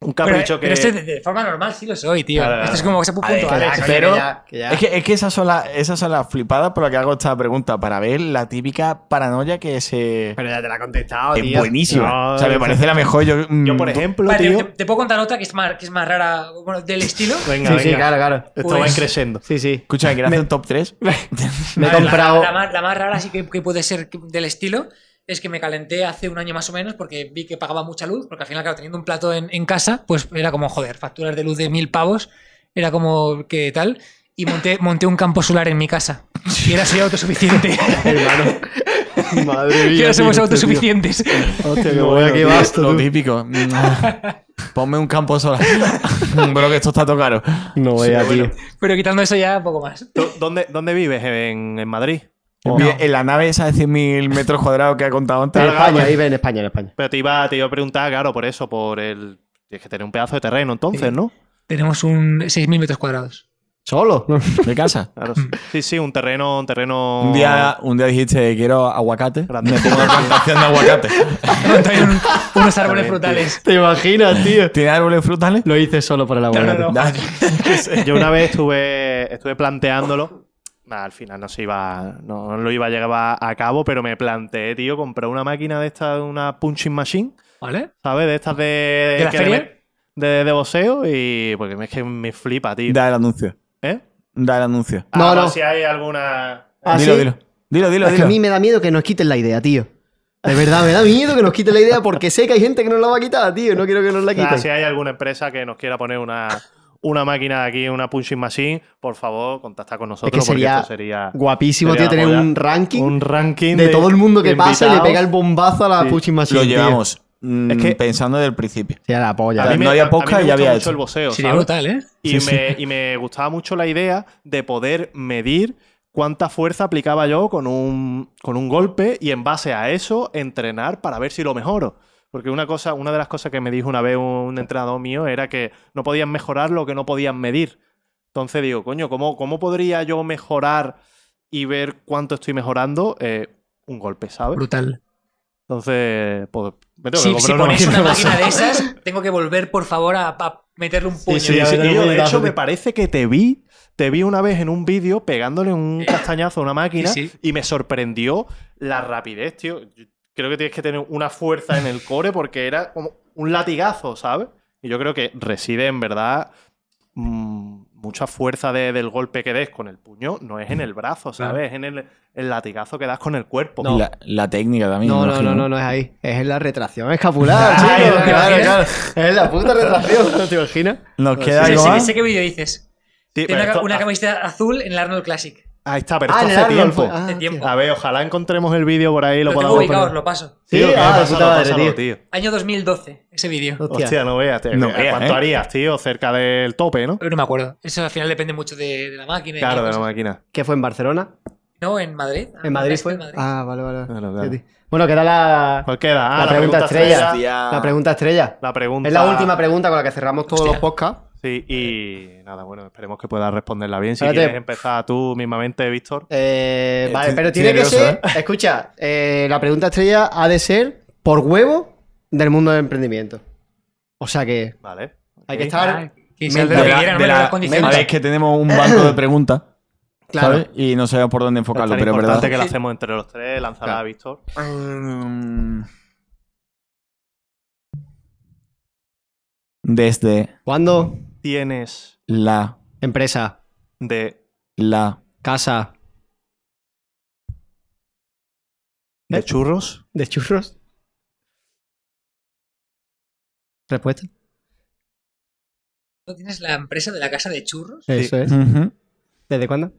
[SPEAKER 2] un capricho que. Pero este, de,
[SPEAKER 1] de, forma normal sí lo soy, tío. esto es como que se punto, ¿eh? pero. Es,
[SPEAKER 2] que, esas son las son las flipadas por la que hago esta pregunta. Para ver la típica paranoia que se. Pero ya te la he contestado,
[SPEAKER 4] es tío. buenísima. o sea, me parece la mejor. Yo, mm, por ejemplo. tío,
[SPEAKER 1] te, puedo contar otra que es más, que es más rara. Bueno, del estilo. venga,
[SPEAKER 4] venga. sí, claro, claro. Esto va pues, creciendo. Sí, sí. Escúchame, que
[SPEAKER 2] hacer un top 3? me he comprado.
[SPEAKER 1] La, más, la, más, rara sí que, puede ser del estilo es que me calenté hace un año más o menos porque vi que pagaba mucha luz, porque al final, claro, teniendo un plato en, casa, pues era como, joder, facturas de luz de mil pavos, era como que tal, y monté, monté un campo solar en mi casa. Y era autosuficiente.
[SPEAKER 2] Madre mía. somos este autosuficientes.
[SPEAKER 1] Hostia, voy aquí basto. Lo
[SPEAKER 2] típico. Ponme un campo solar. Bro, que esto está todo caro. No voy aquí. Pero quitando eso ya, poco más.
[SPEAKER 4] ¿Dónde, dónde vives? ¿En, en Madrid?
[SPEAKER 2] En la nave esa de 100.000 metros cuadrados que ha contado antes. En España, ahí en España, en España.
[SPEAKER 4] Pero te iba, a preguntar, claro, por eso, por el... Tienes que tener un pedazo de terreno entonces, ¿no? Tenemos un 6.000 metros cuadrados.
[SPEAKER 2] ¿Solo? ¿De casa? Claro,
[SPEAKER 4] sí, sí, un terreno, un terreno... Un día,
[SPEAKER 2] un día dijiste, quiero aguacate. Me pongo plantación
[SPEAKER 1] de aguacate.
[SPEAKER 4] unos árboles frutales. ¿Te imaginas, tío? ¿Tiene árboles frutales? Lo hice solo por el aguacate. Yo una vez estuve, estuve planteándolo al final no se iba, no, lo iba a llevar a cabo, pero me planteé, tío, compré una máquina de estas, una punching machine. ¿Vale? ¿Sabes? De estas de. ¿De, la De, boxeo y. Porque es que me flipa, tío. Da el
[SPEAKER 2] anuncio. ¿Eh? Da el anuncio.
[SPEAKER 3] Ah, no, no. Si hay
[SPEAKER 4] alguna. Ah, dilo, dilo.
[SPEAKER 3] Dilo, dilo, es Que a mí me da miedo que nos quiten la idea, tío. De verdad, me da miedo que nos quiten la idea porque sé que hay gente que nos la va a quitar, tío. No quiero que nos la quiten. Ah, si hay
[SPEAKER 4] alguna empresa que nos quiera poner una una máquina de aquí, una punching machine, por favor, contacta con nosotros. sería, porque esto sería guapísimo, tío, tener un ranking, un ranking de, todo el mundo que pasa y le pega el bombazo a la punching machine. Lo llevamos.
[SPEAKER 2] Mm, es que pensando desde el principio. Sí, la polla. no había y había el boceo. brutal, ¿eh? Y, me,
[SPEAKER 4] y me gustaba mucho la idea de poder medir cuánta fuerza aplicaba yo con un, con un golpe y en base a eso entrenar para ver si lo mejoro. Porque una cosa, una de las cosas que me dijo una vez un entrenador mío era que no podían mejorar lo que no podían medir. Entonces digo, coño, ¿cómo, podría yo mejorar y ver cuánto estoy mejorando? Eh, un golpe, ¿sabes? Brutal. Entonces, pues, tengo que si una máquina de esas,
[SPEAKER 1] tengo que volver, por favor, a, meterle un puño. de de hecho, me
[SPEAKER 4] parece que te vi, te vi una vez en un vídeo pegándole un castañazo a una máquina y me sorprendió la rapidez, tío creo que tienes que tener una fuerza en el core porque era como un latigazo, ¿sabes? Y yo creo que reside en verdad mm, mucha fuerza de, del golpe que des con el puño no es en el brazo, ¿sabes? Es en el, latigazo que das con el cuerpo.
[SPEAKER 2] La, técnica también.
[SPEAKER 4] No,
[SPEAKER 3] no, no, no, no es ahí. Es en la retracción escapular, chicos. Claro, claro. Es la puta retracción, ¿no
[SPEAKER 4] te imaginas? Nos queda Sé,
[SPEAKER 1] qué vídeo dices. Tiene una camiseta azul en el Arnold Classic.
[SPEAKER 4] Ah, ahí está, pero ah, esto pues, ah, hace tiempo. A ver, ojalá encontremos el vídeo por ahí. Lo, lo podamos lo paso. Sí,
[SPEAKER 1] Año 2012, ese vídeo. Hostia. no veas. No veas ¿Cuánto eh. harías,
[SPEAKER 4] tío? Cerca del tope, ¿no? Pero no me acuerdo.
[SPEAKER 1] Eso al final depende mucho de, la máquina. Claro, de la
[SPEAKER 4] máquina.
[SPEAKER 3] ¿Qué fue en Barcelona? No, en Madrid. ¿En Madrid fue? Ah, vale, vale. Bueno, queda la, ¿Cuál pues queda? la, pregunta, estrella. La pregunta estrella. La pregunta... Es la última
[SPEAKER 4] pregunta con la que cerramos todos los podcasts. Sí, eh, y nada, bueno, esperemos que puedas responderla bien. Si quieres empezar tú mismamente, Víctor. Eh, vale, pero tiene que ser.
[SPEAKER 3] ¿eh? Escucha, la pregunta estrella ha de ser por huevo del mundo del emprendimiento. O sea que.
[SPEAKER 4] Vale. Hay que estar. De ah, que tenemos un banco de
[SPEAKER 2] preguntas. Claro. Y no sabemos por dónde enfocarlo, pero es verdad. que
[SPEAKER 4] lo hacemos entre los tres, lanzará a Víctor.
[SPEAKER 5] Em,
[SPEAKER 2] desde.
[SPEAKER 4] ¿Cuándo? tienes la empresa de
[SPEAKER 2] la
[SPEAKER 5] casa de churros. ¿De churros? Respuesta. ¿Tú tienes la empresa de la casa de churros? Eso es.
[SPEAKER 3] ¿Desde cuándo?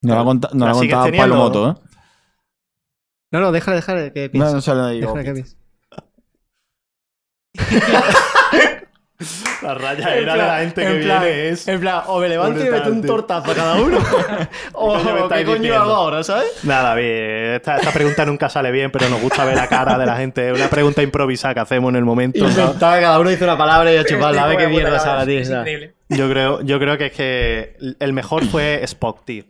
[SPEAKER 2] No la, he no la, la moto, ¿eh? No, no, déjale, déjale que piense. No, no sale ahí. Déjale que piense.
[SPEAKER 4] La raya era de la gente que plan, es. En plan, o me levanto y meto un tortazo a cada uno. o ¿qué coño, ¿qué ahora, sabes? Nada, bien. Esta, pregunta nunca sale bien, pero nos gusta ver la cara de la gente. Es una pregunta improvisada que hacemos en el momento. cada uno dice una palabra y a chuparla. A ver qué mierda sale, a Yo creo, yo creo que es que el mejor fue Spock, tío.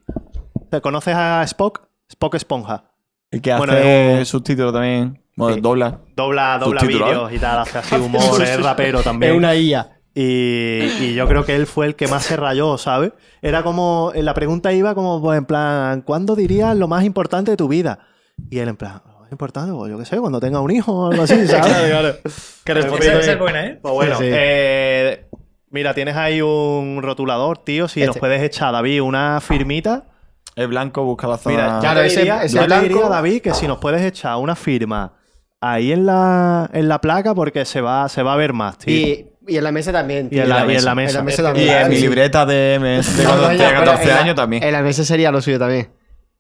[SPEAKER 4] ¿Te conoces a Spock? Spock Esponja. El que hace bueno, subtítulo también. Bueno, dobla. Dobla, dobla vídeos ¿eh? y tal, hace así humor, es rapero también. Es una IA. Y, yo creo que él fue el que más se rayó, ¿sabes? Era como, eh, la pregunta iba como, pues, en plan, ¿cuándo dirías lo más importante de tu vida? Y él en plan, lo más importante, pues, yo qué sé, cuando tenga un hijo o algo así, ¿sabes? claro, Que ¿eh? Pues bueno, eh, mira, tienes ahí un rotulador, tío, si nos este. puedes echar, David, una firmita. El blanco busca la zona. Mira, yo diría, te diría, David, que si nos puedes echar una firma ahí en la, en la placa porque se va, se va a ver más, tío. Y,
[SPEAKER 3] y en la mesa también. Tío. Y en la,
[SPEAKER 4] y en la mesa. Y en mi
[SPEAKER 2] libreta de, de cuando tenía 14 años también. En la
[SPEAKER 3] mesa sería lo suyo también.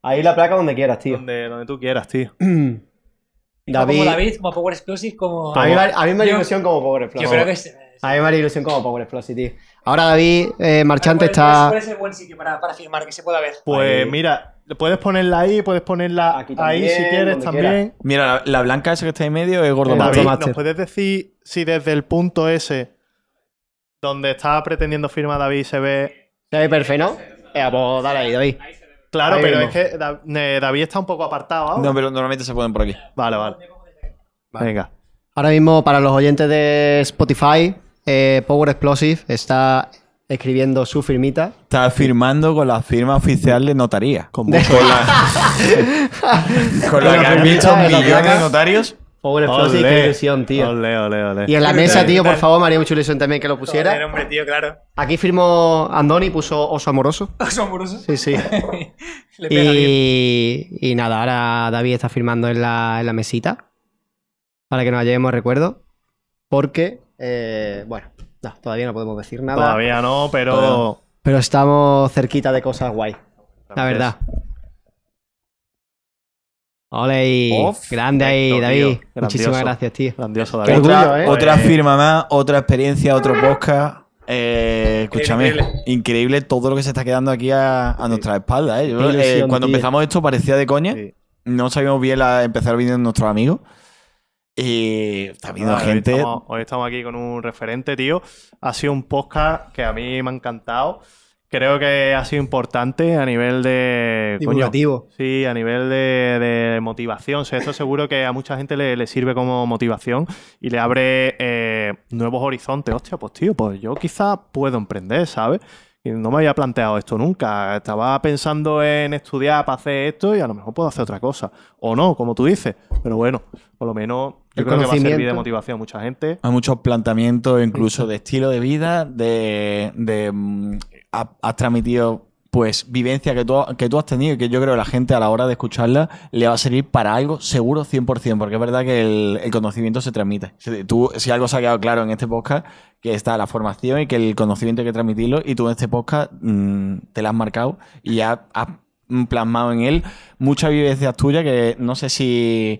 [SPEAKER 3] Ahí la placa donde quieras, tío. Donde, donde tú quieras, tío. David... Como David, como Power Explosive, como... A mí, a mí me da ilusión como Power Explosive. Yo creo que... A mí me ilusión como Power Explosive, Ahora David, eh, Marchante está... es
[SPEAKER 1] el buen sitio para, firmar
[SPEAKER 4] que se pueda ver? Pues mira, puedes ponerla ahí, puedes ponerla ahí si quieres también. Mira, la, blanca esa que está en medio es Gordo David, ¿nos puedes decir si desde el punto ese donde está pretendiendo firmar David se ve... Se ve perfecto, ¿no? Eh, pues dale ahí, David. Claro, pero es que David está un poco apartado. No, pero normalmente se pueden por aquí. vale. vale.
[SPEAKER 2] Venga.
[SPEAKER 3] Ahora mismo, para los oyentes de Spotify, eh, Power Explosive está escribiendo su firmita.
[SPEAKER 2] Está firmando con la firma oficial de notaría. Con,
[SPEAKER 3] la,
[SPEAKER 5] con la que han visto
[SPEAKER 4] millones de notarios. Power Explosive, qué ilusión, tío. Olé, olé, olé. Y en la mesa, tío, por
[SPEAKER 2] favor, me haría mucha
[SPEAKER 3] ilusión también que lo pusiera.
[SPEAKER 5] hombre, tío, claro.
[SPEAKER 3] Aquí firmó Andoni puso Oso Amoroso. ¿Oso Amoroso? Sí, sí. y, y nada, ahora David está firmando en la, en la mesita. Para que nos llevemos recuerdo. Porque eh, bueno, todavía no podemos decir nada. Todavía no, pero. Pero estamos cerquita de cosas guay. La verdad. Ole, grande ahí, David. Muchísimas gracias, tío. Grandioso, David. Otra, eh. pues- firma
[SPEAKER 2] más, otra experiencia, otro eh. podcast. escúchame, increíble. todo lo que se está quedando aquí a, nuestra espalda. cuando empezamos esto parecía de coña. No sabíamos bien la, empezar el nuestros amigos.
[SPEAKER 4] Y
[SPEAKER 2] también la gente.
[SPEAKER 4] Hoy estamos, aquí con un referente, tío. Ha sido un podcast que a mí me ha encantado. Creo que ha sido importante a nivel de. sí, a nivel de, motivación. O esto seguro que a mucha gente le, sirve como motivación y le abre eh, nuevos horizontes. Hostia, pues tío, pues yo quizás puedo emprender, ¿sabes? no me había planteado esto nunca. Estaba pensando en estudiar para hacer esto y a lo mejor puedo hacer otra cosa. O no, como tú dices. Pero bueno, por lo menos yo creo que va a servir de motivación a mucha gente. Hay
[SPEAKER 2] muchos planteamientos, incluso de estilo de vida, de. Mm, has transmitido pues vivencia que tú, que tú has tenido y que yo creo que la gente a la hora de escucharla le va a servir para algo seguro 100%, porque es verdad que el, conocimiento se transmite. Si, tú, si algo se ha quedado claro en este podcast, que está la formación y que el conocimiento hay que transmitirlo, y tú en este podcast mm, te la has marcado y ya has plasmado en él muchas vivencias tuyas que no sé si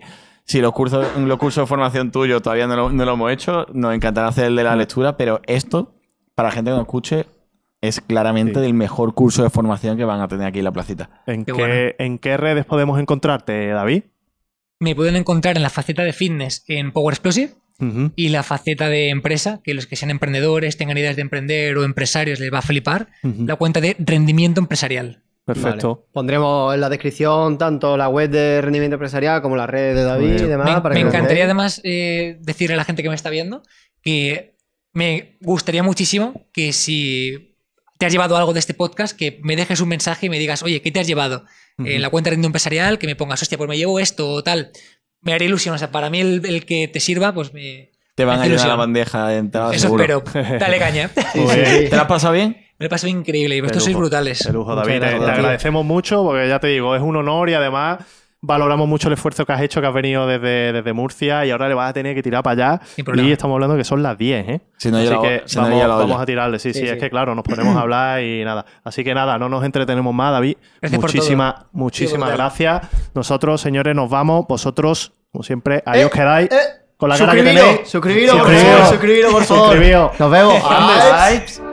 [SPEAKER 2] si los cursos, los cursos de formación tuyo todavía no lo, hemos hecho, nos encantará hacer el de la mm. lectura, pero esto, para la gente que nos escuche, es claramente el mejor curso de formación que van
[SPEAKER 4] a tener aquí en la placita. ¿En qué, redes podemos encontrarte, David? Me pueden
[SPEAKER 1] encontrar en la faceta de fitness en Power Explosive, y la faceta de empresa, que los que sean emprendedores, tengan ideas de emprender o empresarios les va a flipar, la cuenta de rendimiento empresarial.
[SPEAKER 3] Perfecto. Pondremos en la descripción tanto la web de rendimiento empresarial como la red de David y demás. Me, encantaría
[SPEAKER 1] además eh, decirle a la gente que me está viendo que me gustaría muchísimo que si te has llevado algo de este podcast, que me dejes un mensaje y me digas, oye, ¿qué te has llevado? la cuenta de rendimiento empresarial, que me pongas, hostia, pues me llevo esto o tal. Me haría ilusión. O sea, para mí el, que te sirva, pues me.
[SPEAKER 2] Te van a eh, a la bandeja de entrada. Eso seguro. espero.
[SPEAKER 4] Dale caña. ¿Te la has pasado bien? Me lo pasado increíble y sois brutales. David. te, agradecemos mucho porque ya te digo, es un honor y además valoramos mucho el esfuerzo que has hecho, que has venido desde, Murcia y ahora le vas a tener que tirar para allá. Y estamos hablando que son las 10, ¿eh? Así que vamos, a tirarle, sí, sí, es que claro, nos ponemos a hablar y nada. Así que nada, no nos entretenemos más, David. muchísimas, muchísimas gracias. Nosotros, señores, nos vamos. Vosotros, como siempre, ahí eh, os quedáis. Eh. con la cara Suscribiros, suscribiros, por favor. Suscribiros, por favor. Nos vemos.